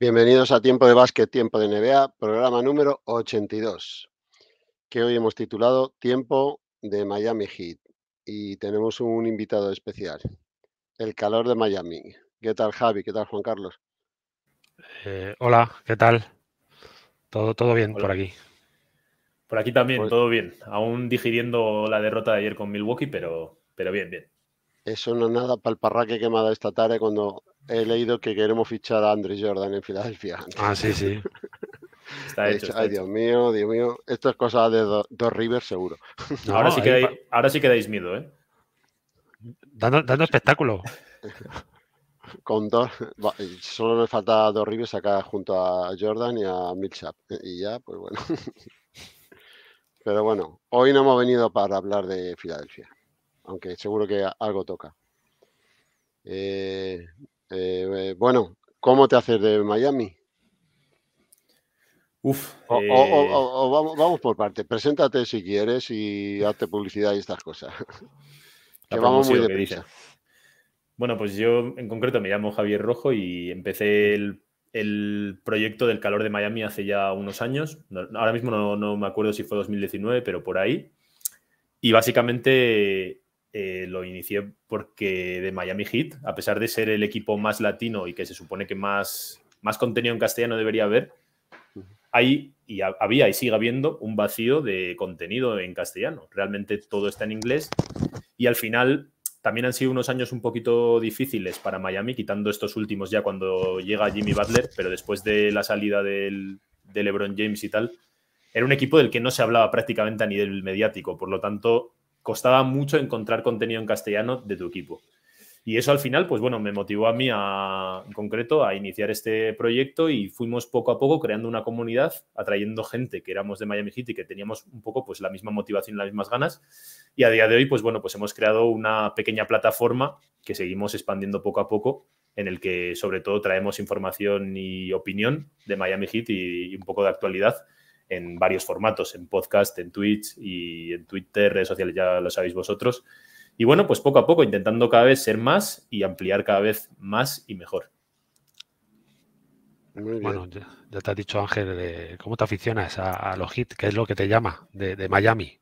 Bienvenidos a Tiempo de Básquet, Tiempo de NBA, programa número 82, que hoy hemos titulado Tiempo de Miami Heat. Y tenemos un invitado especial, el calor de Miami. ¿Qué tal, Javi? ¿Qué tal, Juan Carlos? Eh, hola, ¿qué tal? Todo, todo bien por aquí. Por aquí también, pues todo bien. Aún digiriendo la derrota de ayer con Milwaukee, pero, pero bien, bien. Eso no es nada para el parraque quemada esta tarde cuando he leído que queremos fichar a Andrés Jordan en Filadelfia. Ah, sí, sí. hecho, Ay, Dios mío, Dios mío. Esto es cosa de Dos Rivers, seguro. ahora, sí que ahora sí miedo, ¿eh? Dando, espectáculo. Con dos, solo me falta Dos Rivers acá junto a Jordan y a Millsap. Y ya, pues bueno. Pero bueno, hoy no hemos venido para hablar de Filadelfia. Aunque seguro que algo toca. Eh, eh, bueno, ¿cómo te haces de Miami? Uf. Eh, vamos, por parte. Preséntate si quieres y hazte publicidad y estas cosas. que vamos muy deprisa. Bueno, pues yo en concreto me llamo Javier Rojo y empecé el, proyecto del calor de Miami hace ya unos años. ahora mismo no me acuerdo si fue 2019, pero por ahí. Y básicamente eh, lo inicié porque de Miami Heat, a pesar de ser el equipo más latino y que se supone que más, más contenido en castellano debería haber, hay y había y sigue habiendo un vacío de contenido en castellano. Realmente todo está en inglés y al final también han sido unos años un poquito difíciles para Miami, quitando estos últimos ya cuando llega Jimmy Butler, pero después de la salida del, de LeBron James y tal, era un equipo del que no se hablaba prácticamente a nivel mediático. Por lo tanto, costaba mucho encontrar contenido en castellano de tu equipo. Y eso al final, pues bueno, me motivó a mí a, en concreto a iniciar este proyecto y fuimos poco a poco creando una comunidad, atrayendo gente que éramos de Miami Heat y que teníamos un poco pues la misma motivación, las mismas ganas. Y a día de hoy, pues bueno, pues hemos creado una pequeña plataforma que seguimos expandiendo poco a poco, en el que sobre todo traemos información y opinión de Miami Heat y, y un poco de actualidad en varios formatos, en podcast, en Twitch y en Twitter, redes sociales ya lo sabéis vosotros. Y bueno, pues poco a poco, intentando cada vez ser más y ampliar cada vez más y mejor. Bueno, ya, te ha dicho Ángel, eh, ¿cómo te aficionas a, los hits? ¿Qué es lo que te llama de, Miami?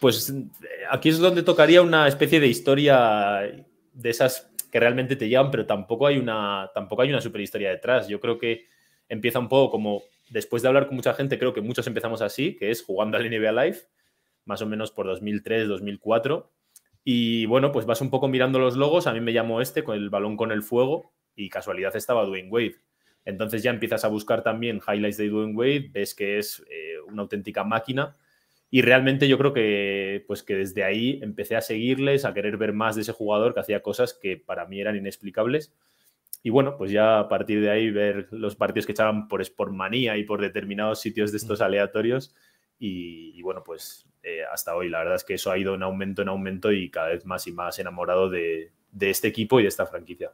Pues eh, aquí es donde tocaría una especie de historia de esas que realmente te llaman, pero tampoco hay una, tampoco hay una super detrás. Yo creo que empieza un poco como después de hablar con mucha gente, creo que muchos empezamos así, que es jugando al NBA Live, más o menos por 2003, 2004. Y bueno, pues vas un poco mirando los logos. A mí me llamó este con el balón con el fuego y casualidad estaba Dwayne Wade. Entonces ya empiezas a buscar también highlights de Dwayne Wade, ves que es eh, una auténtica máquina. Y realmente yo creo que, pues que desde ahí empecé a seguirles, a querer ver más de ese jugador que hacía cosas que para mí eran inexplicables y bueno, pues ya a partir de ahí ver los partidos que echaban por Sportmanía y por determinados sitios de estos aleatorios. Y, bueno, pues eh, hasta hoy, la verdad es que eso ha ido en aumento, en aumento y cada vez más y más enamorado de, este equipo y de esta franquicia.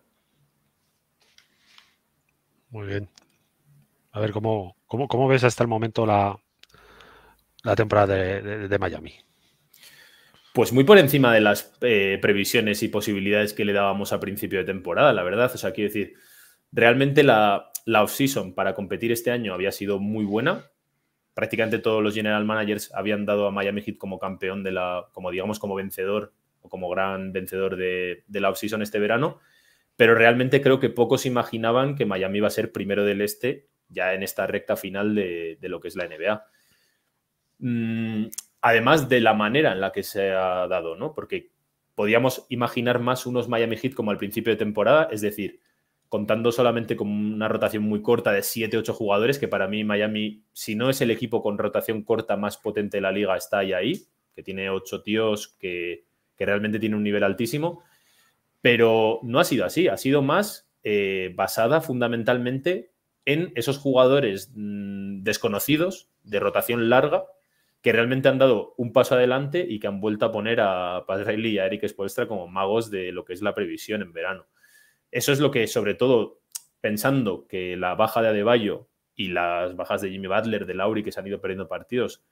Muy bien. A ver, ¿cómo, cómo, cómo ves hasta el momento la, la temporada de Miami? Pues muy por encima de las eh, previsiones y posibilidades que le dábamos a principio de temporada, la verdad. O sea, quiero decir, realmente la, la para competir este año había sido muy buena. Prácticamente todos los general managers habían dado a Miami Heat como campeón de la, como digamos, como vencedor o como gran vencedor de, la offseason este verano. Pero realmente creo que pocos imaginaban que Miami iba a ser primero del este ya en esta recta final de, lo que es la NBA. Mm, además de la manera en la que se ha dado, ¿no? Porque podíamos imaginar más unos Miami Heat como al principio de temporada, es decir, contando solamente con una rotación muy corta de 7-8 jugadores, que para mí Miami, si no es el equipo con rotación corta más potente de la liga, está ahí, que tiene 8 tíos, que, realmente tiene un nivel altísimo, pero no ha sido así, ha sido más eh, basada fundamentalmente en esos jugadores mm, desconocidos de rotación larga que realmente han dado un paso adelante y que han vuelto a poner a Pat Riley y a Eric Spoelstra como magos de lo que es la previsión en verano. Eso es lo que, sobre todo, pensando que la baja de Adebayo y las bajas de Jimmy Butler, de Lauri, que se han ido perdiendo partidos,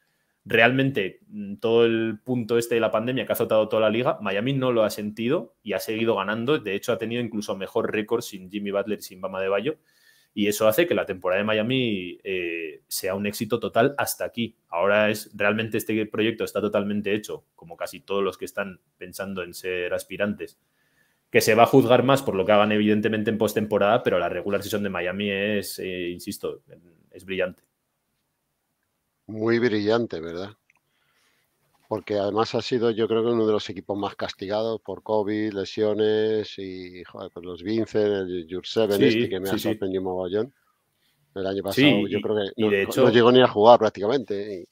realmente mm, todo el punto este de la pandemia que ha azotado toda la liga, Miami no lo ha sentido y ha seguido ganando. De hecho, ha tenido incluso mejor récord sin Jimmy Butler y sin Bama Adebayo y eso hace que la temporada de Miami eh, sea un éxito total hasta aquí. Ahora es realmente este proyecto está totalmente hecho, como casi todos los que están pensando en ser aspirantes, que se va a juzgar más por lo que hagan evidentemente en postemporada, pero la regular sesión de Miami es, eh, insisto, es brillante. Muy brillante, ¿verdad? porque además ha sido yo creo que uno de los equipos más castigados por COVID, lesiones y pues los Vincent, el Jurseven este que me ha sorprendido El año pasado yo creo que no, de llegó ni a jugar prácticamente. ¿eh?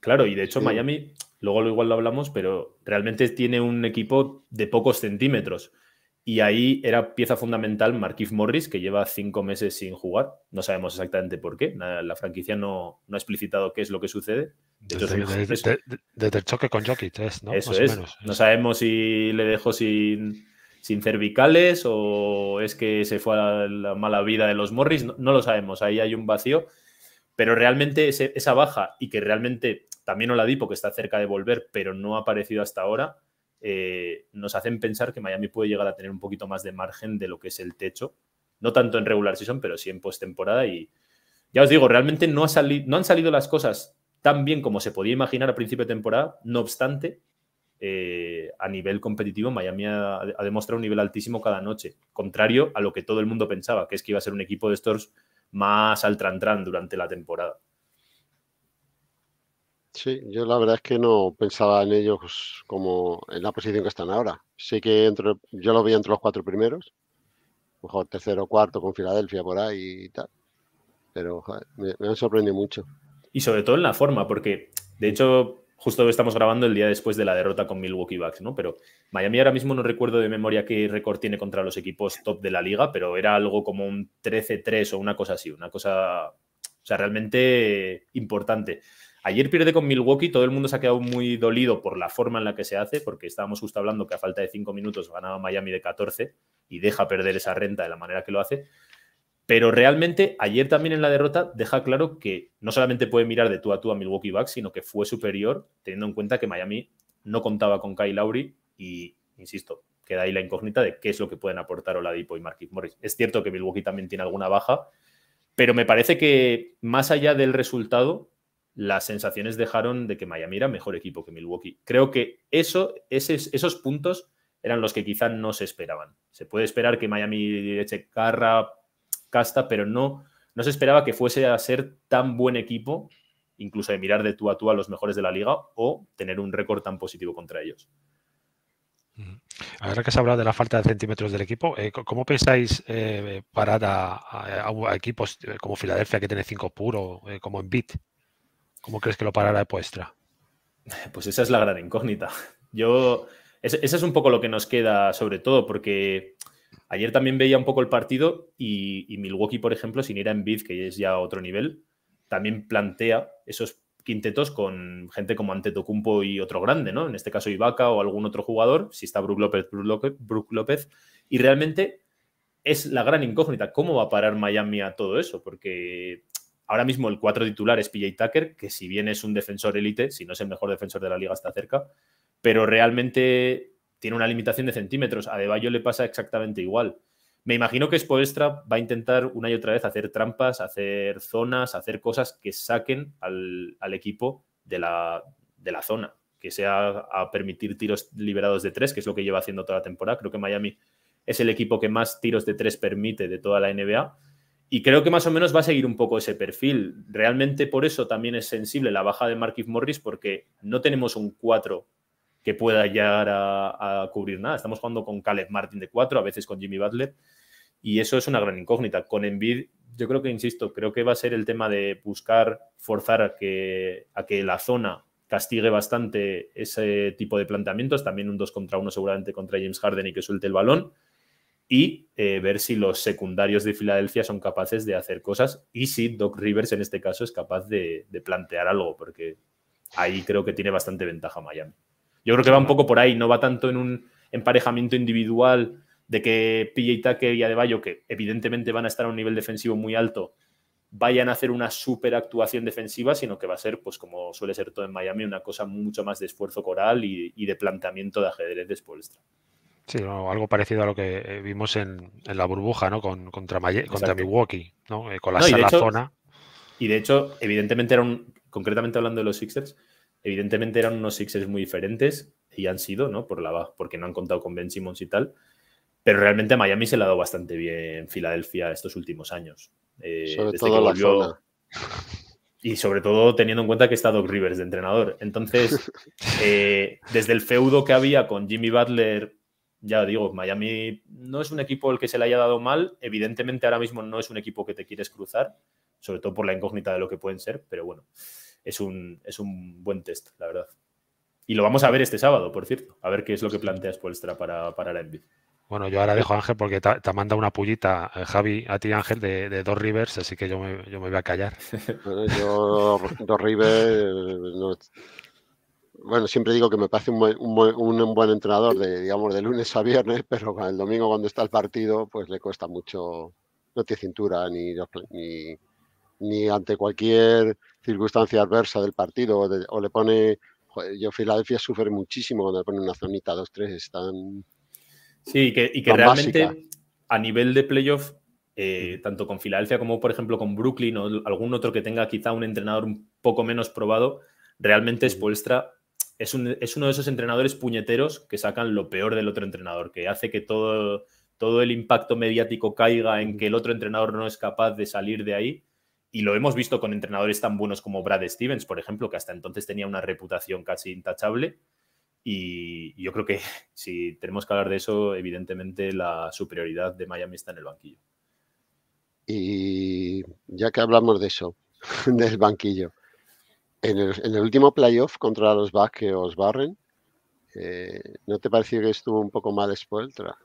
claro, y de hecho Miami, luego lo igual lo hablamos, pero realmente tiene un equipo de pocos centímetros. Y ahí era pieza fundamental Marquise Morris, que lleva cinco meses sin jugar. No sabemos exactamente por qué. La, franquicia no, no, ha explicitado qué es lo que sucede. desde, el choque con Jokic, ¿no? Eso es. No sabemos si le dejó sin, sin cervicales o es que se fue a la mala vida de los Morris. No, lo sabemos. Ahí hay un vacío. Pero realmente esa baja y que realmente también di que está cerca de volver, pero no ha aparecido hasta ahora, eh, nos hacen pensar que Miami puede llegar a tener un poquito más de margen de lo que es el techo, no tanto en regular season, pero sí en postemporada. Y ya os digo, realmente no, han salido las cosas tan bien como se podía imaginar a principio de temporada, no obstante, eh, a nivel competitivo, Miami ha, demostrado un nivel altísimo cada noche, contrario a lo que todo el mundo pensaba, que es que iba a ser un equipo de stores más al tran, durante la temporada. Sí, yo la verdad es que no pensaba en ellos pues como en la posición que están ahora. Sí que entre, yo lo vi entre los cuatro primeros, mejor tercero o cuarto con Filadelfia por ahí y tal. Pero me, me han sorprendido mucho. Y sobre todo en la forma, porque de hecho justo estamos grabando el día después de la derrota con Milwaukee Bucks, ¿no? Pero Miami ahora mismo no recuerdo de memoria qué récord tiene contra los equipos top de la liga, pero era algo como un 13-3 o una cosa así, una cosa, o sea, realmente importante. Ayer pierde con Milwaukee, todo el mundo se ha quedado muy dolido por la forma en la que se hace, porque estábamos justo hablando que a falta de 5 minutos ganaba Miami de 14 y deja perder esa renta de la manera que lo hace. Pero realmente ayer también en la derrota deja claro que no solamente puede mirar de tú a tú a Milwaukee Bucks, sino que fue superior teniendo en cuenta que Miami no contaba con Kyle Lowry y, insisto, queda ahí la incógnita de qué es lo que pueden aportar Oladipo y Marquis Morris. Es cierto que Milwaukee también tiene alguna baja, pero me parece que más allá del resultado, las sensaciones dejaron de que Miami era mejor equipo que Milwaukee. Creo que esos, puntos eran los que quizá no se esperaban. Se puede esperar que Miami eche carra, casta, pero no, no se esperaba que fuese a ser tan buen equipo, incluso de mirar de tú a tú a los mejores de la liga o tener un récord tan positivo contra ellos. Ahora que se hablado de la falta de centímetros del equipo, eh, ¿cómo pensáis eh, parar a, equipos eh, como Filadelfia, que tiene cinco puro, como en Bit? ¿Cómo crees que lo parará Puestra? Pues esa es la gran incógnita. Yo, ese es un poco lo que nos queda, sobre todo, porque ayer también veía un poco el partido y, Milwaukee, por ejemplo, sin ir a Envid, que es ya otro nivel, también plantea esos quintetos con gente como Antetokounmpo y otro grande, ¿no? En este caso Ibaka o algún otro jugador, si está Brook López, Brook Brook López. Y realmente es la gran incógnita, ¿cómo va a parar Miami a todo eso? Porque Ahora mismo el cuatro titular es PJ Tucker, que si bien es un defensor élite, si no es el mejor defensor de la liga está cerca, pero realmente tiene una limitación de centímetros. A Deballo le pasa exactamente igual. Me imagino que Spoelstra va a intentar una y otra vez hacer trampas, hacer zonas, hacer cosas que saquen al, equipo de la, de la zona, que sea a permitir tiros liberados de tres, que es lo que lleva haciendo toda la temporada. Creo que Miami es el equipo que más tiros de tres permite de toda la NBA y creo que más o menos va a seguir un poco ese perfil. Realmente por eso también es sensible la baja de Marquis Morris porque no tenemos un 4 que pueda llegar a, cubrir nada. Estamos jugando con Caleb Martin de 4, a veces con Jimmy Butler, y eso es una gran incógnita. Con Envid, yo creo que, insisto, creo que va a ser el tema de buscar forzar que, a que la zona castigue bastante ese tipo de planteamientos, también un 2 contra 1 seguramente contra James Harden y que suelte el balón y eh, ver si los secundarios de Filadelfia son capaces de hacer cosas y si Doc Rivers en este caso es capaz de, plantear algo, porque ahí creo que tiene bastante ventaja Miami. Yo creo que va un poco por ahí, no va tanto en un emparejamiento individual de que y Take y Adebayo, que evidentemente van a estar a un nivel defensivo muy alto, vayan a hacer una super actuación defensiva, sino que va a ser, pues como suele ser todo en Miami, una cosa mucho más de esfuerzo coral y, de planteamiento de ajedrez de Sí, algo parecido a lo que eh, vimos en, la burbuja, ¿no? contra, Milwaukee, ¿no? Eh, con la zona. Y de hecho, evidentemente eran, concretamente hablando de los Sixers, evidentemente eran unos Sixers muy diferentes y han sido, ¿no? Por la, porque no han contado con Ben Simmons y tal. Pero realmente Miami se le ha dado bastante bien en Filadelfia estos últimos años. Eh, sobre todo Y sobre todo teniendo en cuenta que está Doc Rivers de entrenador. Entonces, desde el feudo que había con Jimmy Butler ya digo, Miami no es un equipo el que se le haya dado mal. Evidentemente ahora mismo no es un equipo que te quieres cruzar, sobre todo por la incógnita de lo que pueden ser, pero bueno, es un, es un buen test, la verdad. Y lo vamos a ver este sábado, por cierto, a ver qué es lo que planteas, Spolstra para, para la Bueno, yo ahora dejo Ángel porque te, manda una pullita, eh, Javi, a ti Ángel, de, Dos Rivers, así que yo me, voy a callar. yo, Dos Rivers, bueno, siempre digo que me parece un buen, entrenador de, digamos, de lunes a viernes, pero el domingo cuando está el partido, pues le cuesta mucho, no tiene cintura ni, ni, ante cualquier circunstancia adversa del partido, o, le pone, yo Filadelfia sufre muchísimo cuando le pone una zonita dos, tres, están... Sí, y que, y que realmente a nivel de playoff eh, mm. tanto con Filadelfia como por ejemplo con Brooklyn o algún otro que tenga quizá un entrenador un poco menos probado, realmente es mm. Puestra es, uno de esos entrenadores puñeteros que sacan lo peor del otro entrenador, que hace que todo, todo el impacto mediático caiga en que el otro entrenador no es capaz de salir de ahí. Y lo hemos visto con entrenadores tan buenos como Brad Stevens, por ejemplo, que hasta entonces tenía una reputación casi intachable. Y yo creo que si tenemos que hablar de eso, evidentemente la superioridad de Miami está en el banquillo. Y ya que hablamos de eso, del banquillo, en el, último playoff contra los Bucks que os barren, eh, ¿no te pareció que estuvo un poco mal Spoelstra?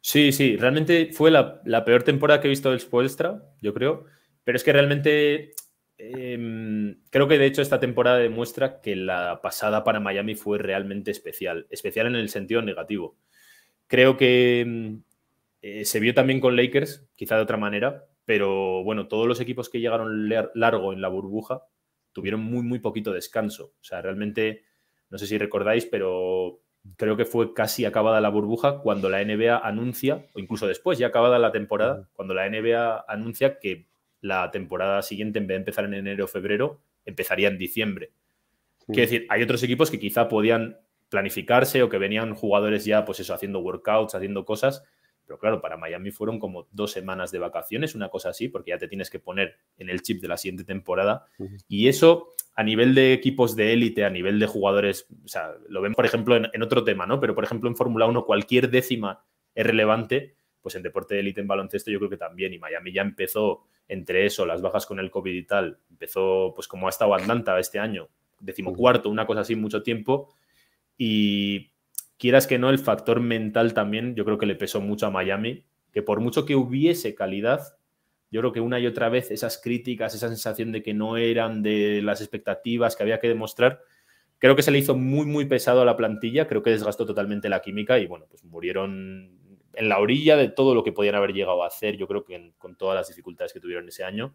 Sí, sí, realmente fue la, peor temporada que he visto del Spoelstra, yo creo, pero es que realmente em, creo que de hecho esta temporada demuestra que la pasada para Miami fue realmente especial, especial en el sentido negativo. Creo que em, eh, se vio también con Lakers, quizá de otra manera, pero bueno, todos los equipos que llegaron largo en la burbuja tuvieron muy, muy poquito descanso. O sea, realmente, no sé si recordáis, pero creo que fue casi acabada la burbuja cuando la NBA anuncia, o incluso después, ya acabada la temporada, cuando la NBA anuncia que la temporada siguiente, en vez de empezar en enero o febrero, empezaría en diciembre. decir, hay otros equipos que quizá podían planificarse o que venían jugadores ya, pues eso, haciendo workouts, haciendo cosas, pero claro, para Miami fueron como dos semanas de vacaciones, una cosa así, porque ya te tienes que poner en el chip de la siguiente temporada. Y eso, a nivel de equipos de élite, a nivel de jugadores, o sea, lo vemos, por ejemplo, en, en otro tema, ¿no? Pero, por ejemplo, en Fórmula 1 cualquier décima es relevante, pues en deporte de élite, en baloncesto, yo creo que también. Y Miami ya empezó entre eso, las bajas con el COVID y tal, empezó, pues como ha estado Atlanta este año, decimocuarto, una cosa así, mucho tiempo. Y quieras que no, el factor mental también yo creo que le pesó mucho a Miami, que por mucho que hubiese calidad, yo creo que una y otra vez esas críticas, esa sensación de que no eran de las expectativas que había que demostrar, creo que se le hizo muy, muy pesado a la plantilla, creo que desgastó totalmente la química y bueno, pues murieron en la orilla de todo lo que podían haber llegado a hacer, yo creo que con todas las dificultades que tuvieron ese año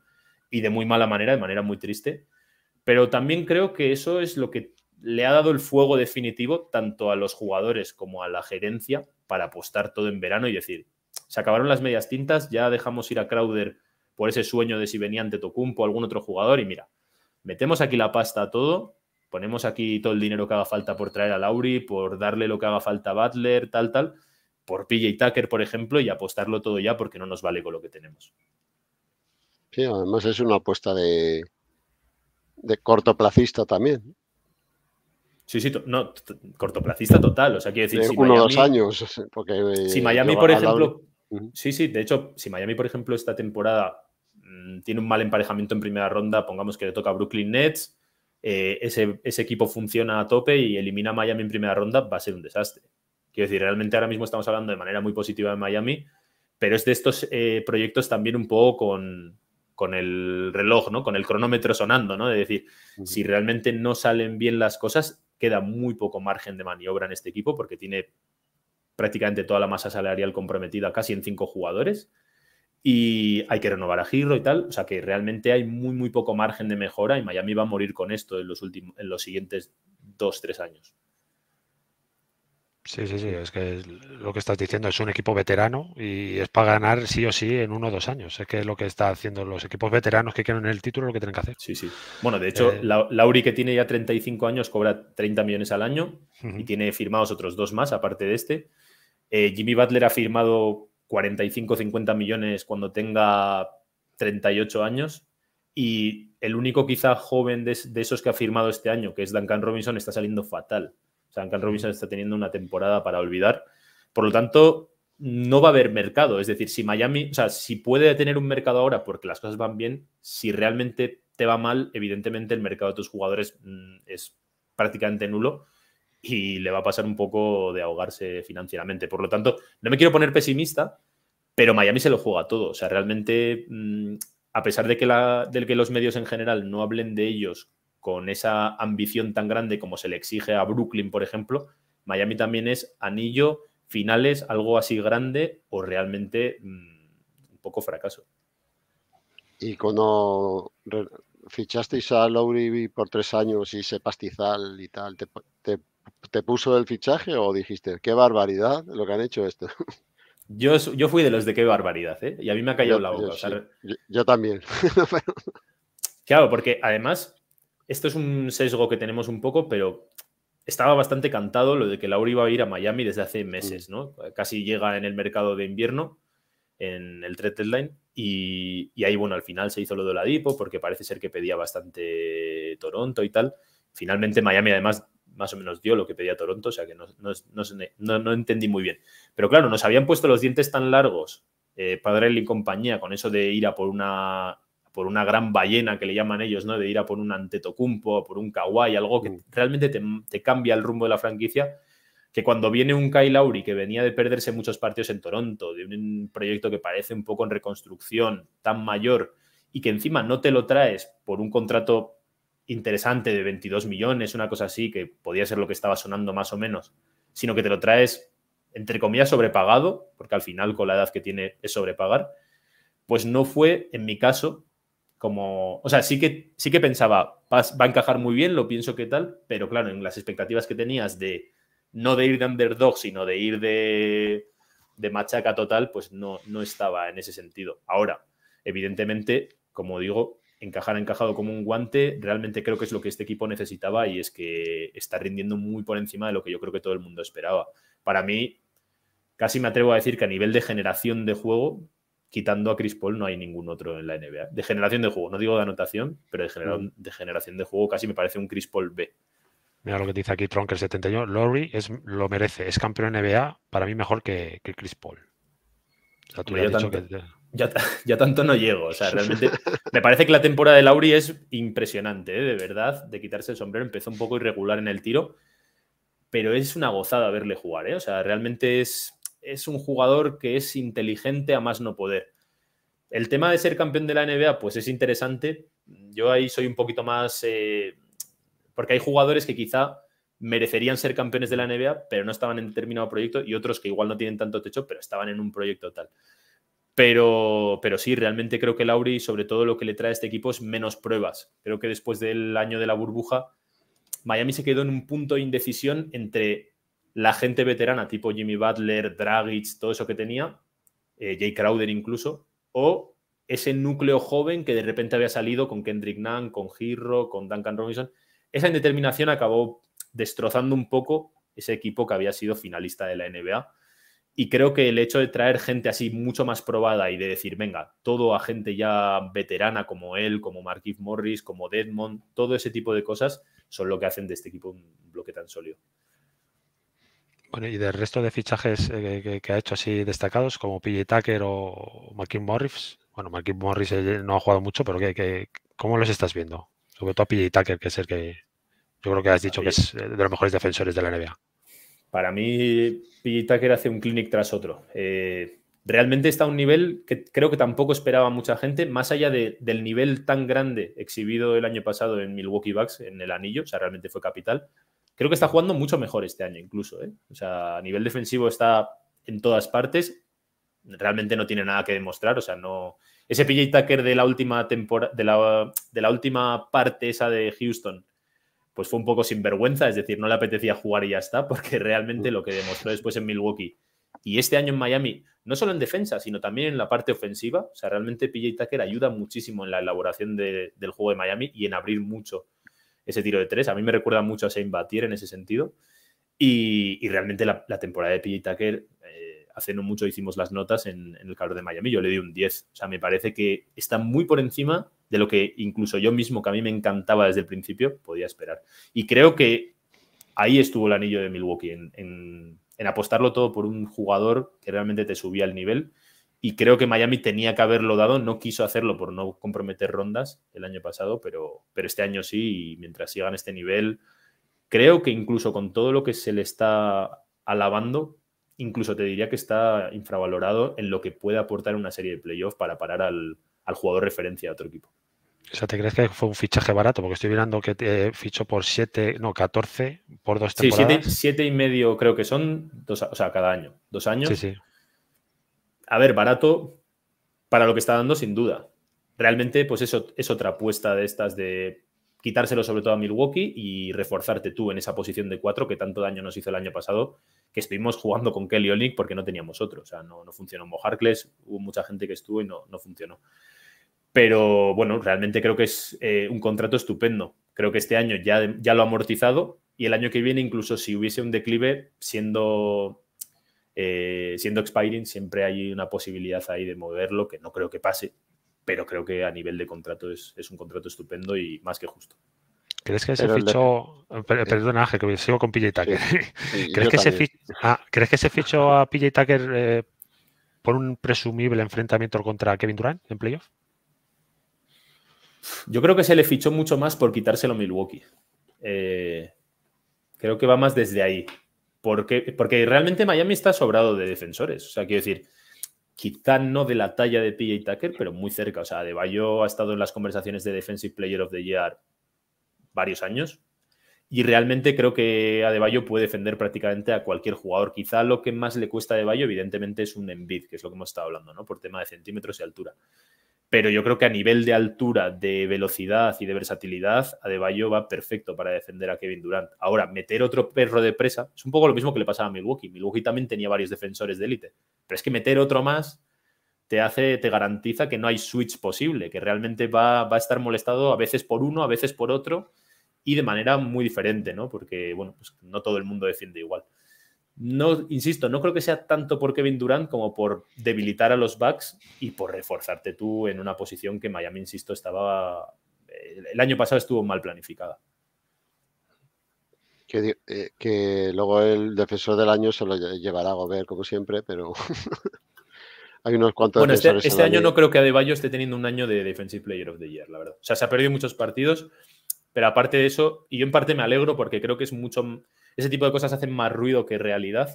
y de muy mala manera, de manera muy triste. Pero también creo que eso es lo que le ha dado el fuego definitivo tanto a los jugadores como a la gerencia para apostar todo en verano y decir, se acabaron las medias tintas, ya dejamos ir a Crowder por ese sueño de si venía ante Tocumpo o algún otro jugador y mira, metemos aquí la pasta a todo, ponemos aquí todo el dinero que haga falta por traer a Lauri, por darle lo que haga falta a Butler, tal, tal, por PJ Tucker, por ejemplo, y apostarlo todo ya porque no nos vale con lo que tenemos. Sí, además es una apuesta de, de cortoplacista también. Sí, sí, no, cortoplacista total. O sea, quiero decir, si uno dos años. Porque, eh, si Miami, por ejemplo. Sí, sí, de hecho, si Miami, por ejemplo, esta temporada mm, tiene un mal emparejamiento en primera ronda, pongamos que le toca a Brooklyn Nets, eh, ese, equipo funciona a tope y elimina a Miami en primera ronda, va a ser un desastre. Quiero decir, realmente ahora mismo estamos hablando de manera muy positiva de Miami, pero es de estos eh, proyectos también un poco con, con el reloj, ¿no? Con el cronómetro sonando, ¿no? De decir, si realmente no salen bien las cosas, queda muy poco margen de maniobra en este equipo porque tiene prácticamente toda la masa salarial comprometida casi en cinco jugadores y hay que renovar a Giro y tal. O sea que realmente hay muy, muy poco margen de mejora y Miami va a morir con esto en los, últimos, en los siguientes dos, tres años. Sí, sí, sí, es que lo que estás diciendo es un equipo veterano y es para ganar sí o sí en uno o dos años. Es que es lo que están haciendo los equipos veteranos que quieren el título, lo que tienen que hacer. Sí, sí. Bueno, de hecho, eh, Lauri, que tiene ya 35 años, cobra 30 millones al año y tiene firmados otros dos más, aparte de este. Eh, Jimmy Butler ha firmado 45, 50 millones cuando tenga 38 años y el único quizá joven de esos que ha firmado este año, que es Duncan Robinson, está saliendo fatal sea, el Robinson está teniendo una temporada para olvidar. Por lo tanto, no va a haber mercado. Es decir, si Miami, o sea, si puede tener un mercado ahora porque las cosas van bien, si realmente te va mal, evidentemente el mercado de tus jugadores mm, es prácticamente nulo y le va a pasar un poco de ahogarse financieramente. Por lo tanto, no me quiero poner pesimista, pero Miami se lo juega todo. O sea, realmente, mm, a pesar de que, de que los medios en general no hablen de ellos con esa ambición tan grande como se le exige a Brooklyn, por ejemplo, Miami también es anillo, finales, algo así grande o realmente mm, un poco fracaso. Y cuando fichasteis a Lowry por tres años y ese pastizal y tal, ¿te, puso el fichaje o dijiste, qué barbaridad lo que han hecho esto? Yo, fui de los de qué barbaridad, ¿eh? Y a mí me ha callado la boca. yo también. Claro, porque además esto es un sesgo que tenemos un poco, pero estaba bastante cantado lo de que Laura iba a ir a Miami desde hace meses, ¿no? Casi llega en el mercado de invierno, en el trade deadline, y, ahí, bueno, al final se hizo lo de la dipo porque parece ser que pedía bastante Toronto y tal. Finalmente Miami, además, más o menos dio lo que pedía Toronto, o sea que no, entendí muy bien. Pero claro, nos habían puesto los dientes tan largos, eh, y compañía, con eso de ir a por una por una gran ballena que le llaman ellos, ¿no? De ir a por un antetocumpo por un kawaii, algo que mm. realmente te, cambia el rumbo de la franquicia. Que cuando viene un Kyle Lowry que venía de perderse muchos partidos en Toronto, de un proyecto que parece un poco en reconstrucción, tan mayor, y que encima no te lo traes por un contrato interesante de 22 millones, una cosa así, que podía ser lo que estaba sonando más o menos, sino que te lo traes entre comillas, sobrepagado, porque al final con la edad que tiene es sobrepagar, pues no fue, en mi caso, como, o sea, sí que, sí que pensaba, va, a encajar muy bien, lo pienso que tal, pero claro, en las expectativas que tenías de no de ir de underdog, sino de ir de, de machaca total, pues no, no estaba en ese sentido. Ahora, evidentemente, como digo, encajar encajado como un guante, realmente creo que es lo que este equipo necesitaba y es que está rindiendo muy por encima de lo que yo creo que todo el mundo esperaba. Para mí, casi me atrevo a decir que a nivel de generación de juego, quitando a Chris Paul, no hay ningún otro en la NBA. De generación de juego, no digo de anotación, pero mm. de, generación de juego casi me parece un Chris Paul B. Mira lo que dice aquí Tronker 71. Lowry es, lo merece, es campeón NBA, para mí mejor que, Chris Paul. ya, tanto, ya, tanto, no llego. O sea, realmente me parece que la temporada de Lowry es impresionante, ¿eh? de verdad, de quitarse el sombrero. Empezó un poco irregular en el tiro, pero es una gozada verle jugar. ¿eh? O sea, realmente es es un jugador que es inteligente a más no poder. El tema de ser campeón de la NBA, pues es interesante. Yo ahí soy un poquito más... Eh, porque hay jugadores que quizá merecerían ser campeones de la NBA, pero no estaban en determinado proyecto, y otros que igual no tienen tanto techo, pero estaban en un proyecto tal. Pero, pero sí, realmente creo que Lauri, sobre todo lo que le trae a este equipo, es menos pruebas. Creo que después del año de la burbuja, Miami se quedó en un punto de indecisión entre la gente veterana tipo Jimmy Butler, Dragic, todo eso que tenía, eh, Jay Crowder incluso, o ese núcleo joven que de repente había salido con Kendrick Nunn, con Girro, con Duncan Robinson. Esa indeterminación acabó destrozando un poco ese equipo que había sido finalista de la NBA. Y creo que el hecho de traer gente así mucho más probada y de decir, venga, todo a gente ya veterana como él, como Marquise Morris, como Deadmond, todo ese tipo de cosas son lo que hacen de este equipo un bloque tan sólido. Bueno, y del resto de fichajes eh, que, ha hecho así destacados, como PJ Tucker o Markin Morris, bueno, Markin Morris eh, no ha jugado mucho, pero cómo los estás viendo? Sobre todo a PJ Tucker, que es el que yo creo que has dicho que es eh, de los mejores defensores de la NBA. Para mí, PJ Tucker hace un clinic tras otro. realmente está a un nivel que creo que tampoco esperaba mucha gente, más allá del nivel tan grande exhibido el año pasado en Milwaukee Bucks, en el anillo, o sea, realmente fue capital. Creo que está jugando mucho mejor este año, incluso. ¿eh? O sea, a nivel defensivo está en todas partes. Realmente no tiene nada que demostrar. O sea, no. Ese PJ Tucker de la última temporada, de la, última parte esa de Houston, pues fue un poco sinvergüenza, es decir, no le apetecía jugar y ya está, porque realmente lo que demostró después en Milwaukee y este año en Miami, no solo en defensa, sino también en la parte ofensiva, o sea, realmente PJ Tucker ayuda muchísimo en la elaboración del juego de Miami y en abrir mucho ese tiro de tres. A mí me recuerda mucho a Shane Batier en ese sentido. Y, realmente la, temporada de PJ Tucker, eh, hace no mucho hicimos las notas en, el calor de Miami, yo le di un 10. O sea, me parece que está muy por encima de lo que incluso yo mismo, que a mí me encantaba desde el principio, podía esperar. Y creo que ahí estuvo el anillo de Milwaukee, en apostarlo todo por un jugador que realmente te subía el nivel y creo que Miami tenía que haberlo dado, no quiso hacerlo por no comprometer rondas el año pasado, pero, pero este año sí, y mientras sigan este nivel, creo que incluso con todo lo que se le está alabando, incluso te diría que está infravalorado en lo que puede aportar una serie de playoffs para parar al, jugador referencia de otro equipo. O sea, ¿te crees que fue un fichaje barato? Porque estoy mirando que te eh, fichó por 7, no, 14, por dos temporadas. Sí, 7 y medio creo que son, dos, o sea, cada año. Dos años. Sí, sí a ver, barato para lo que está dando, sin duda. Realmente, pues eso es otra apuesta de estas de quitárselo sobre todo a Milwaukee y reforzarte tú en esa posición de cuatro que tanto daño nos hizo el año pasado, que estuvimos jugando con Kelly Olynyk porque no teníamos otro. O sea, no, funcionó Mo hubo mucha gente que estuvo y no, no funcionó. Pero bueno, realmente creo que es eh, un contrato estupendo. Creo que este año ya, ya lo ha amortizado y el año que viene, incluso si hubiese un declive, siendo eh, siendo expiring, siempre hay una posibilidad ahí de moverlo, que no creo que pase, pero creo que a nivel de contrato es, un contrato estupendo y más que justo. ¿Crees que se fichó, perdona que sigo con PJ ¿Crees, que ah, se fichó a PJ Tucker eh, por un presumible enfrentamiento contra Kevin Durant en playoff? Yo creo que se le fichó mucho más por quitárselo a Milwaukee. Eh, creo que va más desde ahí. Porque, realmente Miami está sobrado de defensores. O sea, quiero decir, quizá no de la talla de PJ Tucker, pero muy cerca. O sea, De Bayo ha estado en las conversaciones de Defensive Player of the Year varios años. Y realmente creo que Adebayo puede defender prácticamente a cualquier jugador. Quizá lo que más le cuesta a Adebayo, evidentemente, es un envid, que es lo que hemos estado hablando, ¿no? Por tema de centímetros y altura. Pero yo creo que a nivel de altura, de velocidad y de versatilidad, Adebayo va perfecto para defender a Kevin Durant. Ahora, meter otro perro de presa es un poco lo mismo que le pasaba a Milwaukee. Milwaukee también tenía varios defensores de élite. Pero es que meter otro más te hace, te garantiza que no hay switch posible, que realmente va, va a estar molestado a veces por uno, a veces por otro y de manera muy diferente, ¿no? Porque, bueno, pues no todo el mundo defiende igual. No, insisto, no creo que sea tanto por Kevin Durant como por debilitar a los Bucks y por reforzarte tú en una posición que Miami, insisto, estaba. Eh, el año pasado estuvo mal planificada. Eh, que, luego el defensor del año se lo llevará a Gobert, como siempre, pero. hay unos cuantos. Bueno, este, este año no creo que Adebayo esté teniendo un año de Defensive Player of the Year, la verdad. O sea, se ha perdido muchos partidos pero aparte de eso, y yo en parte me alegro porque creo que es mucho. Ese tipo de cosas hacen más ruido que realidad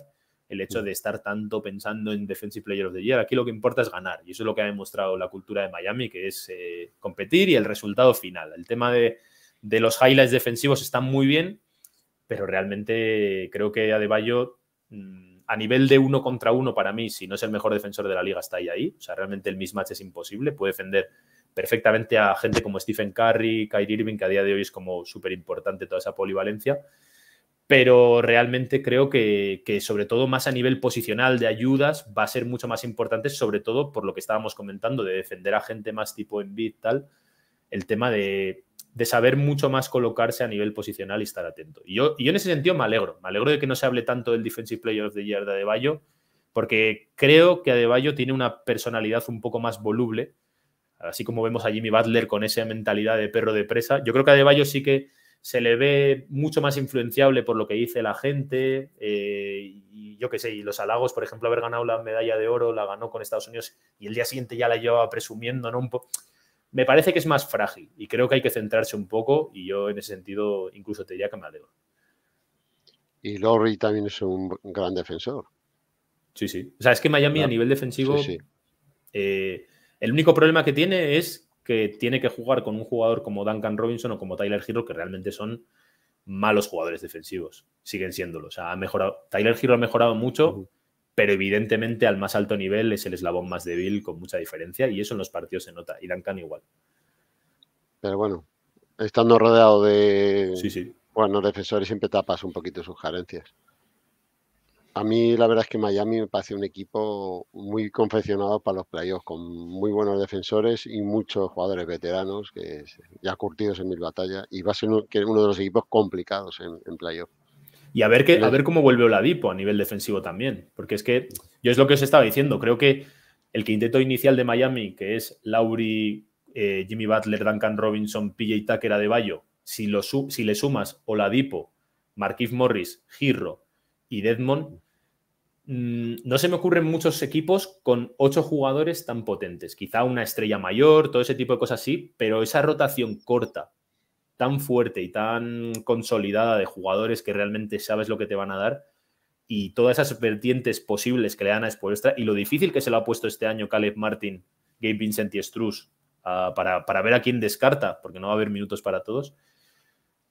el hecho mm. de estar tanto pensando en Defensive Player of the Year. Aquí lo que importa es ganar. Y eso es lo que ha demostrado la cultura de Miami, que es eh, competir y el resultado final. El tema de, los highlights defensivos está muy bien, pero realmente creo que Adebayo, mm, a nivel de uno contra uno, para mí, si no es el mejor defensor de la liga, está ahí ahí. O sea, realmente el mismatch es imposible. Puede defender perfectamente a gente como Stephen Curry, Kyrie Irving, que a día de hoy es como súper importante toda esa polivalencia. Pero realmente creo que, sobre todo más a nivel posicional de ayudas, va a ser mucho más importante, sobre todo por lo que estábamos comentando, de defender a gente más tipo en Bit, tal, el tema de, saber mucho más colocarse a nivel posicional y estar atento. Y yo, yo en ese sentido me alegro, me alegro de que no se hable tanto del Defensive Player of the Year de Adebayo, porque creo que Adebayo tiene una personalidad un poco más voluble Así como vemos a Jimmy Butler con esa mentalidad de perro de presa, yo creo que a Bayo sí que se le ve mucho más influenciable por lo que dice la gente eh, y yo qué sé, y los halagos, por ejemplo, haber ganado la medalla de oro, la ganó con Estados Unidos y el día siguiente ya la llevaba presumiendo, ¿no? me parece que es más frágil y creo que hay que centrarse un poco y yo en ese sentido incluso te diría que me alegro. Y Lowry también es un gran defensor. Sí, sí. O sea, es que Miami a nivel defensivo sí, sí. Eh, el único problema que tiene es que tiene que jugar con un jugador como Duncan Robinson o como Tyler Hero, que realmente son malos jugadores defensivos. Siguen siéndolo. O sea, ha mejorado. Tyler Hero ha mejorado mucho, pero evidentemente al más alto nivel es el eslabón más débil con mucha diferencia y eso en los partidos se nota. Y Duncan igual. Pero bueno, estando rodeado de sí, buenos defensores siempre tapas un poquito sus carencias. A mí la verdad es que Miami me parece un equipo muy confeccionado para los playoffs, con muy buenos defensores y muchos jugadores veteranos que ya curtidos en mil batallas y va a ser uno, de los equipos complicados en, playoffs. Y a ver, que, a ver cómo vuelve Oladipo a nivel defensivo también, porque es que yo es lo que os estaba diciendo, creo que el quinteto inicial de Miami, que es Lauri, eh, Jimmy Butler, Duncan Robinson, PJ Tucker, Adebayo, si, lo si le sumas Oladipo, Marquis Morris, Girro, y Desmond, mm, no se me ocurren muchos equipos con ocho jugadores tan potentes. Quizá una estrella mayor, todo ese tipo de cosas así, pero esa rotación corta, tan fuerte y tan consolidada de jugadores que realmente sabes lo que te van a dar y todas esas vertientes posibles que le dan a Spoelstra y lo difícil que se lo ha puesto este año Caleb Martin, Gabe Vincent y Struz ah, para, para, ver a quién descarta, porque no va a haber minutos para todos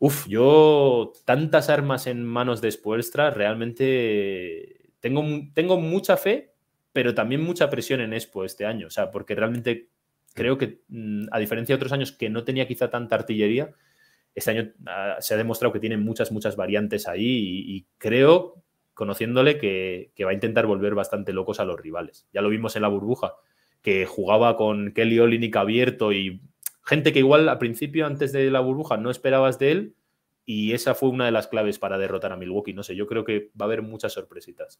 Uf, yo tantas armas en manos de Spoelstra, realmente tengo, tengo mucha fe, pero también mucha presión en Expo este año. O sea, porque realmente creo que, mm, a diferencia de otros años que no tenía quizá tanta artillería, este año ah, se ha demostrado que tiene muchas, muchas variantes ahí y, creo, conociéndole, que, va a intentar volver bastante locos a los rivales. Ya lo vimos en la burbuja, que jugaba con Kelly Olinic abierto y gente que igual al principio, antes de la burbuja, no esperabas de él. Y esa fue una de las claves para derrotar a Milwaukee. No sé, yo creo que va a haber muchas sorpresitas.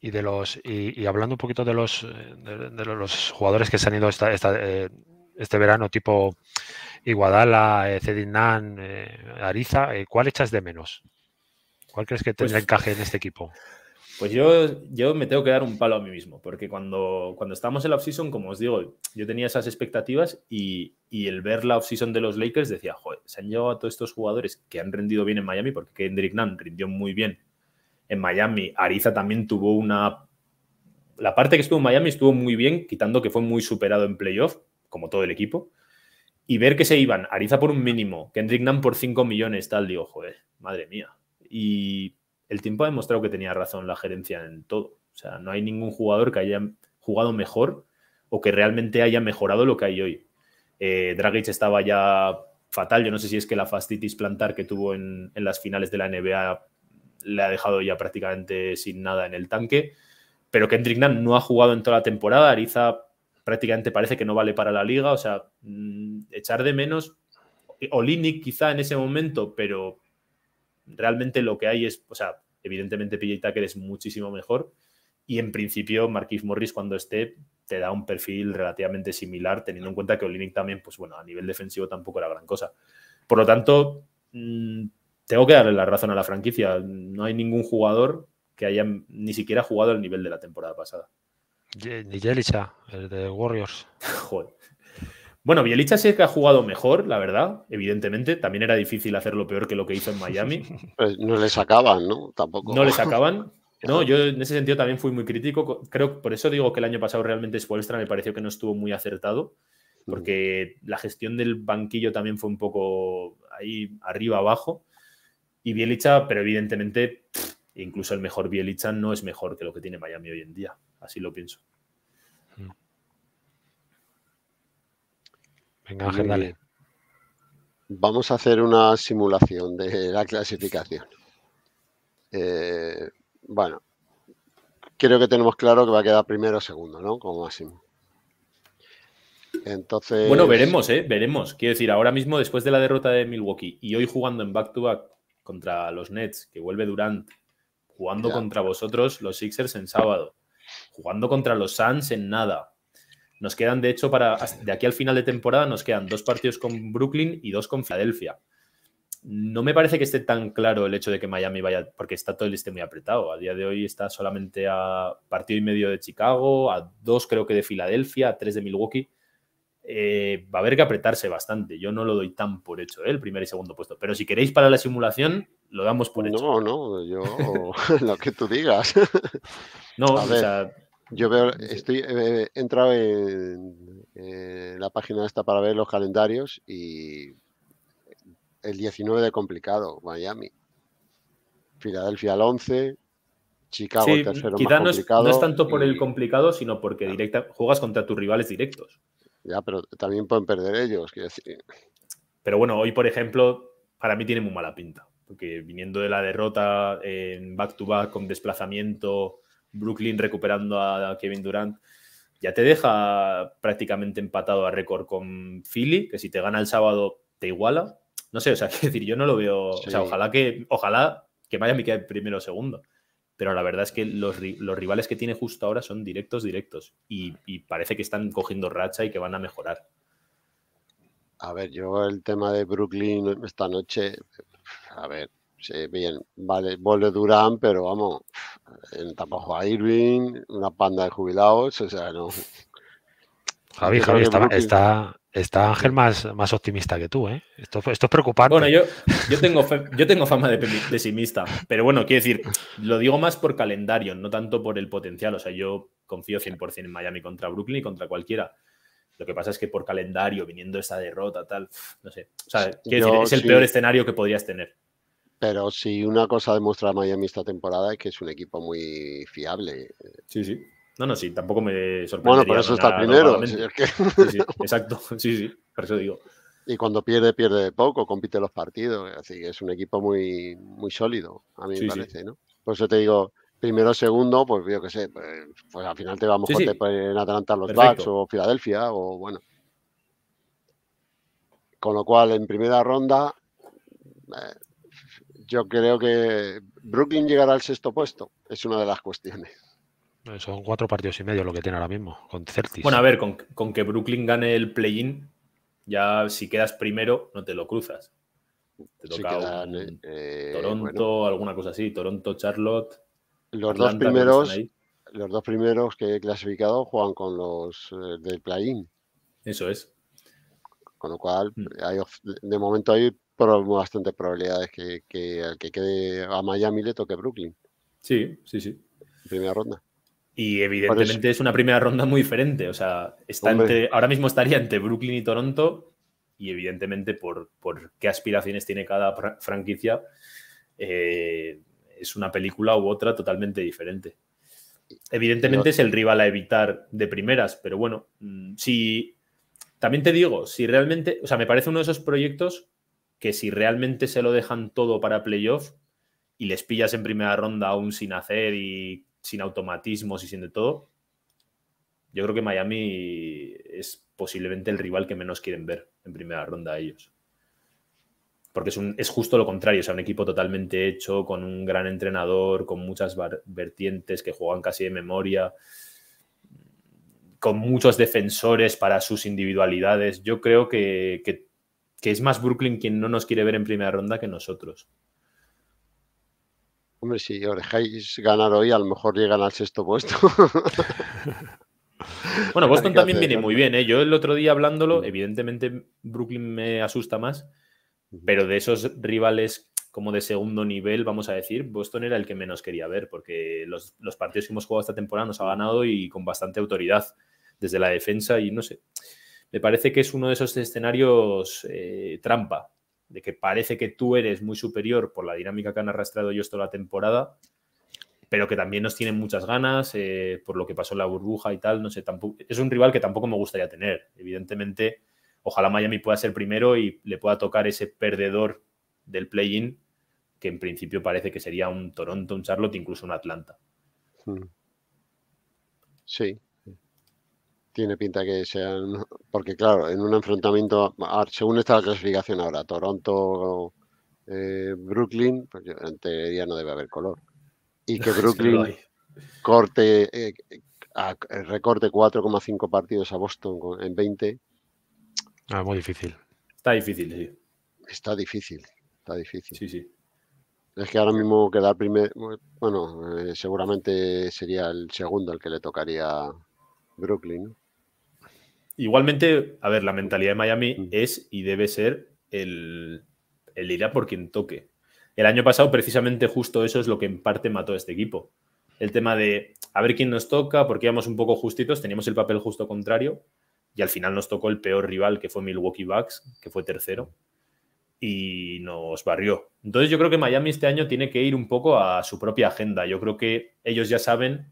Y de los y, hablando un poquito de los eh, de, los jugadores que se han ido eh, este verano, tipo Iguadala, eh, Cedinan, Ariza, ¿cuál echas de menos? ¿Cuál crees que pues tendrá encaje en este equipo? Pues yo, yo me tengo que dar un palo a mí mismo, porque cuando, cuando estábamos en la offseason, como os digo, yo tenía esas expectativas y, el ver la offseason de los Lakers decía, joder, se han llevado a todos estos jugadores que han rendido bien en Miami, porque Kendrick Nunn rindió muy bien en Miami. Ariza también tuvo una... La parte que estuvo en Miami estuvo muy bien, quitando que fue muy superado en playoff, como todo el equipo. Y ver que se iban Ariza por un mínimo, Kendrick Nunn por 5 millones, tal, digo, joder, madre mía. Y el tiempo ha demostrado que tenía razón la gerencia en todo. O sea, no hay ningún jugador que haya jugado mejor o que realmente haya mejorado lo que hay hoy. Eh, Dragic estaba ya fatal. Yo no sé si es que la fastitis plantar que tuvo en, las finales de la NBA le ha dejado ya prácticamente sin nada en el tanque. Pero Kendrick Nunn no ha jugado en toda la temporada. Ariza prácticamente parece que no vale para la liga. O sea, mm, echar de menos. Olinic quizá en ese momento, pero realmente lo que hay es, o sea, Evidentemente, PJ Tucker es muchísimo mejor. Y en principio, Marquis Morris, cuando esté, te da un perfil relativamente similar, teniendo en cuenta que Olinick también, pues bueno, a nivel defensivo tampoco era gran cosa. Por lo tanto, mm, tengo que darle la razón a la franquicia. No hay ningún jugador que haya ni siquiera jugado al nivel de la temporada pasada. Ni ah, el de Warriors. Joder. Bueno, Bielicha sí que ha jugado mejor, la verdad, evidentemente. También era difícil hacerlo peor que lo que hizo en Miami. Pues no le sacaban, ¿no? Tampoco. No le sacaban. No, yo en ese sentido también fui muy crítico. Creo por eso digo que el año pasado realmente Spoelstra me pareció que no estuvo muy acertado, porque la gestión del banquillo también fue un poco ahí arriba abajo. Y Bielicha, pero evidentemente incluso el mejor Bielicha no es mejor que lo que tiene Miami hoy en día. Así lo pienso. Venga, Ángel, dale. Eh, vamos a hacer una simulación de la clasificación. Eh, bueno, creo que tenemos claro que va a quedar primero o segundo, ¿no? Como máximo. Entonces. Bueno, veremos, ¿eh? Veremos. Quiero decir, ahora mismo, después de la derrota de Milwaukee y hoy jugando en back-to-back contra los Nets, que vuelve Durant, jugando contra vosotros, los Sixers en sábado, jugando contra los Suns en nada, nos quedan, de hecho, para de aquí al final de temporada, nos quedan dos partidos con Brooklyn y dos con Filadelfia. No me parece que esté tan claro el hecho de que Miami vaya, porque está todo el este muy apretado. A día de hoy está solamente a partido y medio de Chicago, a dos creo que de Filadelfia, a tres de Milwaukee. Eh, va a haber que apretarse bastante. Yo no lo doy tan por hecho, ¿eh? el primer y segundo puesto. Pero si queréis para la simulación, lo damos por hecho. No, no, yo lo que tú digas. no, o sea, yo veo, estoy, eh, he entrado en, eh, la página esta para ver los calendarios y el 19 de complicado, Miami. Filadelfia al 11, Chicago el tercero no, complicado es, no es, tanto por el complicado, sino porque directa, juegas contra tus rivales directos. Ya, pero también pueden perder ellos, decir. Pero bueno, hoy, por ejemplo, para mí tiene muy mala pinta. Porque viniendo de la derrota en back to -back, con desplazamiento Brooklyn recuperando a Kevin Durant, ya te deja prácticamente empatado a récord con Philly, que si te gana el sábado te iguala. No sé, o sea, quiero decir, yo no lo veo. O sea, ojalá que, ojalá que Miami quede primero o segundo. Pero la verdad es que los, rivales que tiene justo ahora son directos, directos. y parece que están cogiendo racha y que van a mejorar. A ver, yo el tema de Brooklyn esta noche, a ver, Sí, bien, vale, vuelve Durán, pero vamos, en tapajo a Irving, una panda de jubilados, o sea, no. Javi, Javi, está, está, Ángel más, más optimista que tú, ¿eh? Esto, esto es preocupante. Bueno, yo, yo, tengo, yo tengo fama de pesimista, pero bueno, quiero decir, lo digo más por calendario, no tanto por el potencial. O sea, yo confío 100% en Miami contra Brooklyn y contra cualquiera. Lo que pasa es que por calendario, viniendo esa derrota, tal, no sé. O sea, es el peor escenario que podrías tener. Pero si una cosa demuestra Miami esta temporada es que es un equipo muy fiable. Eh. Sí, sí. No, no, sí, tampoco me sorprende. Bueno, por eso está primero. exacto, sí, sí, por eso digo. Y cuando pierde, pierde poco, compite los partidos. Así que es un equipo muy, muy sólido, a mí me parece, ¿no? Por eso te digo, primero, segundo, pues yo qué sé, pues, pues al final te vamos a mejor en Atlanta los Bucks o Filadelfia o bueno. Con lo cual, en primera ronda, eh, yo creo que Brooklyn llegará al sexto puesto. Es una de las cuestiones. Son cuatro partidos y medio lo que tiene ahora mismo, con Certis. Bueno, a ver, con, que Brooklyn gane el play-in, ya si quedas primero, no te lo cruzas. Te toca eh, Toronto, alguna cosa así. Toronto, Charlotte. Los dos primeros. Los dos primeros que he clasificado juegan con los eh, del play-in. Eso es. Con lo cual, mm. de momento hay pero bastantes probabilidades que, que al que quede a Miami le toque Brooklyn. Sí, sí, sí. Primera ronda. Y evidentemente es una primera ronda muy diferente. O sea, está entre, ahora mismo estaría entre Brooklyn y Toronto. Y evidentemente, por, por qué aspiraciones tiene cada franquicia, eh, es una película u otra totalmente diferente. Evidentemente es el rival a evitar de primeras, pero bueno, mm, si. También te digo, si realmente. O sea, me parece uno de esos proyectos que si realmente se lo dejan todo para playoff y les pillas en primera ronda aún sin hacer y sin automatismos y sin de todo, yo creo que Miami es posiblemente el rival que menos quieren ver en primera ronda a ellos. Porque es, justo lo contrario, Es sea, un equipo totalmente hecho, con un gran entrenador, con muchas vertientes que juegan casi de memoria, con muchos defensores para sus individualidades. Yo creo que que es más Brooklyn quien no nos quiere ver en primera ronda que nosotros. Hombre, si os dejáis ganar hoy, a lo mejor llegan al sexto puesto. bueno, Boston también viene muy bien. ¿eh? Yo el otro día hablándolo, mm. evidentemente Brooklyn me asusta más, pero de esos rivales como de segundo nivel, vamos a decir, Boston era el que menos quería ver, porque los, los partidos que hemos jugado esta temporada nos ha ganado y con bastante autoridad desde la defensa y no sé me parece que es uno de esos escenarios eh, trampa, de que parece que tú eres muy superior por la dinámica que han arrastrado ellos toda la temporada, pero que también nos tienen muchas ganas eh, por lo que pasó en la burbuja y tal. No sé, tampoco, es un rival que tampoco me gustaría tener. Evidentemente, ojalá Miami pueda ser primero y le pueda tocar ese perdedor del play-in, que en principio parece que sería un Toronto, un Charlotte, incluso un Atlanta. Hmm. Sí, tiene pinta que sean. Porque, claro, en un enfrentamiento, según está la clasificación ahora, Toronto, eh, Brooklyn, en teoría no debe haber color. Y que Brooklyn corte, eh, recorte 4,5 partidos a Boston en 20. Ah, muy difícil. Está difícil, sí. Está difícil, está difícil. Sí, sí. Es que ahora mismo quedar primer, bueno, eh, seguramente sería el segundo el que le tocaría Brooklyn. Igualmente, a ver, la mentalidad de Miami es y debe ser el, el ir por quien toque. El año pasado, precisamente, justo eso es lo que en parte mató a este equipo. El tema de a ver quién nos toca, porque íbamos un poco justitos, teníamos el papel justo contrario y al final nos tocó el peor rival que fue Milwaukee Bucks, que fue tercero y nos barrió. Entonces yo creo que Miami este año tiene que ir un poco a su propia agenda. Yo creo que ellos ya saben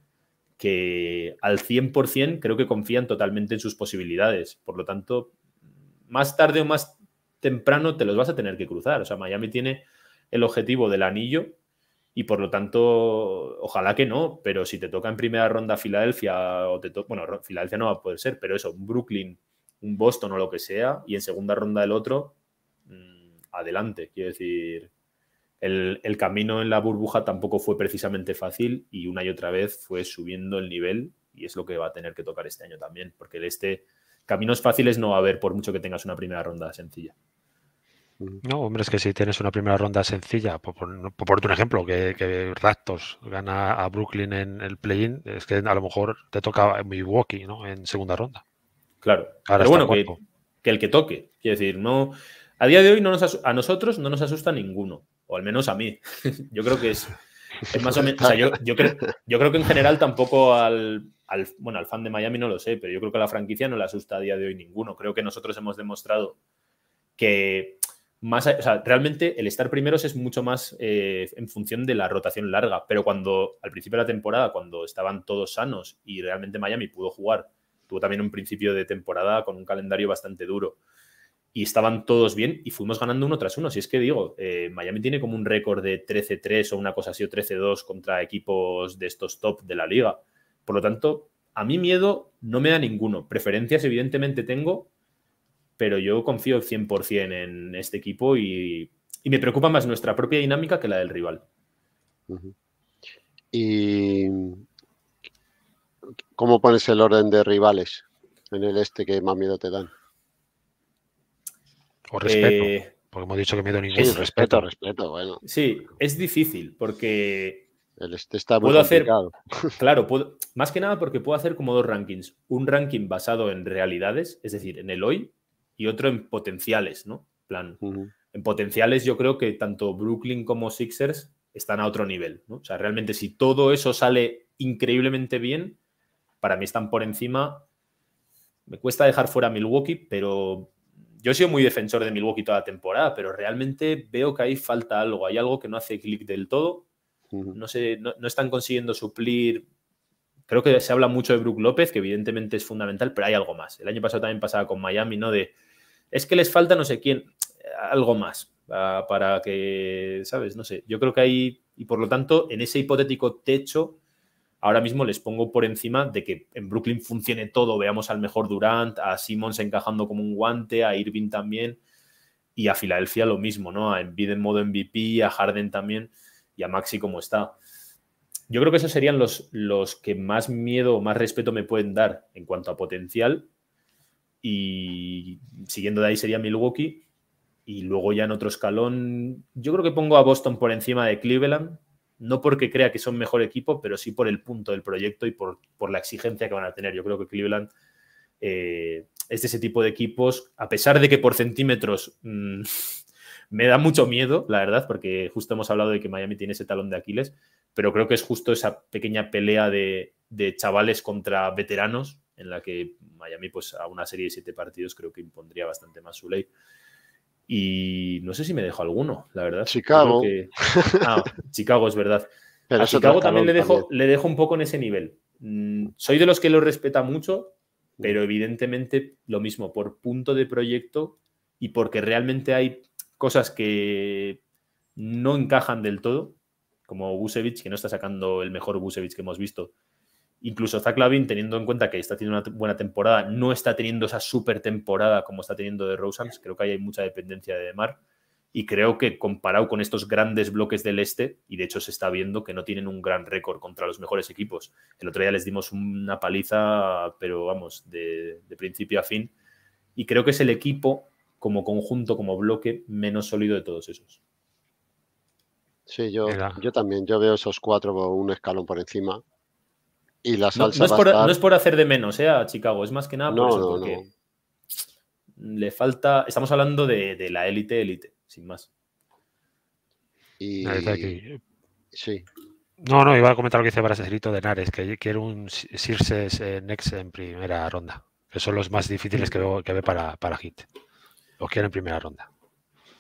que al 100% creo que confían totalmente en sus posibilidades. Por lo tanto, más tarde o más temprano te los vas a tener que cruzar. O sea, Miami tiene el objetivo del anillo y por lo tanto, ojalá que no, pero si te toca en primera ronda Filadelfia, o te bueno, Filadelfia no va a poder ser, pero eso, un Brooklyn, un Boston o lo que sea, y en segunda ronda el otro, mm, adelante. Quiero decir, el, camino en la burbuja tampoco fue precisamente fácil y una y otra vez fue subiendo el nivel y es lo que va a tener que tocar este año también, porque de este caminos fáciles no va a haber por mucho que tengas una primera ronda sencilla. No, hombre, es que si tienes una primera ronda sencilla, por, ponerte un ejemplo, que, que, Raptors gana a Brooklyn en el play-in, es que a lo mejor te toca Milwaukee ¿no? en segunda ronda. Claro, pero bueno, que, que, el que toque, quiero decir, no, a día de hoy no nos a nosotros no nos asusta ninguno o al menos a mí. yo creo que es, más o menos. yo, creo, que en general tampoco al, bueno, al fan de Miami no lo sé, pero yo creo que a la franquicia no le asusta a día de hoy ninguno. Creo que nosotros hemos demostrado que más, realmente el estar primeros es mucho más eh, en función de la rotación larga, pero cuando al principio de la temporada, cuando estaban todos sanos y realmente Miami pudo jugar, tuvo también un principio de temporada con un calendario bastante duro, y estaban todos bien y fuimos ganando uno tras uno. Si es que digo, eh, Miami tiene como un récord de 13-3 o una cosa así o 13-2 contra equipos de estos top de la liga. Por lo tanto, a mí miedo no me da ninguno. Preferencias evidentemente tengo, pero yo confío 100% en este equipo y, me preocupa más nuestra propia dinámica que la del rival. ¿Y cómo pones el orden de rivales en el este que más miedo te dan? O respeto. Eh, porque hemos dicho que miedo ningún. Sí, respeto, respeto, bueno. Sí, es difícil porque. Este está puedo hacer, claro, más que nada porque puedo hacer como dos rankings. Un ranking basado en realidades, es decir, en el hoy, y otro en potenciales, ¿no? Plan, En potenciales yo creo que tanto Brooklyn como Sixers están a otro nivel, ¿no? O sea, realmente si todo eso sale increíblemente bien, para mí están por encima. Me cuesta dejar fuera a Milwaukee, pero yo he sido muy defensor de Milwaukee toda la temporada, pero realmente veo que ahí falta algo. Hay algo que no hace clic del todo. No sé, no, están consiguiendo suplir. Creo que se habla mucho de Brook López, que evidentemente es fundamental, pero hay algo más. El año pasado también pasaba con Miami, ¿no? De es que les falta no sé quién, algo más ah, para que, ¿sabes? No sé. Yo creo que hay, y por lo tanto, en ese hipotético techo ahora mismo les pongo por encima de que en Brooklyn funcione todo, veamos al mejor Durant, a Simmons encajando como un guante, a Irving también, y a Filadelfia lo mismo, ¿no? A Embiid en modo MVP, a Harden también, y a Maxi como está. Yo creo que esos serían los, los que más miedo o más respeto me pueden dar en cuanto a potencial. Y siguiendo de ahí sería Milwaukee. Y luego ya en otro escalón, yo creo que pongo a Boston por encima de Cleveland, no porque crea que son mejor equipo, pero sí por el punto del proyecto y por, por la exigencia que van a tener. Yo creo que Cleveland eh, es de ese tipo de equipos, a pesar de que por centímetros mm, me da mucho miedo, la verdad, porque justo hemos hablado de que Miami tiene ese talón de Aquiles, pero creo que es justo esa pequeña pelea de, de chavales contra veteranos en la que Miami, pues a una serie de siete partidos, creo que impondría bastante más su ley. Y no sé si me dejo alguno, la verdad. Chicago. Ah, Chicago es verdad. Chicago también, le dejo, le un poco en ese nivel. Mm, soy de los que lo respeta mucho, pero evidentemente lo mismo, por punto de proyecto y porque realmente hay cosas que no encajan del todo, como Busevich, que no está sacando el mejor Busevich que hemos visto, Incluso Zaclavin, teniendo en cuenta que está teniendo una buena temporada, no está teniendo esa super temporada como está teniendo de Rosen. Creo que ahí hay mucha dependencia de Demar. Y creo que comparado con estos grandes bloques del este, y de hecho se está viendo que no tienen un gran récord contra los mejores equipos. El otro día les dimos una paliza, pero vamos, de, principio a fin. Y creo que es el equipo como conjunto, como bloque, menos sólido de todos esos. Sí, yo, yo también. Yo veo esos cuatro un escalón por encima. No, es, por, hacer de menos ¿eh? a Chicago, es más que nada por eso, le falta. Estamos hablando de, la élite, élite, sin más. Sí. No, no, iba a comentar lo que dice Brasecito de Nares, que quiere un circe eh, Next en primera ronda. Que son los más difíciles que, veo, que ve para, para Hit. Los quiero en primera ronda.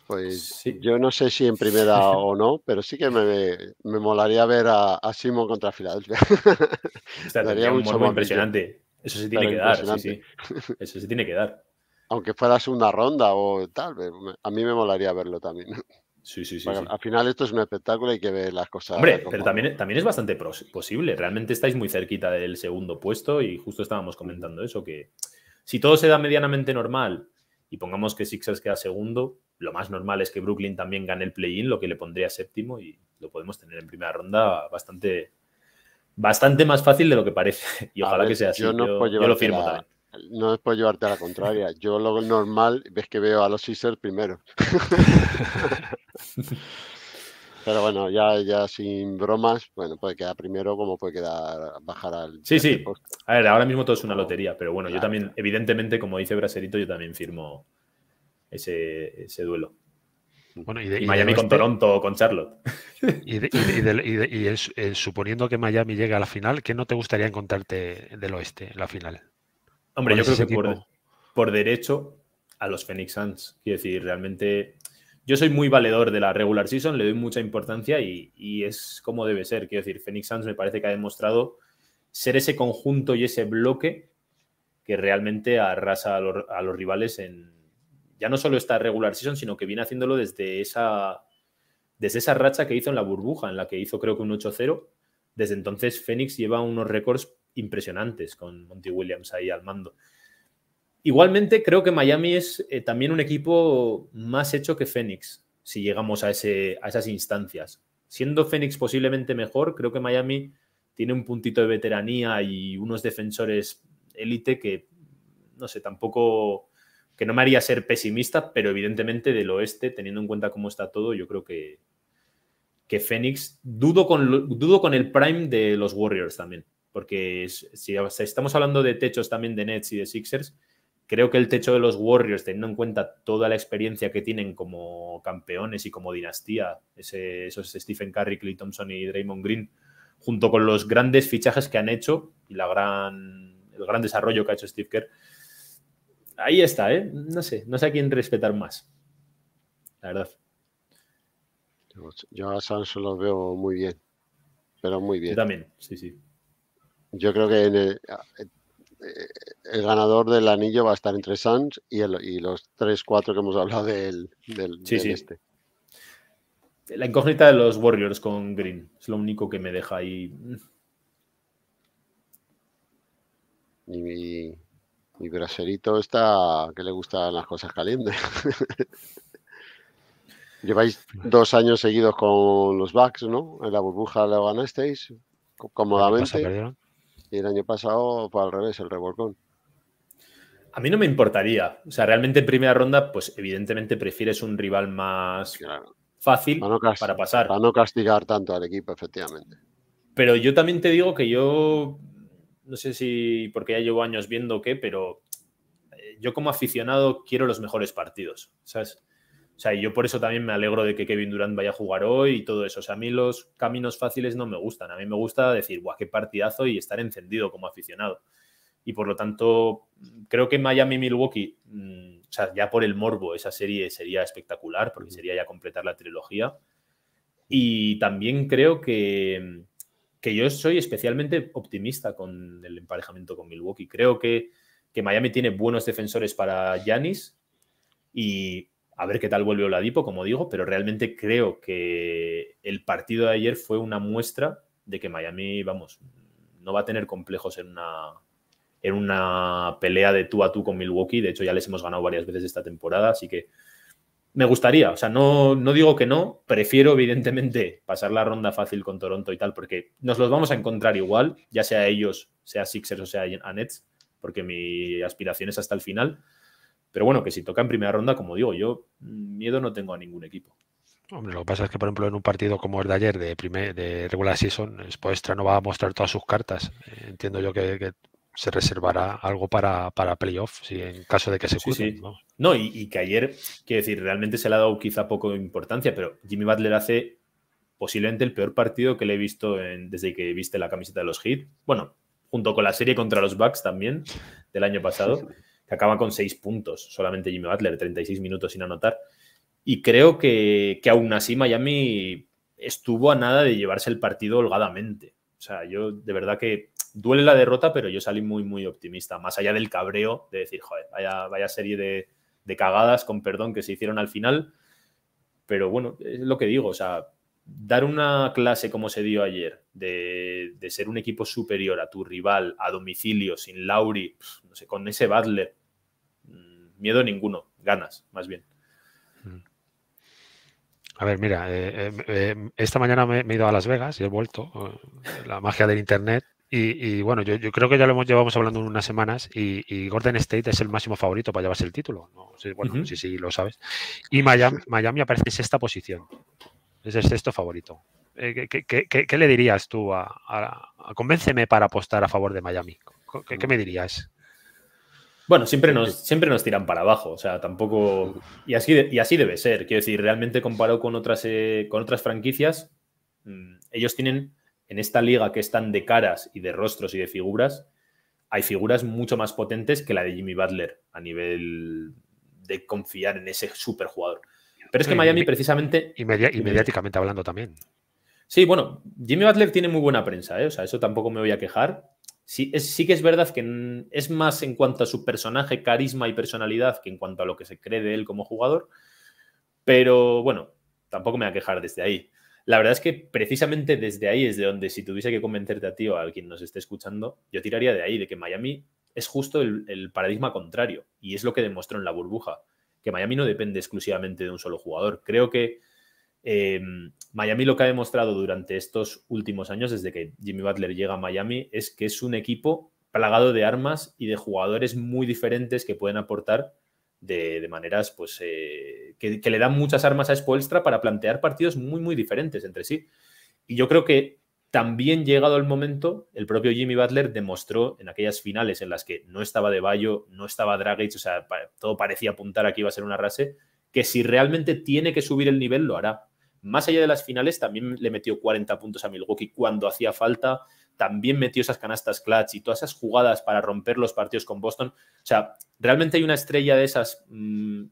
Pues yo no sé si en primera o no, pero sí que me, me molaría ver a, Simón contra Filadelfia. Sería muy impresionante. Eso se tiene que dar, Eso se tiene que dar. Aunque fuera segunda ronda o tal, a mí me molaría verlo también. Sí, sí, sí, Al final esto es un espectáculo y hay que ver las cosas. Hombre, pero también, también es bastante posible. Realmente estáis muy cerquita del segundo puesto y justo estábamos comentando eso, que si todo se da medianamente normal y pongamos que Sixers queda segundo, lo más normal es que Brooklyn también gane el play-in, lo que le pondría séptimo y lo podemos tener en primera ronda bastante, bastante más fácil de lo que parece. Y ojalá que sea así. Yo, lo firmo también. No puedo llevarte a la contraria. Yo lo normal es que veo a los Sixers primero. Pero bueno, ya, ya sin bromas, bueno, puede quedar primero como puede quedar bajar al. Sí, sí. A ver, ahora mismo todo es una lotería, pero bueno, yo también, evidentemente, como dice Braserito, yo también firmo ese, duelo. Bueno, y, de, Miami con este Toronto o con Charlotte. Y, suponiendo que Miami llegue a la final, ¿qué no te gustaría encontrarte del oeste en la final? Hombre, yo creo que por, derecho a los Phoenix Suns. Quiero decir, realmente yo soy muy valedor de la regular season, le doy mucha importancia y, es como debe ser. Quiero decir, Phoenix Suns me parece que ha demostrado ser ese conjunto y ese bloque que realmente arrasa a los, rivales en ya no solo esta regular season, sino que viene haciéndolo desde esa, desde esa racha que hizo en la burbuja, en la que hizo creo que un 8-0. Desde entonces Phoenix lleva unos récords impresionantes con Monty Williams ahí al mando. Igualmente, creo que Miami es eh, también un equipo más hecho que Phoenix, si llegamos a, ese, a esas instancias. Siendo Phoenix posiblemente mejor, creo que Miami tiene un puntito de veteranía y unos defensores élite que, no sé, tampoco, que no me haría ser pesimista, pero evidentemente del oeste, teniendo en cuenta cómo está todo, yo creo que, que Phoenix, dudo con, dudo con el prime de los Warriors también, porque si estamos hablando de techos también de Nets y de Sixers, Creo que el techo de los Warriors, teniendo en cuenta toda la experiencia que tienen como campeones y como dinastía, esos Stephen Curry, Clay Thompson y Draymond Green, junto con los grandes fichajes que han hecho y la gran, el gran desarrollo que ha hecho Steve Kerr, ahí está, ¿eh? No sé, no sé a quién respetar más. La verdad. Yo a Sanso los veo muy bien, pero muy bien. Yo también, sí, sí. Yo creo que en el, eh, el ganador del anillo va a estar entre Suns y, los 3-4 que hemos hablado del, sí, este. La incógnita de los Warriors con Green es lo único que me deja ahí. Y mi, bracerito está que le gustan las cosas calientes. Lleváis dos años seguidos con los Bucks, ¿no? En la burbuja lo ganasteis cómodamente. Y el año pasado fue al revés, el revolcón. A mí no me importaría. O sea, realmente en primera ronda, pues evidentemente prefieres un rival más fácil para, para, pasar. Para no castigar tanto al equipo, efectivamente. Pero yo también te digo que yo, no sé si porque ya llevo años viendo qué, pero eh, yo como aficionado quiero los mejores partidos. ¿Sabes? O sea, yo por eso también me alegro de que Kevin Durant vaya a jugar hoy y todo eso. O sea, a mí los caminos fáciles no me gustan. A mí me gusta decir, guau, qué partidazo y estar encendido como aficionado. Y por lo tanto, creo que Miami-Milwaukee, mm, o sea, ya por el morbo, esa serie sería espectacular porque sería ya completar la trilogía. Y también creo que, yo soy especialmente optimista con el emparejamiento con Milwaukee. Creo que, que Miami tiene buenos defensores para Yanis y a ver qué tal vuelve Oladipo, como digo, pero realmente creo que el partido de ayer fue una muestra de que Miami, vamos, no va a tener complejos en una, en una pelea de tú a tú con Milwaukee. De hecho, ya les hemos ganado varias veces esta temporada, así que me gustaría. O sea, no, no digo que no. Prefiero, evidentemente, pasar la ronda fácil con Toronto y tal, porque nos los vamos a encontrar igual, ya sea ellos, sea Sixers o sea Nets, porque mi aspiración es hasta el final. Pero bueno, que si toca en primera ronda, como digo, yo mm, miedo no tengo a ningún equipo. Hombre, lo que pasa es que, por ejemplo, en un partido como el de ayer, de, primer, de regular season, Spoestra no va a mostrar todas sus cartas. Eh, entiendo yo que, se reservará algo para, para playoff, en caso de que se cruce. No, y, que ayer, quiero decir, realmente se le ha dado quizá poco importancia, pero Jimmy Butler hace posiblemente el peor partido que le he visto desde que viste la camiseta de los Heat. Bueno, junto con la serie contra los Bucks también del año pasado. acaba con seis puntos, solamente Jimmy Butler, 36 minutos sin anotar. Y creo que, aún así Miami estuvo a nada de llevarse el partido holgadamente. O sea, yo de verdad que duele la derrota, pero yo salí muy, muy optimista, más allá del cabreo de decir, joder, vaya, serie de, cagadas, con perdón, que se hicieron al final. Pero bueno, es lo que digo, o sea, dar una clase como se dio ayer, de, de ser un equipo superior a tu rival, a domicilio, sin Lauri, no sé, con ese Butler, miedo ninguno, ganas, más bien. Mm. A ver, mira, eh, eh, eh, esta mañana me, he ido a Las Vegas y he vuelto, la magia del Internet. Y, bueno, yo, creo que ya lo hemos llevamos hablando unas semanas y, Gordon State es el máximo favorito para llevarse el título. No, sí, lo sabes. Y Miami, Miami aparece en sexta posición. Es el sexto favorito. ¿Qué, qué, le dirías tú a, a, Convénceme para apostar a favor de Miami? ¿Qué, me dirías? Bueno, siempre nos, siempre nos tiran para abajo, o sea, tampoco... Y así, y así debe ser, quiero decir, realmente comparado con otras, eh, con otras franquicias, mm, ellos tienen, en esta liga que están de caras y de rostros y de figuras, hay figuras mucho más potentes que la de Jimmy Butler a nivel de confiar en ese superjugador. Pero es que Miami precisamente... Y, mediáticamente hablando también. Sí, bueno, Jimmy Butler tiene muy buena prensa, ¿eh? o sea, eso tampoco me voy a quejar, Sí, sí que es verdad que es más en cuanto a su personaje, carisma y personalidad que en cuanto a lo que se cree de él como jugador. Pero bueno, tampoco me voy a quejar desde ahí. La verdad es que precisamente desde ahí es de donde si tuviese que convencerte a ti o a quien nos esté escuchando, yo tiraría de ahí, de que Miami es justo el, el, paradigma contrario y es lo que demostró en la burbuja, que Miami no depende exclusivamente de un solo jugador. Creo que Em, Miami lo que ha demostrado durante estos últimos años, desde que Jimmy Butler llega a Miami, es que es un equipo plagado de armas y de jugadores muy diferentes que pueden aportar de, maneras pues, eh, que, le dan muchas armas a Spoelstra para plantear partidos muy, muy diferentes entre sí. Y yo creo que también llegado el momento, el propio Jimmy Butler demostró en aquellas finales en las que no estaba De Bayo, no estaba Dragic, o sea, todo parecía apuntar a que iba a ser una rase, que si realmente tiene que subir el nivel, lo hará más allá de las finales, también le metió 40 puntos a Milwaukee cuando hacía falta. También metió esas canastas clutch y todas esas jugadas para romper los partidos con Boston. O sea, realmente hay una estrella de esas, mm,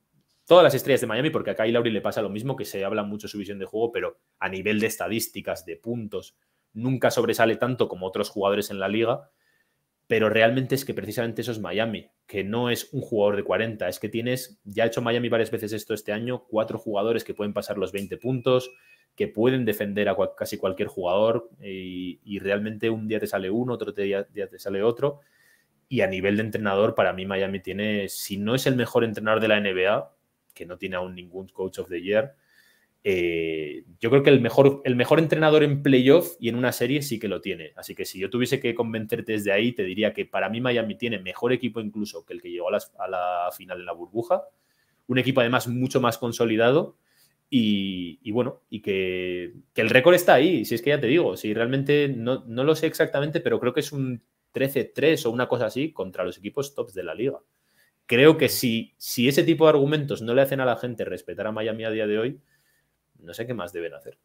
todas las estrellas de Miami, porque acá a Lauri le pasa lo mismo, que se habla mucho su visión de juego, pero a nivel de estadísticas, de puntos, nunca sobresale tanto como otros jugadores en la liga pero realmente es que precisamente eso es Miami, que no es un jugador de 40, es que tienes, ya ha hecho Miami varias veces esto este año, cuatro jugadores que pueden pasar los 20 puntos, que pueden defender a casi cualquier jugador y, realmente un día te sale uno, otro día, día, te sale otro. Y a nivel de entrenador, para mí Miami tiene, si no es el mejor entrenador de la NBA, que no tiene aún ningún coach of the year, eh, yo creo que el mejor, el mejor entrenador en playoff y en una serie sí que lo tiene. Así que si yo tuviese que convencerte desde ahí, te diría que para mí Miami tiene mejor equipo incluso que el que llegó a la, final en la burbuja. Un equipo además mucho más consolidado y, bueno, y que, el récord está ahí. Si es que ya te digo, si realmente no, no lo sé exactamente, pero creo que es un 13-3 o una cosa así contra los equipos tops de la liga. Creo que si, si ese tipo de argumentos no le hacen a la gente respetar a Miami a día de hoy, no sé qué más deben hacer.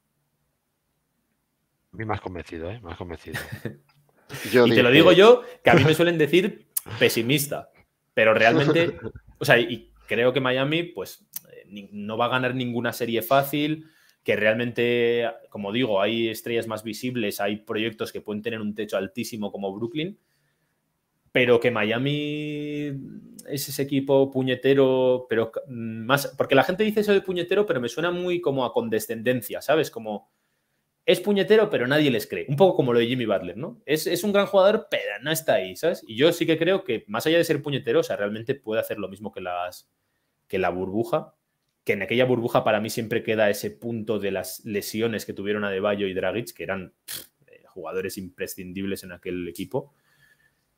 A mí más convencido, ¿eh? Más convencido. yo y te lo digo yo, que a mí me suelen decir pesimista, pero realmente, o sea, y creo que Miami, pues, eh, no va a ganar ninguna serie fácil, que realmente, como digo, hay estrellas más visibles, hay proyectos que pueden tener un techo altísimo como Brooklyn, pero que Miami es ese equipo puñetero, pero mm, más. Porque la gente dice eso de puñetero, pero me suena muy como a condescendencia, ¿sabes? Como. Es puñetero, pero nadie les cree. Un poco como lo de Jimmy Butler, ¿no? Es, un gran jugador, pero no está ahí, ¿sabes? Y yo sí que creo que, más allá de ser puñetero, o sea, realmente puede hacer lo mismo que, las, que la burbuja. Que en aquella burbuja para mí siempre queda ese punto de las lesiones que tuvieron a Adebayo y Dragic, que eran eh, jugadores imprescindibles en aquel equipo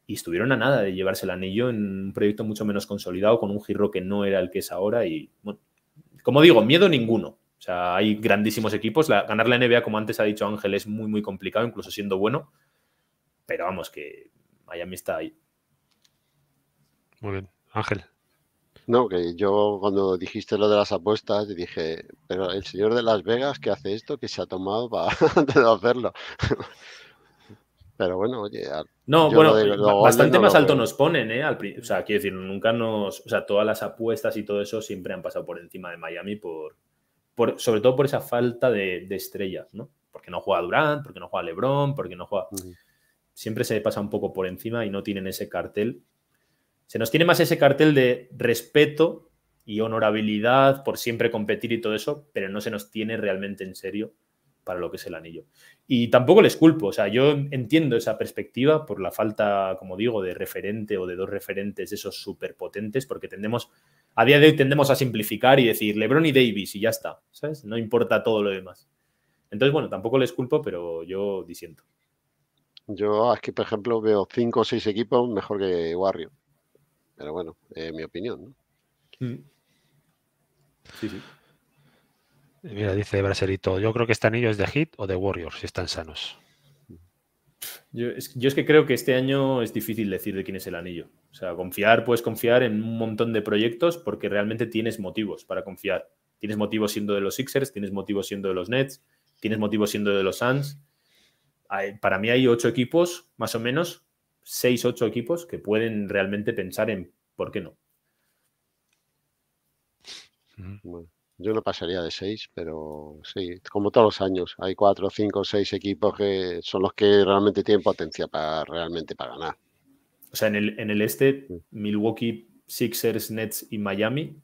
y estuvieron a nada de llevarse el anillo en un proyecto mucho menos consolidado, con un giro que no era el que es ahora. Y bueno, como digo, miedo ninguno. O sea, hay grandísimos equipos. ganar la NBA, como antes ha dicho Ángel, es muy, muy complicado, incluso siendo bueno. Pero vamos, que Miami está ahí. Muy bien. Ángel. No, que yo cuando dijiste lo de las apuestas dije, pero el señor de Las Vegas que hace esto, que se ha tomado para hacerlo. Pero bueno, no, bueno, bastante más alto nos ponen, ¿eh? Al, o sea, quiero decir, nunca nos. sea, todas las apuestas y todo eso siempre han pasado por encima de Miami, por, por sobre todo por esa falta de, estrellas, ¿no? Porque no juega Durant, porque no juega LeBron, porque no juega. Siempre se pasa un poco por encima y no tienen ese cartel. Se nos tiene más ese cartel de respeto y honorabilidad por siempre competir y todo eso, pero no se nos tiene realmente en serio para lo que es el anillo. Y tampoco les culpo, o sea, yo entiendo esa perspectiva por la falta, como digo, de referente o de dos referentes esos superpotentes, porque tendemos, a día de hoy tendemos a simplificar y decir LeBron y Davis y ya está, ¿sabes? No importa todo lo demás. Entonces, bueno, tampoco les culpo, pero yo disiento. Yo aquí, por ejemplo, veo cinco o seis equipos mejor que Warrior. Pero bueno, mi opinión, ¿no? Mm. Sí, sí. Mira, dice Braserito, yo creo que este anillo es de Hit o de Warriors, si están sanos. Yo es, que creo que este año es difícil decir de quién es el anillo. O sea, confiar, puedes confiar en un montón de proyectos porque realmente tienes motivos para confiar. Tienes motivos siendo de los Sixers, tienes motivos siendo de los Nets, tienes motivos siendo de los Suns. para mí hay ocho equipos, más o menos, seis, ocho equipos que pueden realmente pensar en por qué no. bueno. Yo no pasaría de seis, pero sí, como todos los años, hay cuatro, cinco, seis equipos que son los que realmente tienen potencia para realmente para ganar. O sea, en el, en el este, mm. Milwaukee, Sixers, Nets y Miami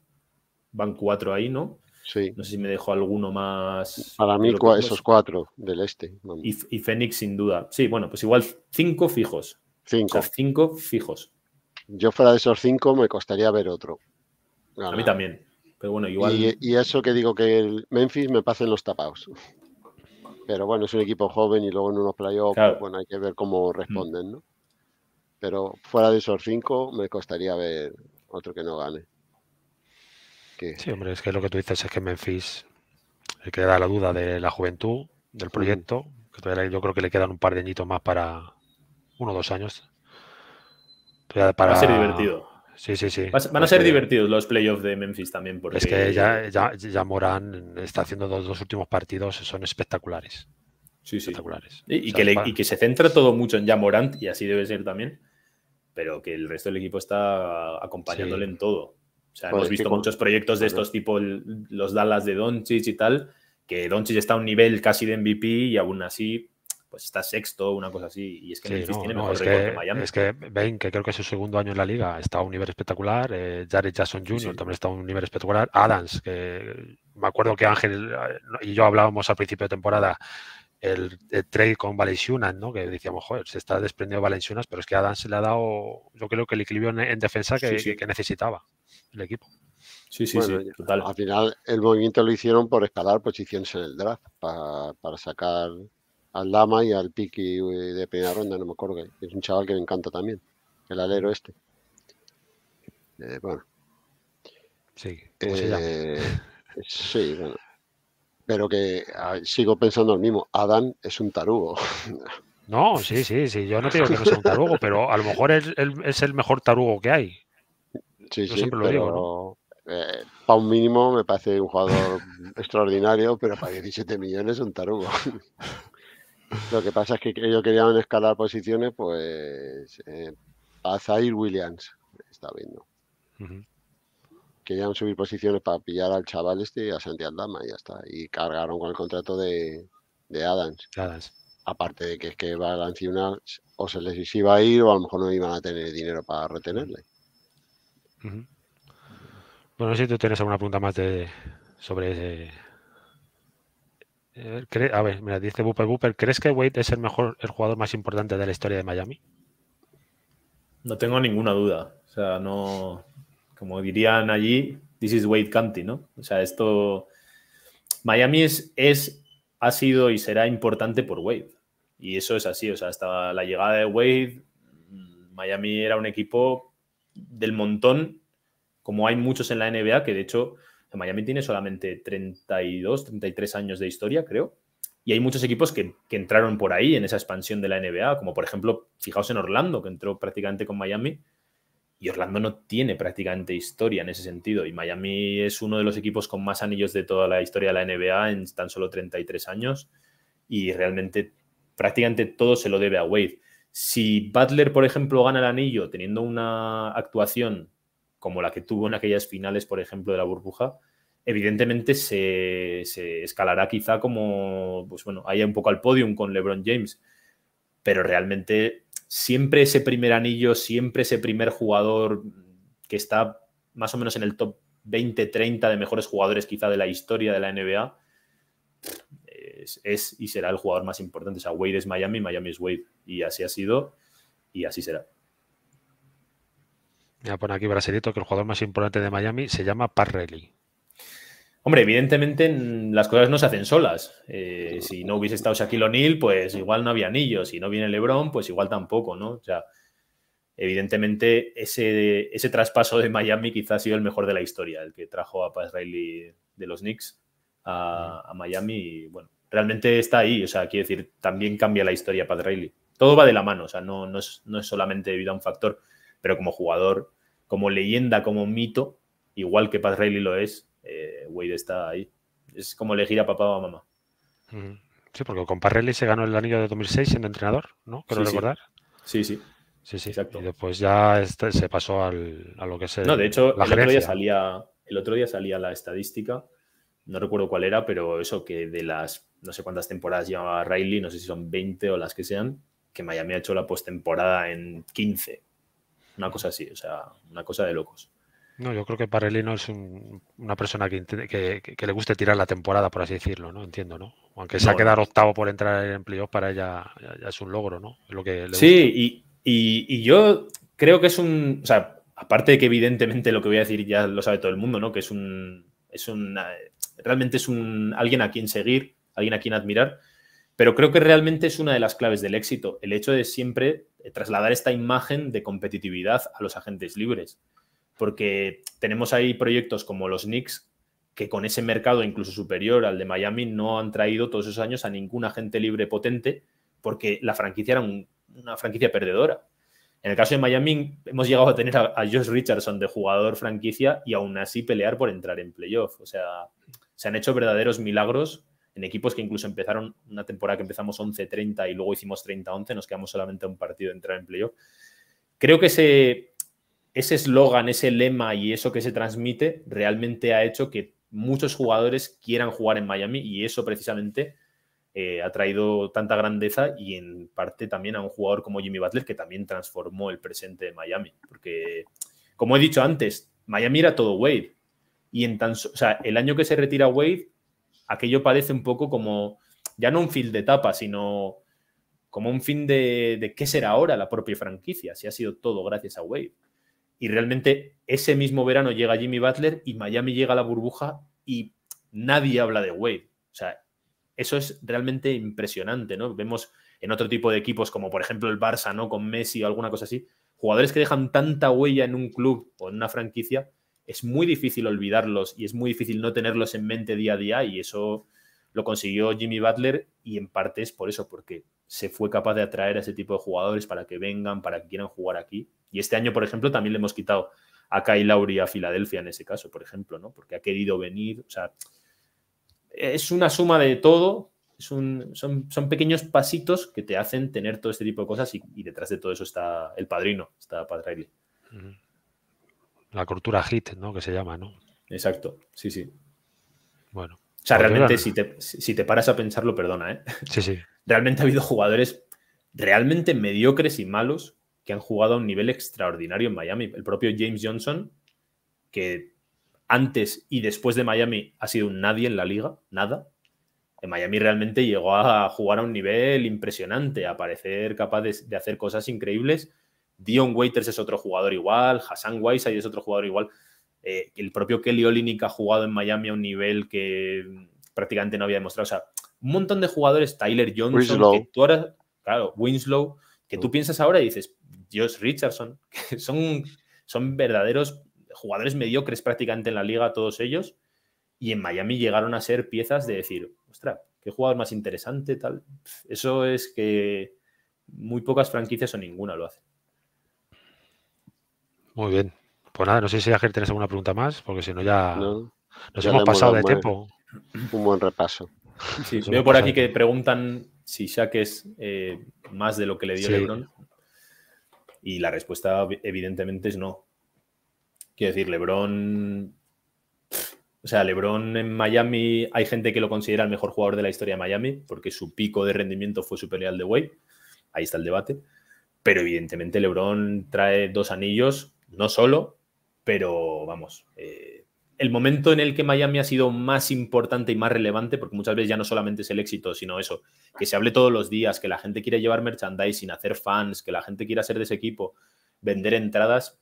van cuatro ahí, ¿no? Sí. No sé si me dejo alguno más. Para mí, esos cuatro del este. Y, y, Phoenix, sin duda. Sí, bueno, pues igual cinco fijos. Cinco. cinco fijos. Yo fuera de esos cinco me costaría ver otro. A mí también igual. Y, eso que digo que el Memphis me pasen los tapados. Pero bueno, es un equipo joven y luego en unos playoffs, pues bueno, hay que ver cómo responden, mm. ¿no? Pero fuera de esos cinco, me costaría ver otro que no gane. Sí, hombre, es que lo que tú dices es que Memphis le queda la duda de la juventud, del mm. proyecto, que todavía yo creo que le quedan un par de añitos más para uno o dos años. Va a ser divertido. Sí, sí, sí. Van a ser divertidos los playoffs de Memphis también. Porque... Es que ya, ya, ya Morán está haciendo los dos últimos partidos, son espectaculares. Sí, sí. Espectaculares. Y, que que se centra todo mucho en ya Morant y así debe ser también, pero que el resto del equipo está acompañándole en todo. O sea, hemos visto muchos proyectos de estos tipos, los Dallas de Doncic y tal, que Doncic está a un nivel casi de MVP y aún así pues está sexto, una cosa así. Y es que tiene mejor que, Miami. Es que Bain, que creo que es su segundo año en la liga, está a un nivel espectacular. Eh, Jared Jackson Jr. también está a un nivel espectacular. Adams, que me acuerdo que Ángel y yo hablábamos al principio de temporada el, trade con Valenciunas, ¿no? Que decíamos, joder, se está desprendiendo Valenciunas, pero es que Adams le ha dado, yo creo que el equilibrio en, defensa que, necesitaba el equipo. Sí, sí, sí, Al final el movimiento lo hicieron por escalar posiciones en el draft para, para sacar al Lama y al Piki de primera ronda, no me acuerdo. es un chaval que me encanta también, el alero este. Eh, bueno. Sí, eh, Sí, bueno. Pero que ah, sigo pensando el mismo. Adán es un tarugo. No, sí, sí, sí. Yo no te digo que no sea un tarugo, pero a lo mejor es, es el mejor tarugo que hay. Sí, Yo siempre lo digo, ¿no? Eh, para un mínimo me parece un jugador extraordinario, pero para 17 millones es un tarugo. Lo que pasa es que ellos querían escalar posiciones, pues eh, a Williams está viendo. Querían subir posiciones para pillar al chaval este y a Santi Aldama y ya está. Y cargaron con el contrato de, Adams. Aparte de que es que una... o se les iba a ir o a lo mejor no iban a tener dinero para retenerle. Bueno, si tú tienes alguna pregunta más de, sobre eh, a ver, mira, dice Booper Booper, ¿crees que Wade es el mejor, el jugador más importante de la historia de Miami? No tengo ninguna duda. O sea, no. Como dirían allí, this is Wade County, ¿no? O sea, esto. Miami es, es, ha sido y será importante por Wade. Y eso es así. O sea, hasta la llegada de Wade, Miami era un equipo del montón, como hay muchos en la NBA, que de hecho Miami tiene solamente 32, 33 años de historia, creo. Y hay muchos equipos que, entraron por ahí en esa expansión de la NBA, como por ejemplo, fijaos en Orlando, que entró prácticamente con Miami. Y Orlando no tiene prácticamente historia en ese sentido. Y Miami es uno de los equipos con más anillos de toda la historia de la NBA en tan solo 33 años. Y realmente prácticamente todo se lo debe a Wade. Si Butler, por ejemplo, gana el anillo teniendo una actuación como la que tuvo en aquellas finales, por ejemplo, de la burbuja, evidentemente se, escalará quizá como, pues bueno, haya un poco al podium con LeBron James, pero realmente siempre ese primer anillo, siempre ese primer jugador que está más o menos en el top 20, 30 de mejores jugadores quizá de la historia de la NBA, es, es y será el jugador más importante. O sea, Wade es Miami, Miami es Wade, y así ha sido y así será. Ya pone aquí Brasilito que el jugador más importante de Miami se llama Parrelli. Hombre, evidentemente las cosas no se hacen solas. Eh, si no hubiese estado Shaquille O'Neal, pues igual no había anillo. Si no viene LeBron, pues igual tampoco, ¿no? O sea, evidentemente ese, ese traspaso de Miami quizás ha sido el mejor de la historia, el que trajo a Paz de los Knicks a, Miami. Y, bueno, realmente está ahí. O sea, quiero decir, también cambia la historia Paz Todo va de la mano, o sea, no, no, es, no es solamente debido a un factor, pero como jugador como leyenda, como mito, igual que Pat Riley lo es, eh, Wade está ahí. Es como elegir a papá o a mamá. Sí, porque con Pat Riley se ganó el anillo de 2006 siendo entrenador, ¿no? Creo sí, recordar. Sí, sí. Sí, sí. Exacto. Y después ya este, se pasó al, a lo que se. No, de hecho, el, otro día salía, el otro día salía la estadística, no recuerdo cuál era, pero eso que de las no sé cuántas temporadas llevaba Riley, no sé si son 20 o las que sean, que Miami ha hecho la postemporada en 15 una cosa así, o sea, una cosa de locos. No, yo creo que Parellino es un, una persona que, que, le guste tirar la temporada, por así decirlo, ¿no? Entiendo, ¿no? Aunque se ha quedado octavo por entrar en empleo, para ella ya, es un logro, ¿no? lo que sí, y, yo creo que es un. O sea, aparte de que evidentemente lo que voy a decir ya lo sabe todo el mundo, ¿no? Que es un. Es un realmente es un alguien a quien seguir, alguien a quien admirar. Pero creo que realmente es una de las claves del éxito, el hecho de siempre eh, trasladar esta imagen de competitividad a los agentes libres. Porque tenemos ahí proyectos como los Knicks, que con ese mercado incluso superior al de Miami no han traído todos esos años a ningún agente libre potente, porque la franquicia era una franquicia perdedora. En el caso de Miami hemos llegado a tener a, a, Josh Richardson de jugador franquicia y aún así pelear por entrar en playoff. O sea, se han hecho verdaderos milagros en equipos que incluso empezaron una temporada que empezamos 11-30 y luego hicimos 30-11, nos quedamos solamente a un partido de entrar en playoff. Creo que ese eslogan, ese, lema y eso que se transmite realmente ha hecho que muchos jugadores quieran jugar en Miami y eso precisamente eh, ha traído tanta grandeza y en parte también a un jugador como Jimmy Butler que también transformó el presente de Miami. Porque, como he dicho antes, Miami era todo Wade. Y en tan, o sea, el año que se retira Wade, aquello parece un poco como, ya no un fin de etapa, sino como un fin de, qué será ahora la propia franquicia, si ha sido todo gracias a Wade Y realmente ese mismo verano llega Jimmy Butler y Miami llega a la burbuja y nadie habla de Wade. O sea, eso es realmente impresionante, ¿no? Vemos en otro tipo de equipos, como por ejemplo el Barça, ¿no? Con Messi o alguna cosa así, jugadores que dejan tanta huella en un club o en una franquicia es muy difícil olvidarlos y es muy difícil no tenerlos en mente día a día y eso lo consiguió Jimmy Butler y en parte es por eso, porque se fue capaz de atraer a ese tipo de jugadores para que vengan, para que quieran jugar aquí. Y este año, por ejemplo, también le hemos quitado a Kai Lowry a Filadelfia en ese caso, por ejemplo, ¿no? Porque ha querido venir, o sea, es una suma de todo, son, pequeños pasitos que te hacen tener todo este tipo de cosas y, detrás de todo eso está el padrino, está Padre la cultura hit, ¿no? Que se llama, ¿no? Exacto, sí, sí. Bueno. O sea, realmente, si te, paras a pensarlo, perdona, ¿eh? Sí, sí. Realmente ha habido jugadores realmente mediocres y malos que han jugado a un nivel extraordinario en Miami. El propio James Johnson, que antes y después de Miami ha sido un nadie en la liga, nada. En Miami realmente llegó a jugar a un nivel impresionante, a parecer capaz de hacer cosas increíbles Dion Waiters es otro jugador igual, Hassan Whiteside es otro jugador igual. Eh, el propio Kelly Olinick ha jugado en Miami a un nivel que mm, prácticamente no había demostrado. O sea, un montón de jugadores, Tyler Johnson, Winslow. que tú claro, Winslow, que tú mm. piensas ahora y dices, Josh Richardson, que son, son verdaderos jugadores mediocres prácticamente en la liga, todos ellos, y en Miami llegaron a ser piezas de decir, ostras, qué jugador más interesante, tal. Eso es que muy pocas franquicias o ninguna lo hacen. Muy bien. Pues nada, no sé si Ángel tienes alguna pregunta más, porque si no ya nos hemos pasado de tiempo. Un buen repaso. Sí, veo por aquí que preguntan si Shaq es eh, más de lo que le dio LeBron. Y la respuesta evidentemente es no. Quiero decir, LeBron o sea, LeBron en Miami, hay gente que lo considera el mejor jugador de la historia de Miami, porque su pico de rendimiento fue superior al de Wade. Ahí está el debate. Pero evidentemente LeBron trae dos anillos no solo, pero vamos, eh, el momento en el que Miami ha sido más importante y más relevante, porque muchas veces ya no solamente es el éxito, sino eso, que se hable todos los días, que la gente quiere llevar merchandising, hacer fans, que la gente quiera ser de ese equipo, vender entradas,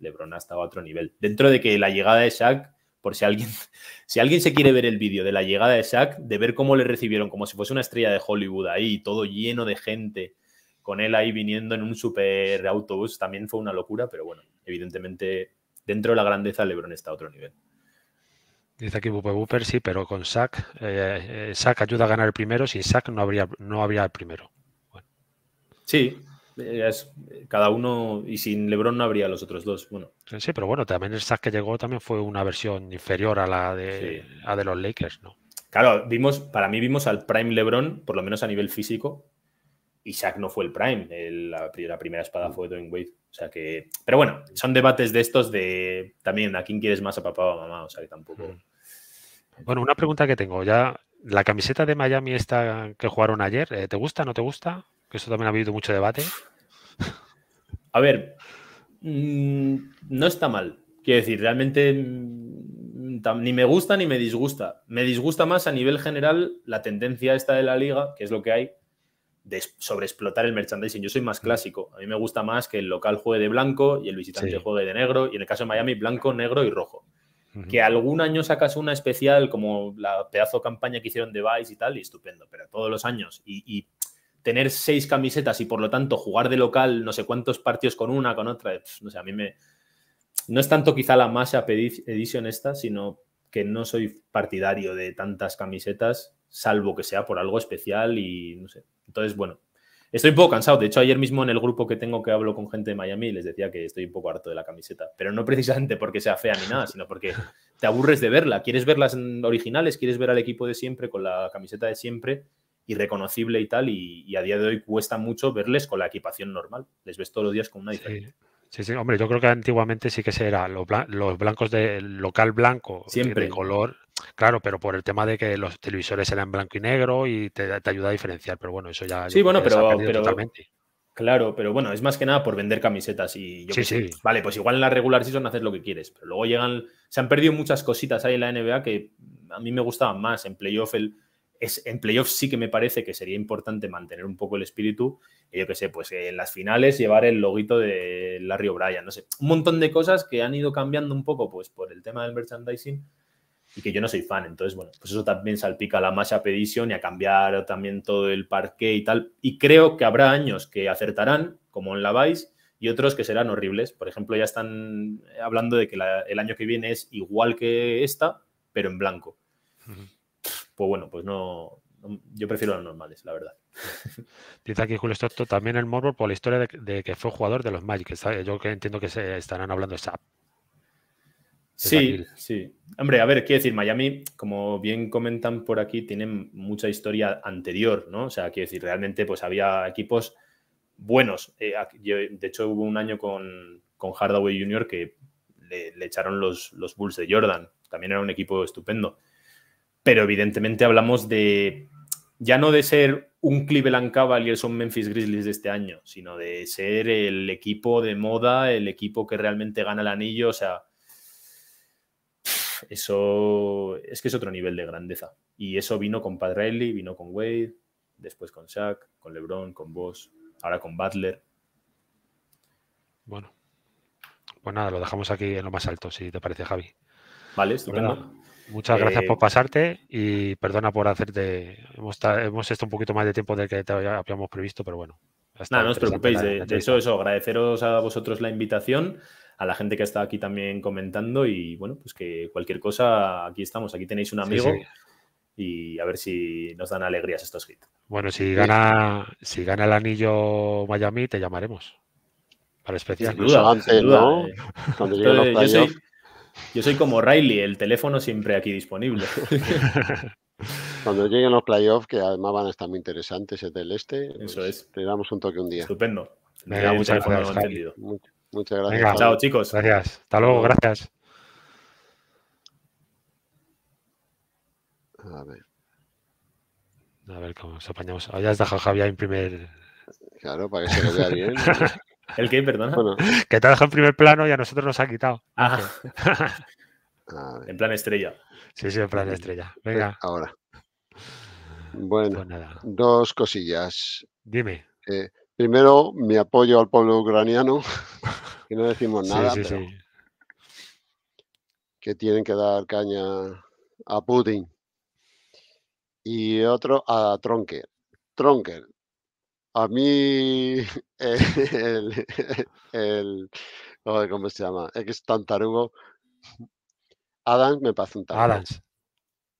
LeBron ha estado a otro nivel. Dentro de que la llegada de Shaq, por si alguien, si alguien se quiere ver el vídeo de la llegada de Shaq, de ver cómo le recibieron como si fuese una estrella de Hollywood ahí, todo lleno de gente, con él ahí viniendo en un super autobús, también fue una locura, pero bueno, evidentemente, dentro de la grandeza, LeBron está a otro nivel. Dice aquí Bupe Buper, sí, pero con Sack, eh, eh ayuda a ganar el primero, sin Sack no habría, no habría el primero. Sí, eh, es, eh, cada uno y sin LeBron no habría los otros dos. Bueno. Sí, pero bueno, también el sack que llegó también fue una versión inferior a la de, de los Lakers, ¿no? Claro, vimos, para mí vimos al Prime LeBron, por lo menos a nivel físico, Isaac no fue el prime, la, primera espada mm. fue Dwayne Wade. O sea que, pero bueno, son debates de estos de también a quién quieres más a papá o a mamá, o sea que tampoco. Mm. Bueno, una pregunta que tengo ya, la camiseta de Miami esta que jugaron ayer, eh, ¿te gusta, o no te gusta? Que eso también ha habido mucho debate. A ver, mm, no está mal. Quiero decir, realmente ni me gusta ni me disgusta. Me disgusta más a nivel general la tendencia esta de la liga, que es lo que hay, de sobreexplotar el merchandising. Yo soy más clásico. A mí me gusta más que el local juegue de blanco y el visitante juegue de negro. Y en el caso de Miami, blanco, negro y rojo. Que algún año sacas una especial como la pedazo campaña que hicieron de Vice y tal, y estupendo, pero todos los años. Y, tener seis camisetas y por lo tanto jugar de local no sé cuántos partidos con una, con otra, no sé, a mí me. No es tanto quizá la masa edición esta, sino que no soy partidario de tantas camisetas salvo que sea por algo especial y no sé. Entonces, bueno, estoy un poco cansado. De hecho, ayer mismo en el grupo que tengo que hablo con gente de Miami les decía que estoy un poco harto de la camiseta, pero no precisamente porque sea fea ni nada, sino porque te aburres de verla. Quieres verlas originales, quieres ver al equipo de siempre con la camiseta de siempre y reconocible y tal, y, a día de hoy cuesta mucho verles con la equipación normal. Les ves todos los días con una diferencia. Sí. Sí, hombre, yo creo que antiguamente sí que se era los, blancos del local blanco, eh, siempre. de color, Claro, pero por el tema de que los televisores eran blanco y negro y te, ayuda a diferenciar, pero bueno, eso ya... Sí, bueno, pero, Claro, pero bueno, es más que nada por vender camisetas y yo sí. Vale, pues igual en la regular season haces lo que quieres, pero luego llegan... Se han perdido muchas cositas ahí en la NBA que a mí me gustaban más. En playoff Es, en playoffs sí que me parece que sería importante mantener un poco el espíritu, y yo qué sé, pues en las finales llevar el loguito de Larry O'Brien, no sé, un montón de cosas que han ido cambiando un poco, pues por el tema del merchandising, y que yo no soy fan. Entonces, bueno, pues eso también salpica a la mashup Pedition y a cambiar también todo el parque y tal. Y creo que habrá años que acertarán, como en la Vice, y otros que serán horribles. Por ejemplo, ya están hablando de que el año que viene es igual que esta, pero en blanco. Pues bueno, pues no, yo prefiero los normales, la verdad. Dice aquí Julio Stotto también el morbo por la historia de, que fue jugador de los Magic. Yo entiendo que se estarán hablando de esa Sí, sí. Hombre, a ver, quiero decir, Miami, como bien comentan por aquí, tienen mucha historia anterior, ¿no? O sea, quiero decir, realmente pues había equipos buenos. Eh, de hecho, hubo un año con, Hardaway Jr. que le, echaron los, los, Bulls de Jordan. También era un equipo estupendo. Pero evidentemente hablamos de, ya no de ser un Cleveland Cavaliers o un Memphis Grizzlies de este año, sino de ser el equipo de moda, el equipo que realmente gana el anillo, o sea eso es que es otro nivel de grandeza. Y eso vino con Padre Riley, vino con Wade, después con Shaq, con LeBron, con vos, ahora con Butler. Bueno, pues nada, lo dejamos aquí en lo más alto, si te parece, Javi. Vale, estupendo. Pues muchas gracias eh, por pasarte y perdona por hacerte. Hemos, hemos estado un poquito más de tiempo del que habíamos previsto, pero bueno. Nada, no os preocupéis. de, eso, eso, agradeceros a vosotros la invitación a la gente que está aquí también comentando y bueno, pues que cualquier cosa, aquí estamos, aquí tenéis un amigo. Y a ver si nos dan alegrías estos hits. Bueno, si gana, si gana el anillo Miami, te llamaremos. Para especial. Pues eh. Cuando yo, soy, yo soy como Riley, el teléfono siempre aquí disponible. Cuando lleguen los playoffs, que además van a estar muy interesantes, es del este. Eso pues es. Te damos un toque un día. Estupendo. Me da entendido. Muchas gracias. chao, chicos. Gracias. Hasta luego, gracias. A ver. A ver cómo nos apañamos. Ahora está Javier en primer. Claro, para que se lo vea bien. ¿El qué, perdona? Que te ha dejado en primer plano y a nosotros nos ha quitado. Ah. En plan estrella. Sí, sí, en plan estrella. Venga. Eh, ahora. Bueno, pues dos cosillas. Dime. Eh, Primero, mi apoyo al pueblo ucraniano, que no decimos nada, que tienen que dar caña a Putin. Y otro a Tronker. Tronker. A mí, el, el, ¿cómo se llama? Ex tarugo. Adams me parece un tarugo. Adams.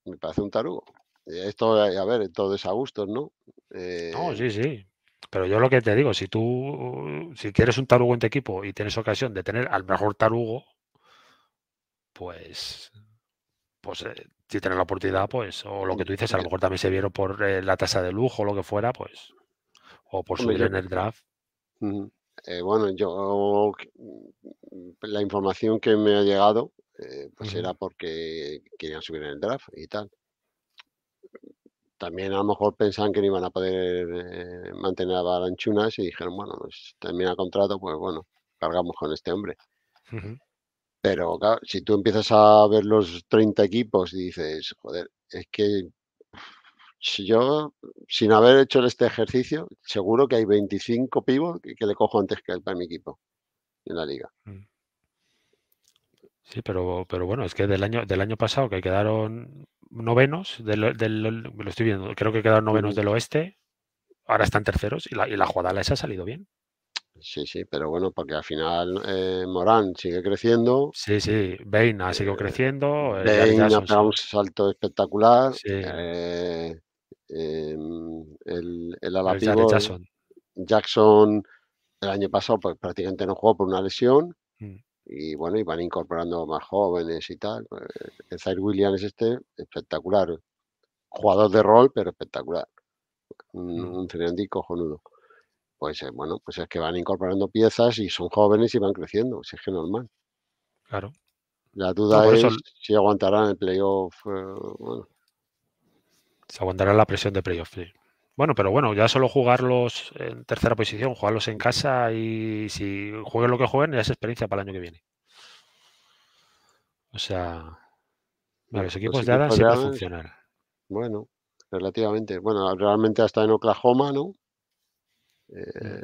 Me parece un tarugo. Esto, a ver, todo es a gustos, ¿no? no, eh, sí, sí. Pero yo lo que te digo, si tú, si quieres un tarugo en tu equipo y tienes ocasión de tener al mejor tarugo, pues, pues eh, si tienes la oportunidad, pues, o lo que tú dices, a lo mejor también se vieron por eh, la tasa de lujo o lo que fuera, pues, o por subir en el draft. Mm, eh, bueno, yo, mm, la información que me ha llegado, pues era porque querían subir en el draft y tal también a lo mejor pensaban que no iban a poder eh, mantener a Baranchunas y dijeron, bueno, pues termina contrato, pues bueno, cargamos con este hombre. Pero claro, si tú empiezas a ver los 30 equipos y dices, joder, es que si yo, sin haber hecho este ejercicio, seguro que hay 25 pibos que, le cojo antes que él para mi equipo en la liga. Mm. Sí, pero, pero bueno, es que del año, del año pasado que quedaron novenos, del, lo estoy viendo, creo que quedaron novenos del oeste, ahora están terceros y la, y la jugada esa ha salido bien. Sí, sí, pero bueno, porque al final eh, Morán sigue creciendo. Sí, sí, Bain ha seguido eh, creciendo. Bain eh, ha un salto espectacular. Em, el, el, de Jackson. Jackson. el año pasado pues, prácticamente no jugó por una lesión. Mm y bueno, y van incorporando más jóvenes y tal. Pues, el Zaire Williams este, espectacular. Jugador de rol, pero espectacular. Un, mm. y cojonudo. Pues eh, bueno, pues es que van incorporando piezas y son jóvenes y van creciendo, si es que normal. Claro. La duda es si aguantarán el playoff. Eh, Se aguantará la presión de playoff, sí. Bueno, pero bueno, ya solo jugarlos en tercera posición, jugarlos en casa y si jueguen lo que jueguen, ya es experiencia para el año que viene. O sea, los pues equipos de Adam Bueno, relativamente. Bueno, realmente hasta en Oklahoma, ¿no? Mm, eh,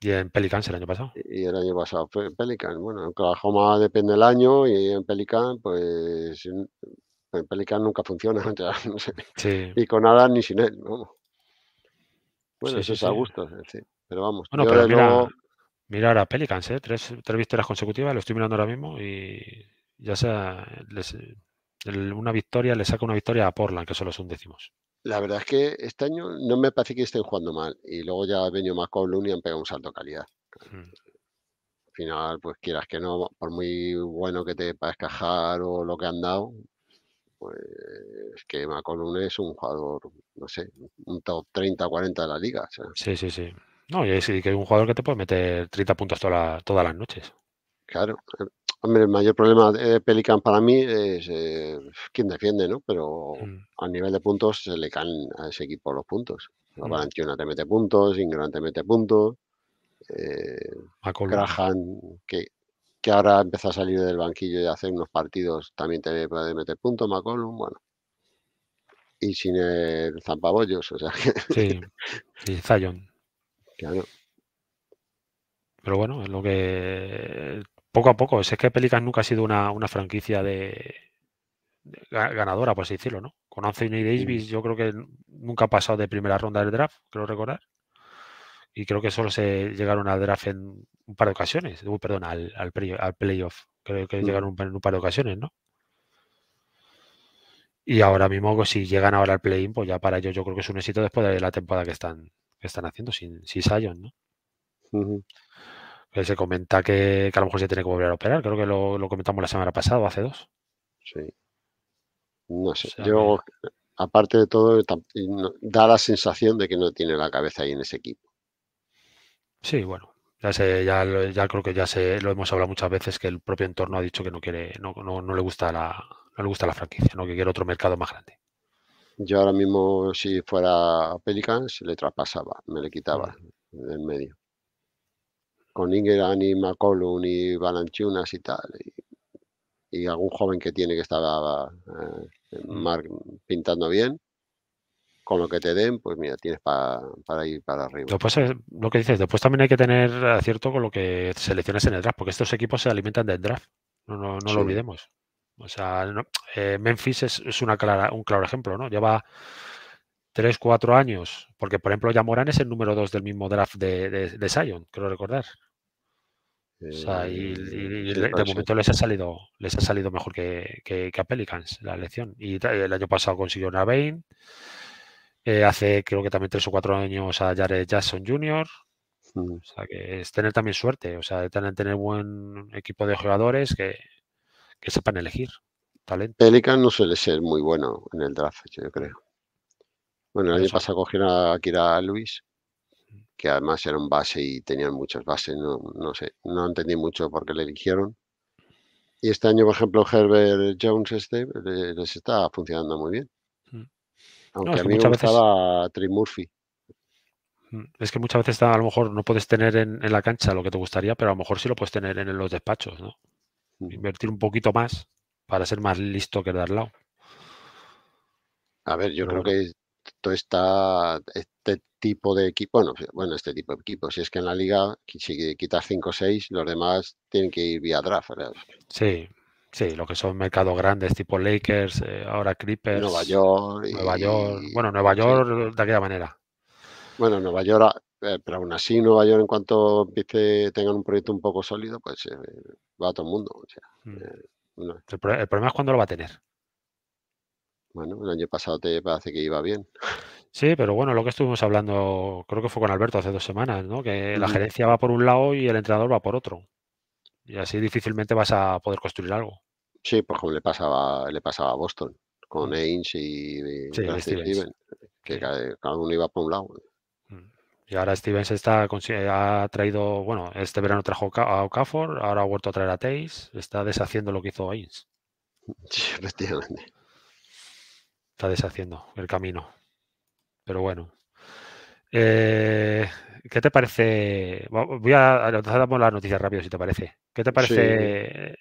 y en Pelicans el año pasado. Y el año pasado, Pelicans. Bueno, en Oklahoma depende del año y en Pelican pues en Pelican nunca funciona. Y con Adam ni sin él, ¿no? Bueno, eso es a gusto, eh, sí. Pero vamos. Bueno, pero mira, luego... Pelicans, eh, tres, tres victorias consecutivas, lo estoy mirando ahora mismo y ya sea una victoria, le saca una victoria a Portland, que solo son décimos. La verdad es que este año no me parece que estén jugando mal. Y luego ya venido McCollum y han pegado un salto de calidad. Hmm. Al final, pues quieras que no, por muy bueno que te parezca Jar o lo que han dado, pues que McCollum es un jugador, no sé, un top 30 o 40 de la liga. Sí, sí, sí. No, y que hay un jugador que te puede meter 30 puntos toda todas las noches. Claro. Hombre, el mayor problema de Pelican para mí es eh, quién defiende, ¿no? Pero mm. a nivel de puntos se le caen a ese equipo los puntos. La mm. Valentina te mete puntos, Ingram te mete puntos. Eh, Graham, que que ahora empieza a salir del banquillo y hacer unos partidos, también te puede meter punto McCollum, bueno. Y sin el zampabollos, o sea Sí, sí Zion. Pero bueno, es lo que... Poco a poco, es que Pelicans nunca ha sido una, franquicia de, ganadora, por así decirlo, ¿no? Con Anthony Davis yo creo que nunca ha pasado de primera ronda del draft, creo recordar y creo que solo se llegaron al draft en un par de ocasiones, Uy, perdón, al, al, playoff, creo que mm. llegaron en un par de ocasiones, ¿no? Y ahora mismo, si llegan ahora al play-in, pues ya para ellos yo creo que es un éxito después de la temporada que están, están haciendo sin, sin Sion, ¿no? se comenta que, a lo mejor se tiene que volver a operar, creo que lo, comentamos la semana pasada o hace dos. Sí. No sé, yo aparte de todo, da la sensación de que no tiene la cabeza ahí en ese equipo. Sí, bueno, ya, ya, ya creo que ya se lo hemos hablado muchas veces que el propio entorno ha dicho que no quiere, no, no, no le gusta la, no le gusta la franquicia, no que quiere otro mercado más grande. Yo ahora mismo, si fuera Pelicans, le traspasaba, me le quitaba en medio. Con Ingram y McCollum y Balanchunas y tal. Y, algún joven que tiene que estar eh, mm. pintando bien con lo que te den, pues mira, tienes para ir para arriba. Después, lo que dices, después también hay que tener acierto con lo que selecciones en el draft, porque estos equipos se alimentan del draft, no, no, lo olvidemos. O sea, eh, Memphis es, una clara, un claro ejemplo, ¿no? Lleva tres, cuatro años, porque por ejemplo, ya Moran es el número dos del mismo draft de, de, creo recordar. O sea, y, eh, de momento les ha salido, les ha salido mejor que, que, a Pelicans la elección. Y el año pasado consiguió Navain. Eh, hace creo que también tres o cuatro años a Jared Jackson Jr. Mm. O sea, que es tener también suerte, o sea, tener, tener buen equipo de jugadores que, sepan elegir talento. Pelican no suele ser muy bueno en el draft, yo creo. Bueno, el año pasado cogieron a Kira Luis, que además era un base y tenían muchas bases, no, no sé, no entendí mucho por qué le eligieron. Y este año, por ejemplo, Herbert Jones este eh, les está funcionando muy bien. Aunque a mí me gustaba veces... Murphy. Mm, es que muchas veces a lo mejor no puedes tener en, la cancha lo que te gustaría, pero a lo mejor sí lo puedes tener en, los despachos, ¿no? Mm. Invertir un poquito más para ser más listo que el de al lado. A ver, yo creo que todo está este tipo de equipo, bueno, bueno, este tipo de equipo, si es que en la liga, si quitas 5 o 6, los demás tienen que ir vía draft. Sí, Sí, lo que son mercados grandes tipo Lakers, eh, ahora Clippers. Nueva York. Nueva York. Bueno, Nueva York de aquella manera. Bueno, Nueva York, ah, eh, pero aún así Nueva York en cuanto empiece, tengan un proyecto un poco sólido, pues eh, va a todo el mundo. Mm. el, problema es cuándo lo va a tener. Bueno, el año pasado te parece que iba bien. Sí, pero bueno, lo que estuvimos hablando, creo que fue con Alberto hace dos semanas, ¿no? Que la gerencia va por un lado y el entrenador va por otro. Y así difícilmente vas a poder construir algo. Sí, por ejemplo, le pasaba, le pasaba a Boston con mm. Ains y, Steven, que cada, uno iba por un lado. Mm. Y ahora Stevens está, ha traído, bueno, este verano trajo a Okafor, ahora ha vuelto a traer a Tays, está deshaciendo lo que hizo Ains. Sí, efectivamente. Está deshaciendo el camino. Pero bueno, eh, ¿Qué te parece? Voy a, dar las noticias rápido, si te parece. ¿Qué te parece? Eh,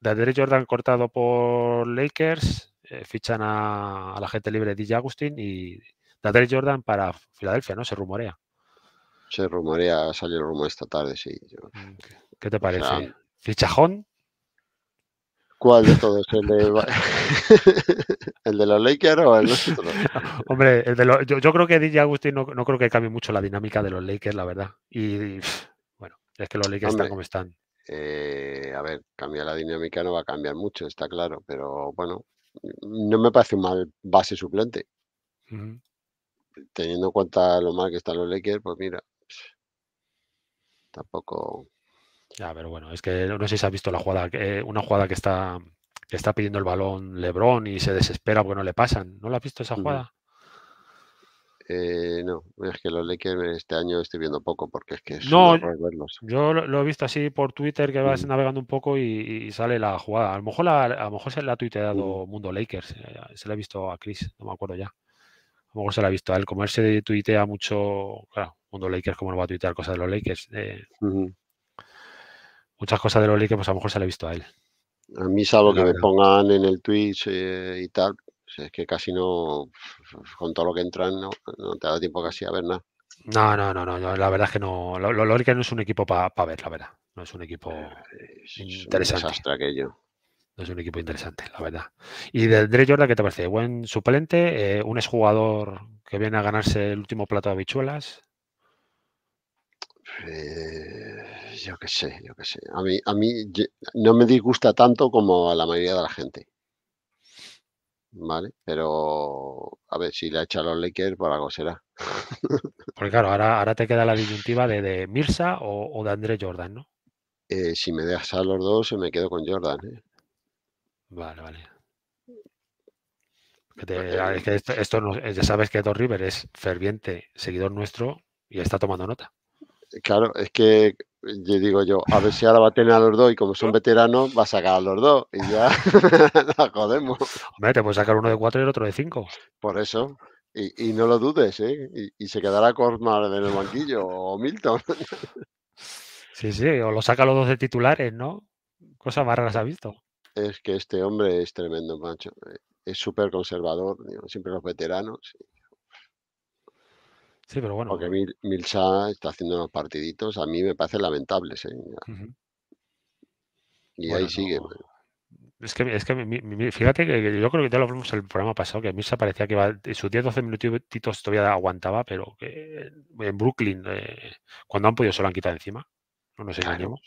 De Jordan cortado por Lakers, eh, fichan a, la gente libre DJ Agustín y Dadre Jordan para Filadelfia, ¿no? Se rumorea. Se rumorea, salió el rumor esta tarde, sí. Mm, ¿Qué te parece? ¿Fichajón? ¿Cuál de todos? ¿El de, los de o el Hombre, el de yo, creo que DJ Agustín no, creo que cambie mucho la dinámica de los Lakers, la verdad. Y, bueno, es que los Lakers están como están. Eh, a ver, cambiar la dinámica no va a cambiar mucho, está claro, pero bueno, no me parece un mal base suplente. Teniendo en cuenta lo mal que están los Lakers, pues mira, tampoco. Ya, pero bueno, es que no sé si has visto la jugada, eh, una jugada que está, está pidiendo el balón Lebron y se desespera porque no le pasan. ¿No la has visto esa jugada? Eh, no, es que los Lakers este año estoy viendo poco porque es que es no, verlos. Yo lo, he visto así por Twitter que vas mm. navegando un poco y, sale la jugada. A lo mejor a lo mejor se la ha mm. tuiteado Mundo Lakers, eh, se la ha visto a Chris, no me acuerdo ya. A lo mejor se la ha visto a él. Como él se tuitea mucho, claro, Mundo Lakers, como no va a tuitear cosas de los Lakers? muchas cosas de Loli que pues a lo mejor se le ha visto a él. A mí, salvo que me pongan en el Twitch eh, y tal, pues, es que casi no, con todo lo que entran, no, te da tiempo casi a ver nada. No, no, no, no la verdad es que no. Lo, que no es un equipo para ver, la verdad. No es un equipo eh, interesante. Es aquello. No es un equipo interesante, la verdad. ¿Y de Dre qué te parece? ¿Buen suplente? Eh, ¿Un exjugador que viene a ganarse el último plato de habichuelas? Eh, yo qué sé, yo qué sé. A mí, a mí no me disgusta tanto como a la mayoría de la gente. ¿Vale? Pero a ver, si le echa a los Lakers, por algo será. Porque claro, ahora, ahora te queda la disyuntiva de, Mirsa o, de André Jordan, ¿no? Eh, si me dejas a los dos, me quedo con Jordan. ¿eh? Vale, vale. esto, ya sabes que Don River es ferviente seguidor nuestro y está tomando nota. Claro, es que yo digo yo, a ver si ahora va a tener a los dos y como son veteranos, va a sacar a los dos y ya la jodemos. Hombre, te puedes sacar uno de cuatro y el otro de cinco. Por eso. Y, no lo dudes, ¿eh? Y, se quedará Cormar en el banquillo o Milton. sí, sí, o lo saca los dos de titulares, ¿no? Cosa más rara se ha visto. Es que este hombre es tremendo, macho. Es súper conservador, siempre los veteranos. Sí, pero bueno. Porque Milsa está haciendo unos partiditos, a mí me parece lamentable. ¿eh? Y ahí sigue. Es que, fíjate que yo creo que ya lo vimos en el programa pasado, que Mirsa parecía que iba, en sus 10-12 minutitos todavía aguantaba, pero que en Brooklyn, eh, cuando han podido, se lo han quitado encima. No nos engañemos.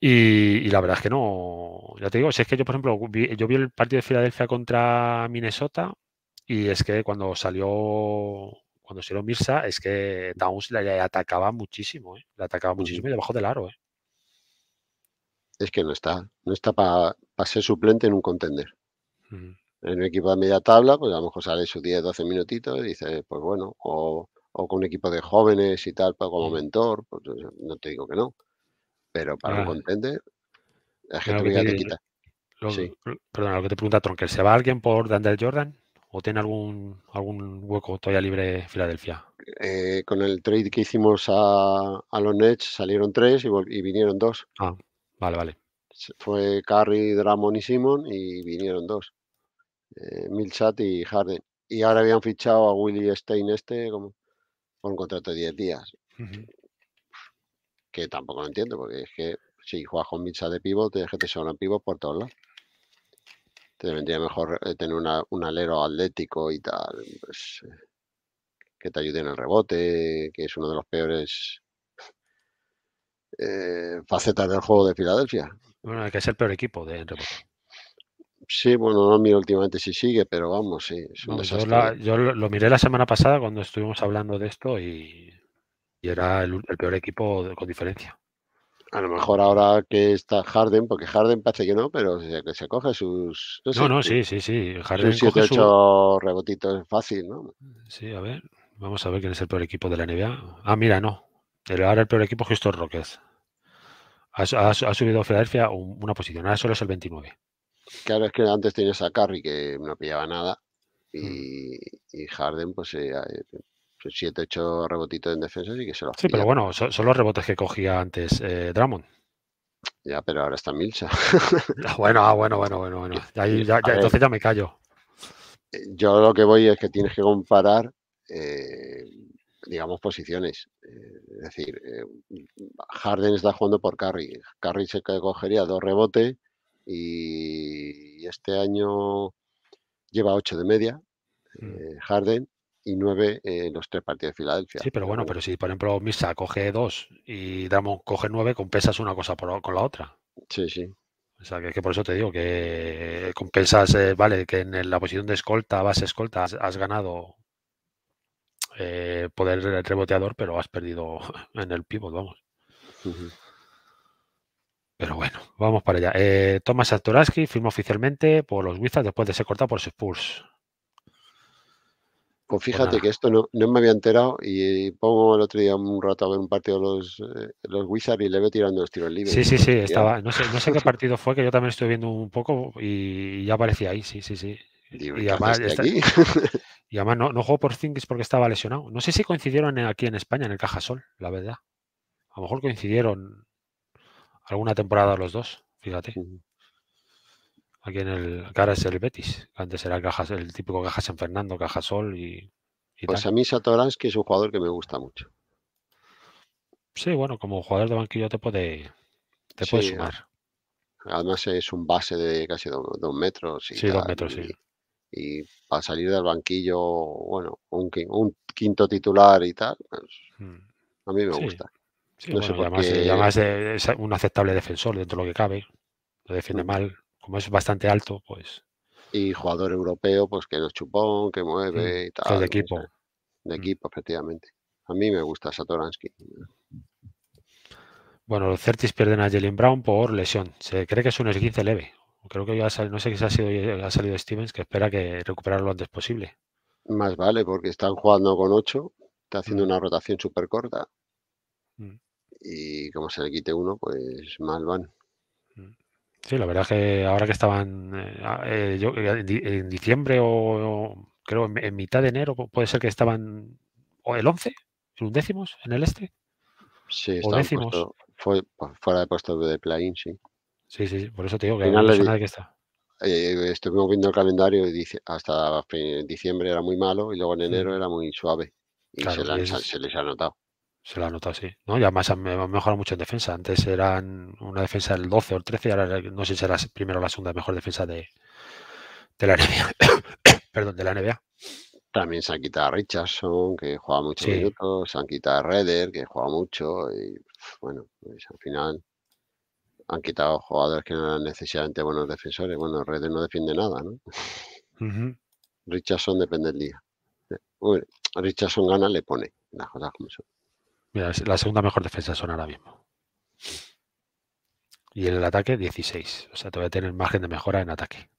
y, la verdad es que no. Ya te digo, si es que yo, por ejemplo, yo vi el partido de Filadelfia contra Minnesota y es que cuando salió cuando se lo Mirsa es que Downs le atacaba muchísimo, ¿eh? le atacaba muchísimo y debajo del aro. ¿eh? Es que no está, no está para ser suplente en un contender. En un equipo de media tabla, pues a lo mejor sale sus 10, 12 minutitos y dice, pues bueno, o, con un equipo de jóvenes y tal, pues como mm. mentor, pues no te digo que no. Pero para un ah. contender, la gente te, te quita. Perdona, lo que te pregunta Tronker, ¿se va alguien por Dandel Jordan? ¿O tiene algún, algún hueco todavía libre Filadelfia? Eh, con el trade que hicimos a, los Nets salieron tres y, vinieron dos. Ah, vale, vale. Fue Curry, Dramon y Simon y vinieron dos. Eh, Milchat y Harden. Y ahora habían fichado a Willy Stein este como, por un contrato de 10 días. Que tampoco lo entiendo, porque es que si juegas con Milchat de pivot, es que te en pivot por todos lados te vendría mejor eh, tener un alero atlético y tal, pues, que te ayude en el rebote, que es uno de los peores eh, facetas del juego de Filadelfia. Bueno, hay que ser el peor equipo de rebote. Sí, bueno, no miro últimamente si sigue, pero vamos, sí. yo, lo miré la semana pasada cuando estuvimos hablando de esto y, era el, peor equipo con diferencia. A lo mejor ahora que está Harden, porque Harden parece que no, pero se, que se coge sus. No, no, sí, sí, sí. Harden sus 7, coge rebotitos fácil, ¿no? Sí, a ver. Vamos a ver quién es el peor equipo de la NBA. Ah, mira, no. pero ahora el peor equipo es Houston Rockets. Ha, ha, a subido Filadelfia una posición. Ahora solo es el 29. Claro, es que antes tenías a Curry que no pillaba nada. Y, hmm. Harden, pues eh, 7, 8 rebotitos en defensa sí que se Sí, pero bueno, son, los rebotes que cogía antes eh, Ya, pero ahora está Milsa. bueno, bueno, bueno, bueno, bueno. entonces ya me callo. Yo lo que voy es que tienes que comparar, digamos, posiciones. es decir, Harden está jugando por Carry. Carry se cogería dos rebotes y este año lleva 8 de media, Harden y 9 en eh, los tres partidos de Filadelfia. Sí, pero bueno, pero si por ejemplo Misa coge dos y Damos coge nueve compensas una cosa con la otra. Sí, sí. O sea, que, por eso te digo que eh, compensas, eh, vale, que en la posición de escolta, base escolta, has, ganado poder reboteador, pero has perdido en el pivot, vamos. Pero bueno, vamos para allá. Eh, Thomas Satoransky firma oficialmente por los Wizards después de ser cortado por Spurs. Pues pues fíjate que esto no, me había enterado y pongo el otro día un rato a ver un partido de los, eh, los Wizards y le veo tirando los tiros libres. Sí, sí, sí, estaba. No sé, qué partido fue, que yo también estuve viendo un poco y ya aparecía ahí, sí, sí, sí. y, además, no, no jugó por Zingis porque estaba lesionado. No sé si coincidieron aquí en España, en el Cajasol, la verdad. A lo mejor coincidieron alguna temporada los dos, fíjate aquí en el, cara es el Betis, antes era el, Cajas, el típico Caja en Fernando, Cajasol y, y Pues a mí Satoransky es un jugador que me gusta mucho. Sí, bueno, como jugador de banquillo te puede, te puede sumar. Además es un base de casi dos, dos metros. sí, dos metros, sí. Y para salir del banquillo, bueno, un, quinto titular y tal, pues, hmm. a mí me gusta. además, es un aceptable defensor dentro de lo que cabe. Lo defiende mal, como es bastante alto, pues. Y jugador europeo, pues que no es chupón, que mueve y tal. de equipo. De mm. equipo, efectivamente. A mí me gusta Satoransky. Bueno, los Certis pierden a Jalen Brown por lesión. Se cree que es un esguince leve. Creo que ya no sé si ha, sido, salido Stevens, que espera que recuperarlo lo antes posible. Más vale, porque están jugando con 8, está haciendo mm. una rotación súper corta. Mm. Y como se le quite uno, pues mal van. Sí, la verdad es que ahora que estaban eh, eh, yo, eh, en diciembre o, creo en, mitad de enero, puede ser que estaban o el 11, en un décimos en el este. Sí, o fue pues, fuera de puesto de play-in, sí. sí. Sí, por eso te digo que la que está. estuvimos viendo el calendario y dice, hasta diciembre era muy malo y luego en enero era muy suave y se, se, les ha notado. Se la nota así ¿no? Y además han mejorado mucho en defensa. Antes eran una defensa del 12 o el 13, ahora no sé si será la o la segunda mejor defensa de, la NBA. Perdón, de la NBA. También se han quitado a Richardson, que juega muchos minutos, se han quitado a Redder, que juega mucho, y bueno, pues al final han quitado jugadores que no eran necesariamente buenos defensores. Bueno, Redder no defiende nada, ¿no? Richardson depende del día. Richardson gana, le pone las cosas como son. Mira, la segunda mejor defensa son ahora mismo. Y en el ataque, 16. O sea, te voy a tener margen de mejora en ataque.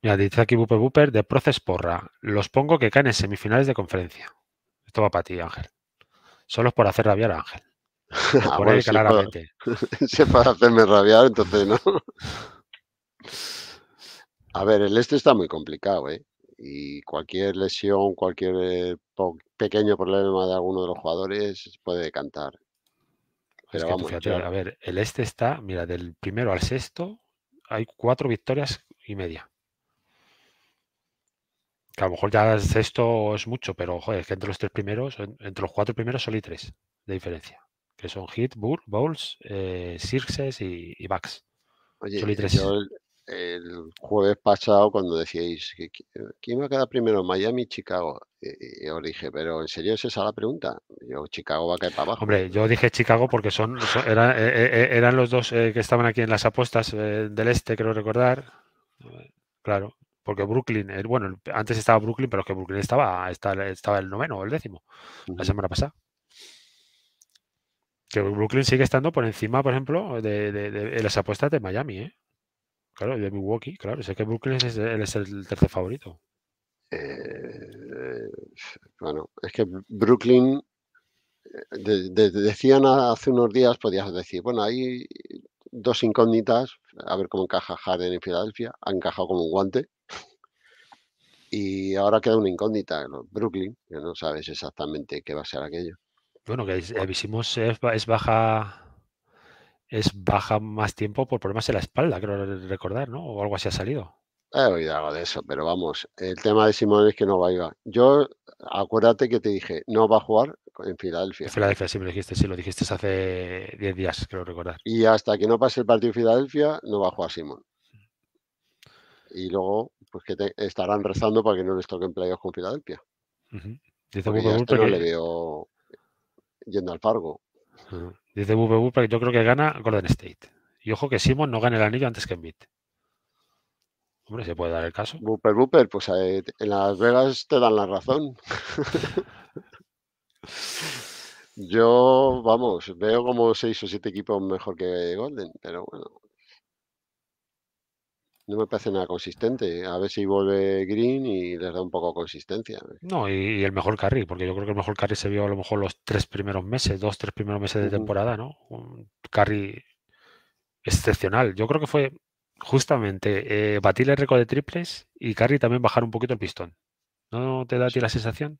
Mira, dice aquí Buper Buper de Proces Porra. Los pongo que caen en semifinales de conferencia. Esto va para ti, Ángel. Solo es por hacer rabiar a Ángel. Ah, para hacerme rabiar, entonces no. A ver, el este está muy complicado, ¿eh? y cualquier lesión, cualquier eh, pequeño problema de alguno de los jugadores puede decantar. vamos, a ver, el este está, mira, del primero al sexto hay cuatro victorias y media. Que a lo mejor ya el sexto es mucho, pero joder, que entre los tres primeros, entre los cuatro primeros solo tres de diferencia. Que son Hit, Bull, Bowls, Circes eh, y, Bucks. solo eh, tres el jueves pasado cuando decíais, ¿quién va eh, a quedar primero, Miami Chicago? Y, eh, eh, os dije, pero ¿en serio es esa la pregunta? Yo, Chicago va a caer para abajo. Hombre, yo dije Chicago porque son, eran, los dos que estaban aquí en las apuestas del este, creo recordar. Claro, porque Brooklyn, bueno, antes estaba Brooklyn, pero es que Brooklyn estaba, estaba el noveno o el décimo la semana pasada que Brooklyn sigue estando por encima, por ejemplo, de, de las apuestas de Miami. ¿eh? Claro, de Milwaukee, claro. Sé que Brooklyn es, el tercer favorito. Eh, bueno, es que Brooklyn, eh, decían hace unos días, podías decir, bueno, hay dos incógnitas, a ver cómo encaja Harden en Filadelfia, ha encajado como un guante. Y ahora queda una incógnita, Brooklyn, que no sabes exactamente qué va a ser aquello. Bueno, que visimos eh, es baja es baja más tiempo por problemas en la espalda, creo recordar, ¿no? O algo así ha salido. He oído algo de eso, pero vamos, el tema de Simón es que no va a ir. Yo, acuérdate que te dije, no va a jugar en Filadelfia. En Filadelfia, sí, me lo dijiste, sí, lo dijiste hace 10 días, creo recordar. Y hasta que no pase el partido en Filadelfia, no va a jugar Simón. Y luego, pues que estarán rezando para que no les toquen playoffs con Filadelfia. Dice no le veo yendo al Fargo. Dice Buper pero yo creo que gana Golden State. Y ojo que Simon no gane el anillo antes que Embiid. Hombre, se puede dar el caso. Buper, Buper, pues eh, en Las Vegas te dan la razón. Yo, vamos, veo como seis o siete equipos mejor que Golden, pero bueno no me parece nada consistente. A ver si vuelve Green y les da un poco de consistencia. No, y, el mejor carry, porque yo creo que el mejor carry se vio a lo mejor los tres primeros meses, dos, tres primeros meses de temporada, ¿no? Un carry excepcional. Yo creo que fue justamente eh, batir el récord de triples y carry también bajar un poquito el pistón. ¿No te da a ti la sensación?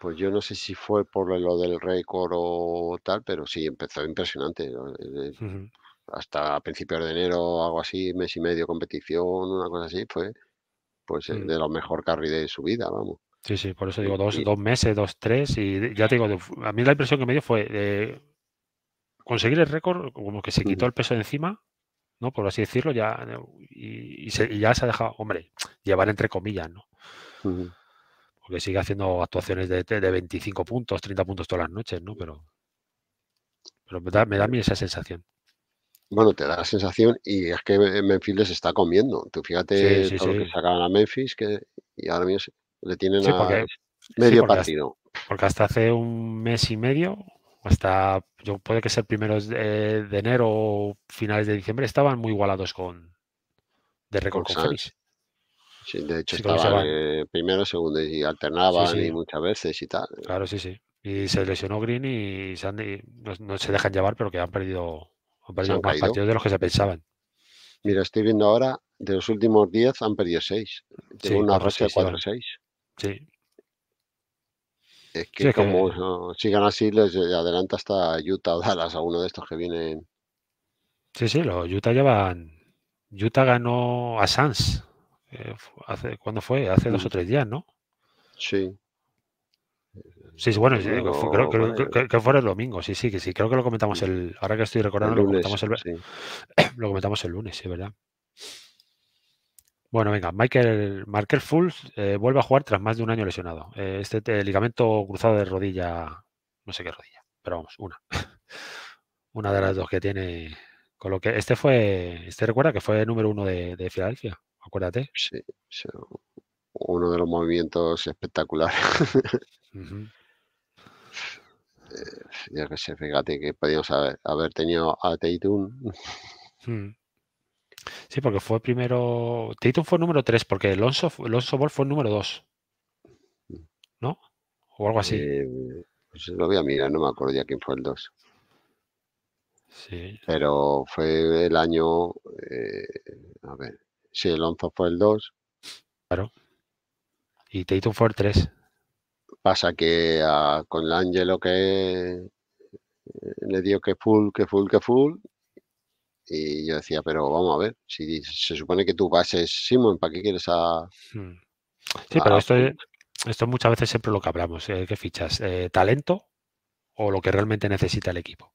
Pues yo no sé si fue por lo del récord o tal, pero sí empezó impresionante. Eh, eh, hasta principios de enero, algo así, mes y medio competición, una cosa así, fue pues eh, mm. de los mejor carry de su vida, vamos. Sí, sí, por eso digo dos, meses, dos, tres, y ya te digo, a mí la impresión que me dio fue eh, conseguir el récord, como que se quitó mm. el peso de encima, ¿no? Por así decirlo, ya eh, y, ya se ha dejado, hombre, llevar entre comillas, ¿no? Porque sigue haciendo actuaciones de, 25 puntos, 30 puntos todas las noches, ¿no? Pero, pero me, da, me da a mí esa sensación. Bueno, te da la sensación y es que eh, Memphis les está comiendo. Tú fíjate todo lo que sacaban a Memphis que, y ahora mismo le tienen a medio partido. porque hasta hace un mes y medio, hasta yo puede que ser primeros de, enero o finales de diciembre, estaban muy igualados con de récord con, Sí, de hecho estaban primero, segundo y alternaban y muchas veces y tal. Claro, sí, sí. Y se lesionó Green y, sandy no se dejan llevar, pero que han perdido han perdido de los que se pensaban. Mira, estoy viendo ahora, de los últimos 10 han perdido 6. Tengo una racha de 4-6. Sí. Es que como sigan así, les adelanta hasta Utah o Dallas a uno de estos que vienen. Sí, sí, los Utah llevan. Utah ganó a Sans. Eh, hace, ¿Cuándo fue? Hace dos mm. o tres días, ¿no? Sí. Sí, bueno, creo, que fuera el domingo, sí, sí, que sí, creo que lo comentamos mm. el, ahora que estoy recordando, lo, comentamos el, sí. lo comentamos el lunes, sí, ¿verdad? Bueno, venga, Michael Marker Fulls eh, vuelve a jugar tras más de un año lesionado. Eh, este eh, ligamento cruzado de rodilla, no sé qué rodilla, pero vamos, una. una de las dos que tiene. Con lo que este fue, este recuerda que fue el número uno de, Filadelfia, acuérdate. Sí, uno de los movimientos espectaculares. Eh, ya que sé, fíjate que podíamos haber, haber tenido a Tatum. Hmm. Sí, porque fue primero. Tatum fue número 3, porque Alonso, Alonso Ball fue el número 2. ¿No? O algo así. Eh, pues lo voy a mirar, no me acuerdo ya quién fue el 2. Sí. Pero fue el año. Eh, a ver. Sí, Alonso fue el 2. Claro. Y Tatum fue el 3. Pasa que a, con L'Angelo que eh, le dio que full, que full, que full. Y yo decía, pero vamos a ver, si se supone que tu base es Simon, ¿para qué quieres a.? Hmm. Sí, pero esto, esto muchas veces siempre lo que hablamos, eh, ¿Qué que fichas? Eh, ¿Talento o lo que realmente necesita el equipo?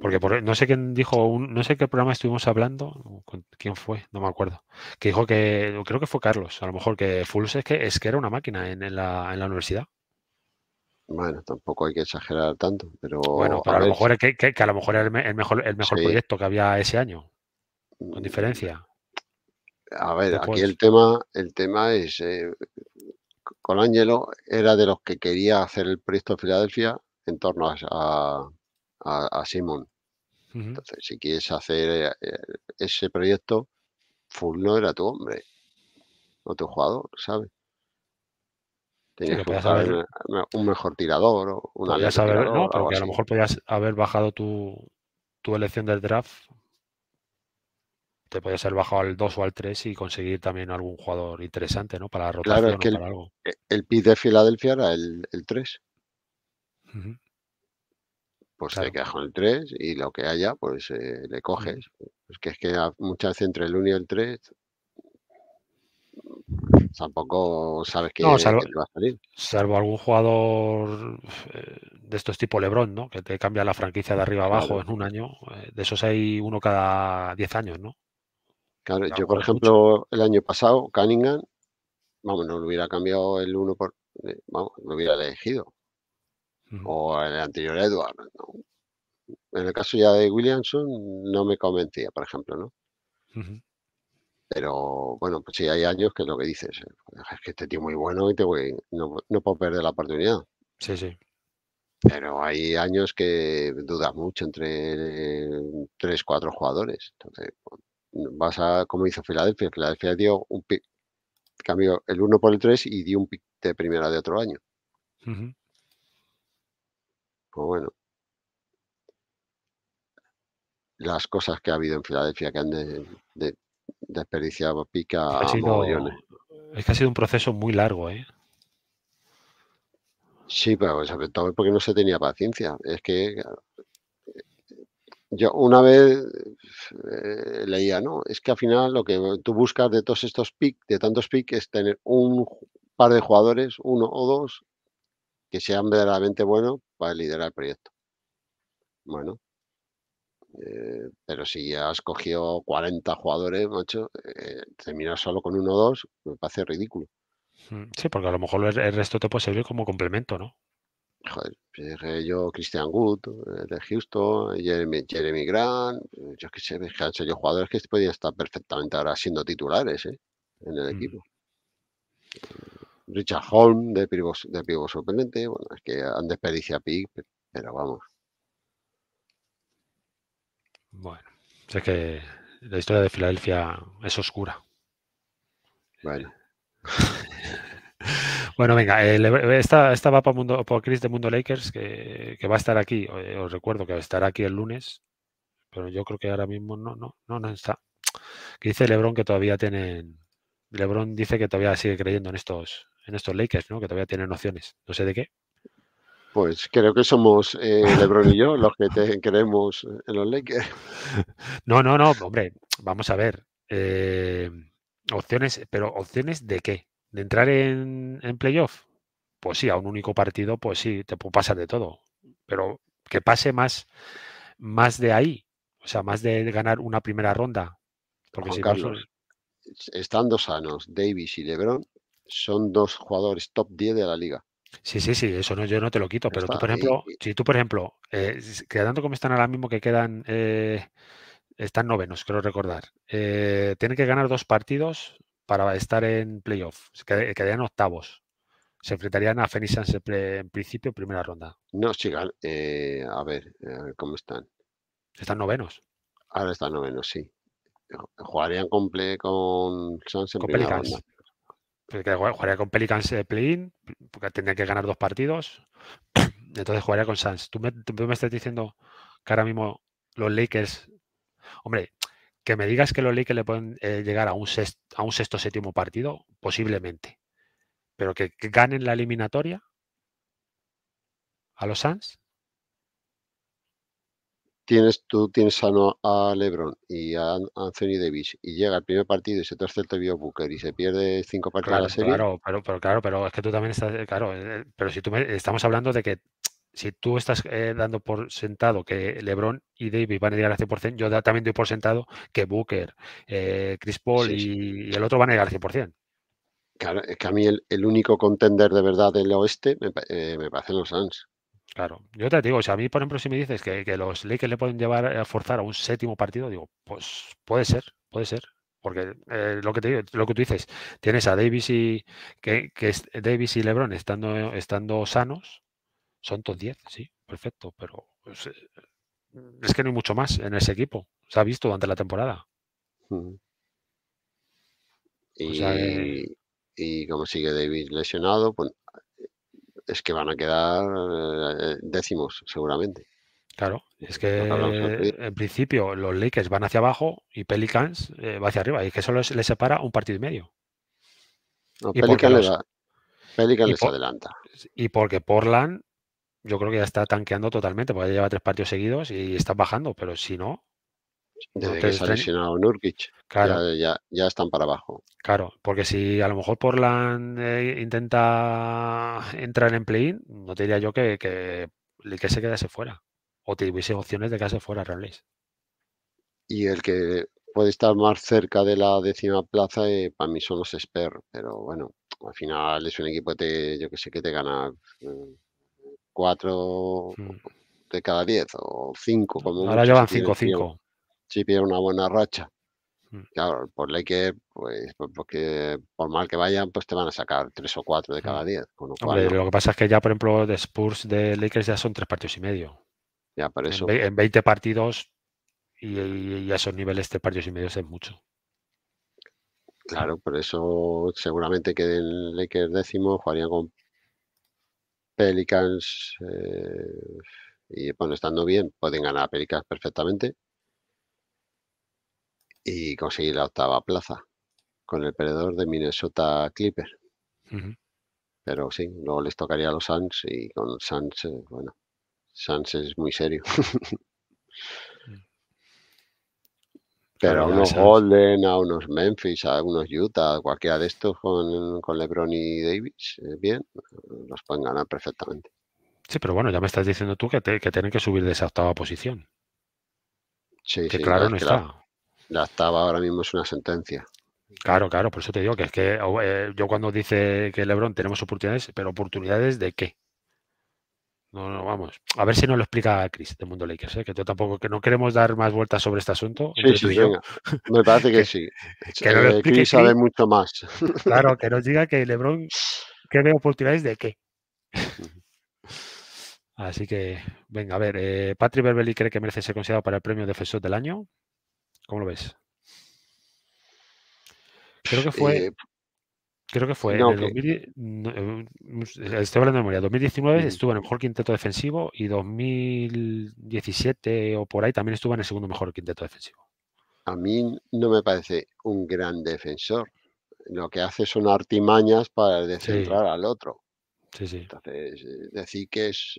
Porque e, no sé quién dijo, no sé qué programa estuvimos hablando, quién fue, no me acuerdo, que dijo que, creo que fue Carlos, a lo mejor que Fulls es que, era una máquina en, la, universidad. Bueno, tampoco hay que exagerar tanto, pero... Bueno, pero a, lo mejor, que, a lo mejor era el, mejor, proyecto que había ese año, con mm, diferencia. A ver, aquí el tema, el tema es, eh, con Ángelo, era de los que quería hacer el proyecto de Filadelfia en torno a a, Simón. Entonces, si quieres hacer eh, eh, ese proyecto, Full no era tu hombre, no tu jugador, ¿sabes? Tenías que un mejor tirador o una a lo mejor podías haber bajado tu, elección del draft. Te podías haber bajado al 2 o al 3 y conseguir también algún jugador interesante, ¿no? Para rotación claro, que el, algo. E, el, pit de Filadelfia era el, 3 pues te quedas con el 3 y lo que haya, pues eh, le coges. Es que es que muchas veces entre el 1 y el 3 tampoco sabes qué salvo, va a salir. Salvo algún jugador eh, de estos tipo Lebron, ¿no? Que te cambia la franquicia de arriba abajo en un año. Eh, de esos hay uno cada 10 años, ¿no? Claro, yo por ejemplo el año pasado, Cunningham, vamos, no lo hubiera cambiado el 1 por... vamos, lo hubiera elegido o el anterior Edward. ¿no? En el caso ya de Williamson no me convencía, por ejemplo, ¿no? Pero bueno, pues sí, hay años que es lo que dices. ¿eh? Es que este tío es muy bueno y te no, no puedo perder la oportunidad. Sí, sí. Pero hay años que dudas mucho entre tres, cuatro jugadores. Entonces, pues, vas a, como hizo Filadelfia, Filadelfia dio un pick, cambió el 1 por el 3 y dio un pick de primera de otro año. Pues bueno, las cosas que ha habido en Filadelfia que han de, desperdiciado pica ha sido, ¿eh? Es que ha sido un proceso muy largo, ¿eh? Sí, pero sobre todo porque no se tenía paciencia. Es que yo una vez eh, leía, ¿no? Es que al final lo que tú buscas de todos estos picks, de tantos picks, es tener un par de jugadores, uno o dos, que sean verdaderamente buenos para liderar el proyecto. Bueno, eh, pero si has cogido 40 jugadores, macho, eh, terminar solo con uno o dos me parece ridículo. Mm, sí, porque a lo mejor el resto te puede servir como complemento, ¿no? Joder, yo Christian Wood eh, de Houston, Jeremy, Jeremy Grant, yo qué sé, han sido jugadores que podían estar perfectamente ahora siendo titulares en el mm. equipo. Richard Holm de Pivo, de Sorprendente. Bueno, es que han desperdiciado a Pig, pero vamos. Bueno, sé que la historia de Filadelfia es oscura. Bueno. Bueno, venga, eh, esta, va para, Chris de Mundo Lakers, que, va a estar aquí. Eh, os recuerdo que estará aquí el lunes, pero yo creo que ahora mismo no, no, no, no está. dice Lebron que todavía tienen. Lebron dice que todavía sigue creyendo en estos, en estos Lakers, ¿no? Que todavía tienen opciones. No sé de qué. Pues creo que somos eh, Lebron y yo los que creemos queremos en los Lakers. No, no, no, hombre, vamos a ver. Eh, opciones, pero opciones de qué? ¿De entrar en, playoff? Pues sí, a un único partido, pues sí, te pasar de todo. Pero que pase más, más de ahí, o sea, más de ganar una primera ronda. Porque Juan si Carlos, estando sanos Davis y Lebron, son dos jugadores top 10 de la liga. Sí, sí, sí, eso no, yo no te lo quito, pero tú, por ejemplo, si tú, por ejemplo, eh, quedando como están ahora mismo, que quedan, eh, están novenos, creo recordar, eh, tienen que ganar dos partidos para estar en playoff, quedarían octavos. Se enfrentarían a Phoenix en principio, primera ronda. No, sí, a ver, a ver cómo están. Están novenos. Ahora están novenos, sí. Jugarían con, con Pelicans que jugaría con Pelicans de eh, play-in, porque tendría que ganar dos partidos. Entonces jugaría con Suns. ¿Tú me, estás diciendo que ahora mismo los Lakers. Hombre, que me digas que los Lakers le pueden eh, llegar a un, sexto, a un sexto séptimo partido, posiblemente. Pero que, que ganen la eliminatoria a los Suns, tienes, tú tienes sano a LeBron y a Anthony Davis y llega el primer partido y se torce el tobillo Booker y se pierde cinco partidos la serie. Claro, pero, claro, pero es que tú también estás, eh, claro, eh, eh, pero si tú me, estamos hablando de que si tú estás dando por sentado que LeBron y Davis van a llegar al 100%, yo también doy por sentado que Booker, Chris Paul Y, el otro van a llegar al 100%. Claro, es que a mí el, único contender de verdad del oeste me, parecen los Suns. Claro, yo te digo, si a mí, por ejemplo, si me dices que, que, los Lakers le pueden llevar a forzar a un séptimo partido, digo, pues puede ser, puede ser. Porque eh, lo que lo que tú dices, tienes a Davis y que, es Davis y Lebron estando, estando sanos, son todos 10, sí, perfecto, pero pues, eh, es que no hay mucho más en ese equipo. Se ha visto durante la temporada. Eh, y, y, como sigue Davis lesionado, pues es que van a quedar eh, décimos, seguramente. Claro, es que en principio los Lakers van hacia abajo y Pelicans eh, va hacia arriba, y que solo les separa un partido y medio. y adelanta. Y porque Portland, yo creo que ya está tanqueando totalmente, porque ya lleva tres partidos seguidos y está bajando, pero si no, desde que se ha Nurkic, ya, están para abajo. Claro, porque si a lo mejor porland eh, intenta entrar en play-in, no te diría yo que, que, que se quedase fuera. O te hubiese opciones de que quedarse fuera, realmente Y el que puede estar más cerca de la décima plaza, eh, para mí son los Esper pero bueno, al final es un equipo que yo que sé que te gana eh, cuatro hmm. de cada diez o cinco ahora llevan cinco cinco si pierdes una buena racha. Mm. Claro, por que, pues, pues, porque por mal que vayan, pues te van a sacar tres o cuatro de cada mm. diez. lo, que pasa es que ya, por ejemplo, de Spurs de Lakers ya son tres partidos y medio. Ya, por eso. En, 20 partidos y, a esos niveles, de partidos y medio es mucho. Claro, por eso seguramente que en Lakers décimo, jugarían con Pelicans. Eh, y bueno, estando bien, pueden ganar a Pelicans perfectamente y conseguir la octava plaza con el perdedor de Minnesota Clipper. Pero sí, luego les tocaría a los Suns y con Suns, eh, bueno, Suns es muy serio. Mm. Pero a unos Golden, a unos Memphis, a unos Utah, cualquiera de estos con, con LeBron y Davis, eh, bien, los pueden ganar perfectamente. Sí, pero bueno, ya me estás diciendo tú que, tienen que subir de esa octava posición. Sí, sí, claro no, está. La octava ahora mismo es una sentencia. Claro, claro, por eso te digo que es que oh, eh, yo cuando dice que Lebron tenemos oportunidades, pero oportunidades de qué? No, no, vamos. A ver si nos lo explica Chris de Mundo Lakers, ¿eh? que yo tampoco, que no queremos dar más vueltas sobre este asunto. Sí, sí, venga. Me parece que, sí. Que eh, sabe mucho más. claro, que nos diga que Lebron tiene oportunidades de qué. Así que, venga, a ver, Patrick Beverly cree que merece ser considerado para el premio Defensor del Año. ¿Cómo lo ves? Creo que fue. Eh, creo que fue. en eh, mm, eh, estoy hablando de memoria. 2019 estuvo en el mejor quinteto defensivo y 2017 o por ahí también estuvo en el segundo mejor quinteto defensivo. A mí no me parece un gran defensor. Lo que hace son artimañas para descentrar al otro. Sí, sí. Entonces, decir que es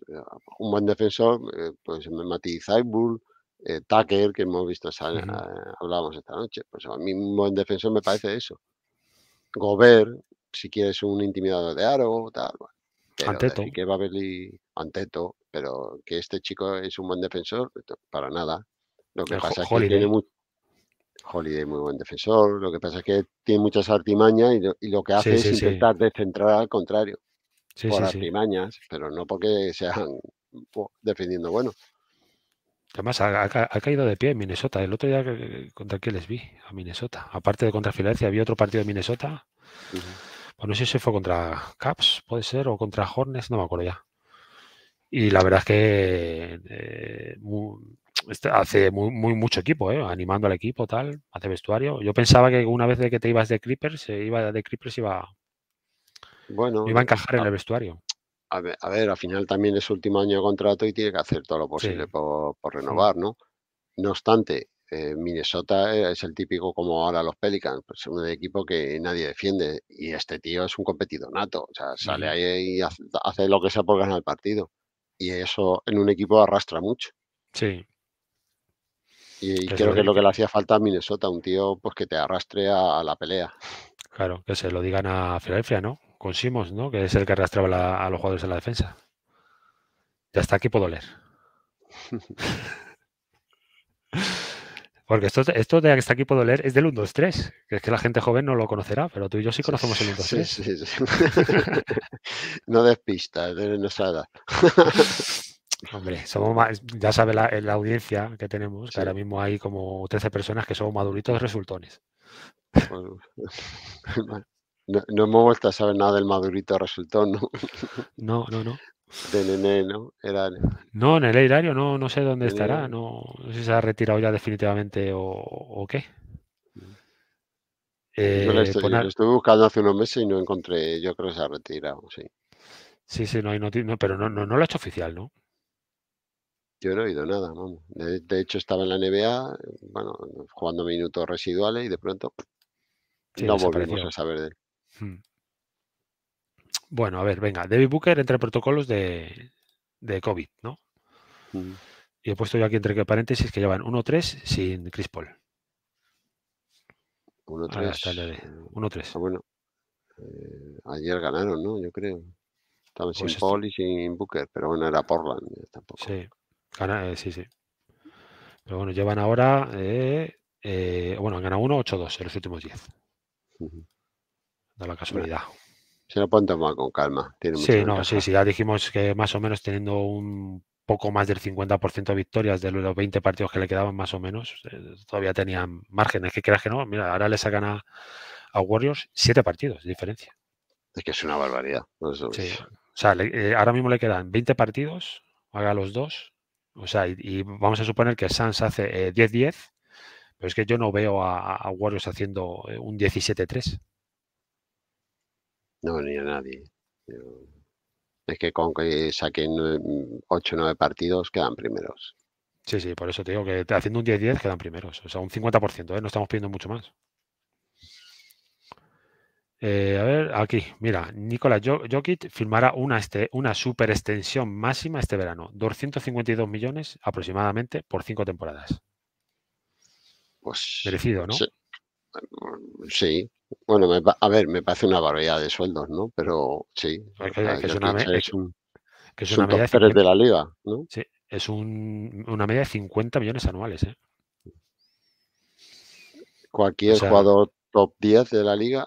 un buen defensor, pues Mati bull eh, Tucker, que hemos visto, eh, hablábamos esta noche. Pues a mí un buen defensor me parece eso. Gobert, si quieres un intimidador de aro, tal. Anteto. Que Anteto, pero que este chico es un buen defensor, para nada. Lo que pasa es que tiene muy, Holiday muy buen defensor, lo que pasa es que tiene muchas artimañas y lo, que hace es intentar descentrar al contrario. por artimañas, pero no porque sean defendiendo bueno. Además, ha, caído de pie en Minnesota. El otro día, ¿contra quién les vi? A Minnesota. Aparte de contra Filadelfia, había otro partido de Minnesota. Pues no sé si fue contra Caps, puede ser, o contra Hornets, no me acuerdo ya. Y la verdad es que eh, este, hace muy, mucho equipo, ¿eh? animando al equipo, tal, hace vestuario. Yo pensaba que una vez de que te ibas de Clippers, se eh, iba de Clippers iba, bueno, iba a encajar en el vestuario a ver, al final también es su último año de contrato y tiene que hacer todo lo posible por, renovar, ¿no? No obstante, eh, Minnesota eh, es el típico como ahora los Pelicans, pues un equipo que nadie defiende y este tío es un competidor nato, o sea, sale ahí y hace, lo que sea por ganar el partido y eso en un equipo arrastra mucho. Sí. Y, creo que es lo que le hacía falta a Minnesota, un tío pues que te arrastre a, la pelea. Claro, que se lo digan a Filadelfia, ¿no? con ¿no? Que es el que arrastraba a los jugadores en la defensa. Ya está aquí puedo leer. Porque esto, esto de está aquí puedo leer es del 1, 2, 3. es que la gente joven no lo conocerá, pero tú y yo sí conocemos el 1, 2, 3. Sí, sí, no des pistas de nuestra edad. Hombre, somos ya sabe la, audiencia que tenemos, que ahora mismo hay como 13 personas que son maduritos resultones. No, hemos vuelto a saber nada del Madurito resultó ¿no? No, no, no. De Nene, ¿no? No, Nene no, no sé dónde estará. No, sé si se ha retirado ya definitivamente o, qué. Mm. Eh, estoy, estuve buscando hace unos meses y no encontré. Yo creo que se ha retirado, sí. Sí, sí, no hay noticias. pero no, no, lo ha hecho oficial, ¿no? Yo no he oído nada, vamos. De, hecho, estaba en la NBA, bueno, jugando minutos residuales y de pronto no volvemos a saber de él. Mm. Bueno, a ver, venga, David Booker entre protocolos de, de COVID, ¿no? Mm. Y he puesto yo aquí entre paréntesis que llevan 1-3 sin Chris Paul. 1-3. Ah, eh, bueno, eh, ayer ganaron, ¿no? Yo creo. Estaban pues sin Paul y sin Booker, pero bueno, era Portland eh, Sí, sí, sí. Pero bueno, llevan ahora, eh, bueno, han ganado 1-8-2 en los últimos 10 de la casualidad. Se lo pueden tomar con calma. sí, sí, sí, ya dijimos que más o menos teniendo un poco más del 50% de victorias de los 20 partidos que le quedaban más o menos, eh, todavía tenían márgenes. que creas que no? Mira, ahora le sacan a, Warriors 7 partidos de diferencia. Es que es una barbaridad. O sea, eh, ahora mismo le quedan 20 partidos, haga los dos. O sea, y, vamos a suponer que Sans hace 10-10, eh, pero es que yo no veo a Warriors haciendo un 17-3. No, ni a nadie. ¿eh? Es que con que saquen 8 o 9 partidos quedan primeros. Sí, sí, por eso te digo que haciendo un 10-10 quedan primeros. O sea, un 50%, ¿eh? No estamos pidiendo mucho más. Eh, a ver, aquí, mira, Nicolás Jokic firmará una, este, una super extensión máxima este verano, 252 millones aproximadamente por cinco temporadas. Pues Merecido, ¿no? sí. Bueno, a ver, me parece una barbaridad de sueldos, ¿no? Pero sí. Es una, un, top de, de la liga, ¿no? Sí, es una media de 50 millones anuales, ¿eh? Cualquier jugador top 10 de la liga,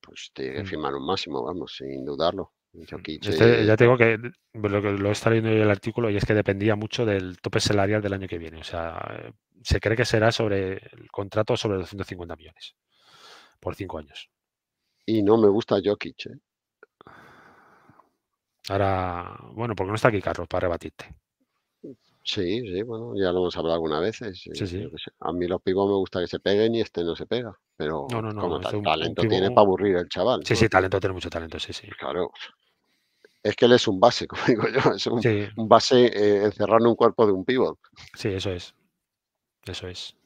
pues tiene que mm. firmar un máximo, vamos, sin dudarlo. Mm, este, ya tengo que pues, lo, lo he estado leyendo el artículo y es que dependía mucho del tope salarial del año que viene. O sea, se cree que será sobre el contrato sobre 250 millones por cinco años. Y no me gusta Jokic. ¿eh? Ahora, bueno, porque no está aquí Carlos para rebatirte. Sí, sí, bueno, ya lo hemos hablado alguna veces. Sí, sí, A mí los pibos me gusta que se peguen y este no se pega. Pero no, no, talento tiene para aburrir el chaval. Sí, sí, talento tiene mucho talento, sí, sí. Claro, es que él es un base, como digo yo, es un, base eh, encerrando un cuerpo de un pívot. Sí, eso es. Eso es.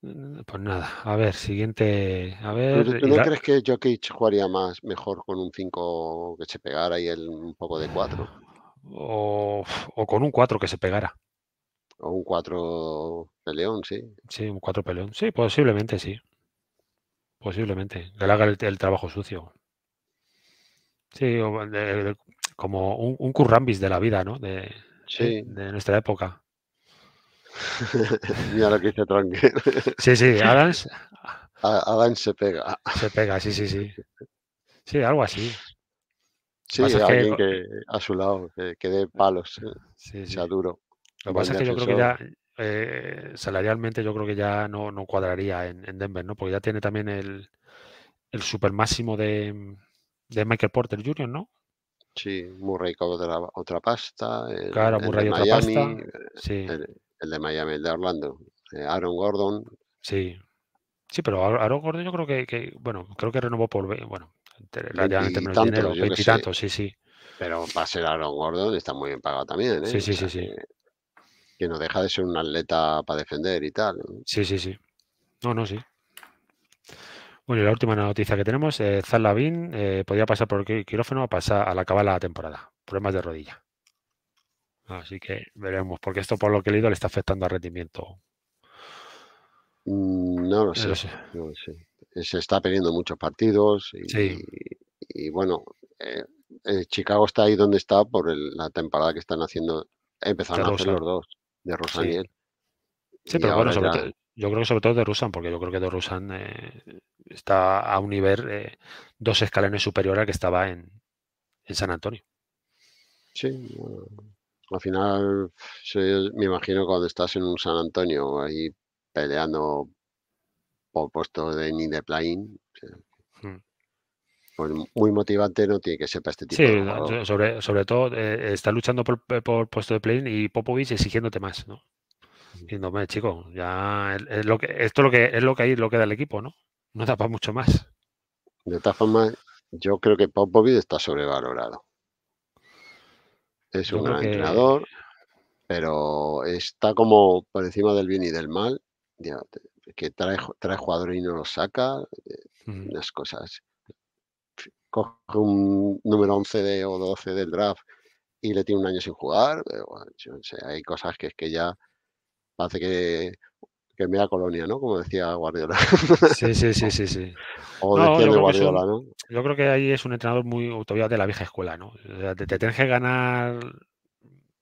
Mm, mm, pues nada, a ver, siguiente. A ver, ¿Tú, no crees que Jokic jugaría más mejor con un 5 que se pegara y él un poco de 4? O, con un 4 que se pegara. O un 4 peleón, sí. Sí, un 4 peleón. Sí, posiblemente, sí. Posiblemente. Que le haga el trabajo sucio. Sí, como un, un, currambis de la vida, ¿no? De, de nuestra época. Mira lo que dice Tronque. Sí, sí, Adams. Adams se pega. Se pega, sí, sí, sí. Sí, algo así. Sí, alguien que... a su lado, que, dé palos, eh, sí, sea duro. Lo que pasa es que yo creo que ya, eh, salarialmente, yo creo que ya no, no cuadraría en, en, Denver, ¿no? Porque ya tiene también el, el super máximo de, de Michael Porter Jr., ¿no? Sí, Murray con otra, pasta. claro, Murray de otra pasta. Eh, sí. El, de Miami, el de Orlando. Eh, Aaron Gordon. Sí. Sí, pero Aaron Gordon yo creo que, bueno, creo que renovó por, bueno, relativamente menos dinero, veintitantos, sí, sí. Pero va a ser Aaron Gordon, está muy bien pagado también, ¿eh? Sí, sí, sí, sí. Que, que no deja de ser un atleta para defender y tal. Sí, sí, sí. No, no, sí. Bueno, y la última noticia que tenemos, eh, Zalabin eh, pasar por el quirófano pasar al acabar la temporada. Problemas de rodilla. Así que veremos, porque esto por lo que he leído le está afectando al rendimiento. Mm, no lo sé, no sé. Se está perdiendo muchos partidos y, sí. y, bueno, eh, eh, Chicago está ahí donde está por la temporada que están haciendo, empezaron a hacer los dos, de Rosaniel. Sí, sí pero bueno, sobre, todo, yo creo que sobre todo de Rusan, porque yo creo que de Rusan eh, está a un nivel eh, dos escalones superior al que estaba en, San Antonio. Sí, al final me imagino cuando estás en un San Antonio ahí peleando por puesto de ni de play hmm. Pues muy motivante no tiene que ser para este tipo de sobre, sobre todo eh, está luchando por, por puesto de play y Popovich exigiéndote más, ¿no? no, chico, ya lo que, esto es lo que es lo que hay, lo que da el equipo, ¿no? No tapa mucho más. De todas formas, yo creo que Popovic está sobrevalorado. Es un gran entrenador, pero está como por encima del bien y del mal. Que trae, trae jugadores y no los saca. Unas cosas. Coge un número 11 o 12 del draft y le tiene un año sin jugar. hay cosas que es que ya hace que, me mea colonia, ¿no? Como decía Guardiola. Sí, sí, sí, sí, sí. O Guardiola, ¿no? Yo creo que ahí es un entrenador muy todavía de la vieja escuela, ¿no? O sea, te, tienes que ganar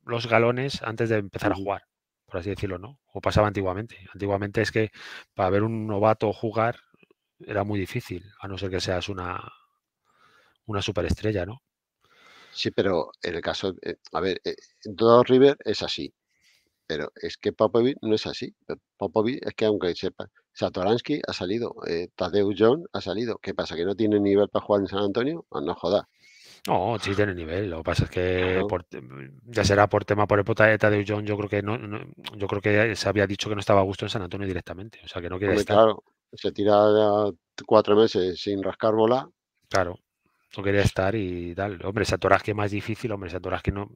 los galones antes de empezar a jugar, por así decirlo, ¿no? O pasaba antiguamente. Antiguamente es que para ver un novato jugar era muy difícil, a no ser que seas una, una superestrella, ¿no? Sí, pero en el caso, eh, a ver, eh, en todo River es así. Pero es que Popovic no es así. Eh, Popovic es que aunque sepa, Satoransky ha salido, eh, Tadeu John ha salido. ¿Qué pasa? ¿Que no tiene nivel para jugar en San Antonio? Pues no jodas. No, sí tiene nivel. Lo que pasa es que ya será por tema por el época de Tadeu John. Yo creo que no, yo creo que se había dicho que no estaba a gusto en San Antonio directamente. O sea que no quiere estar. Claro, se tira cuatro meses sin rascar bola. Claro, no quería estar y tal. Hombre, Satoransky es más difícil. Hombre, Satoransky no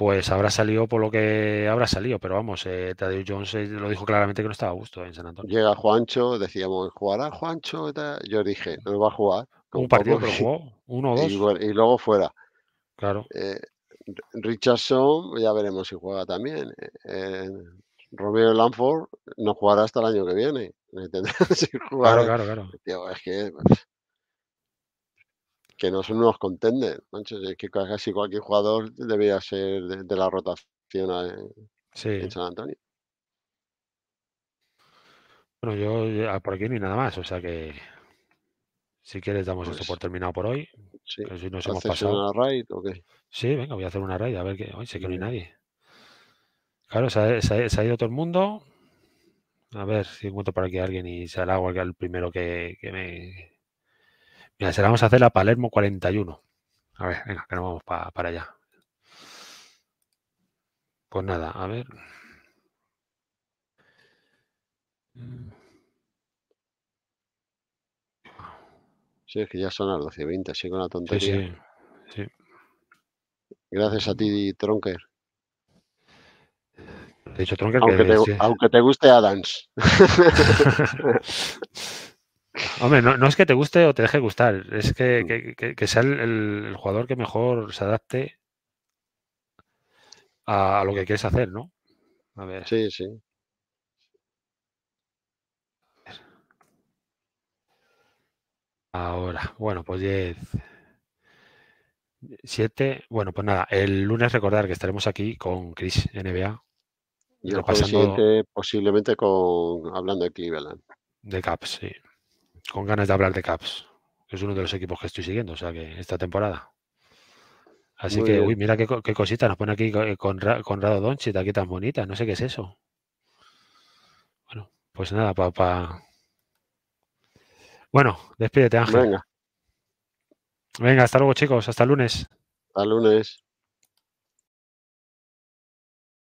pues habrá salido por lo que habrá salido, pero vamos, eh, Jones eh, lo dijo claramente que no estaba a gusto en San Antonio. Llega Juancho, decíamos, ¿jugará Juancho? Yo dije, no va a jugar. Un partido, jugó, uno o dos. Y, luego fuera. Claro. Eh, Richardson, ya veremos si juega también. Eh, Romeo Lanford no jugará hasta el año que viene. claro, claro, claro. es que que no son unos contenders, es que casi cualquier jugador debería ser de, la rotación en eh, San Antonio. Bueno, yo ah, por aquí ni nada más, o sea que si quieres damos esto por pues terminado por hoy. Sí. si nos hemos pasado. una raid o qué? Sí, venga, voy a hacer una raid a ver que hoy sé que no hay nadie. Claro, se ha, ido todo el mundo. A ver si encuentro para que alguien y se que el primero que me Mira, se vamos a hacer a Palermo 41. A ver, venga, que nos vamos para allá. Pues nada, a ver. Sí, es que ya son las 12.20. y 20, con la tontería. Sí, sí, Gracias a ti, Tronker. De hecho, Tronker, que, aunque te guste Adams. Hombre, no, es que te guste o te deje gustar, es que, mm. sea el, jugador que mejor se adapte a, lo que quieres hacer, ¿no? A ver. Sí, sí. Ahora, bueno, pues 10, 7. Bueno, pues nada, el lunes recordar que estaremos aquí con Chris NBA. Y el pasando... posiblemente con hablando de Cleveland. De Caps, sí con ganas de hablar de Caps. es uno de los equipos que estoy siguiendo, o sea que esta temporada. Así que, uy, mira qué, cosita nos pone aquí eh, con, Conrado Donchit, aquí tan bonita, no sé qué es eso. Bueno, pues nada, papá. Bueno, despídete, Ángel. Venga. Venga, hasta luego, chicos, hasta el lunes. Hasta lunes.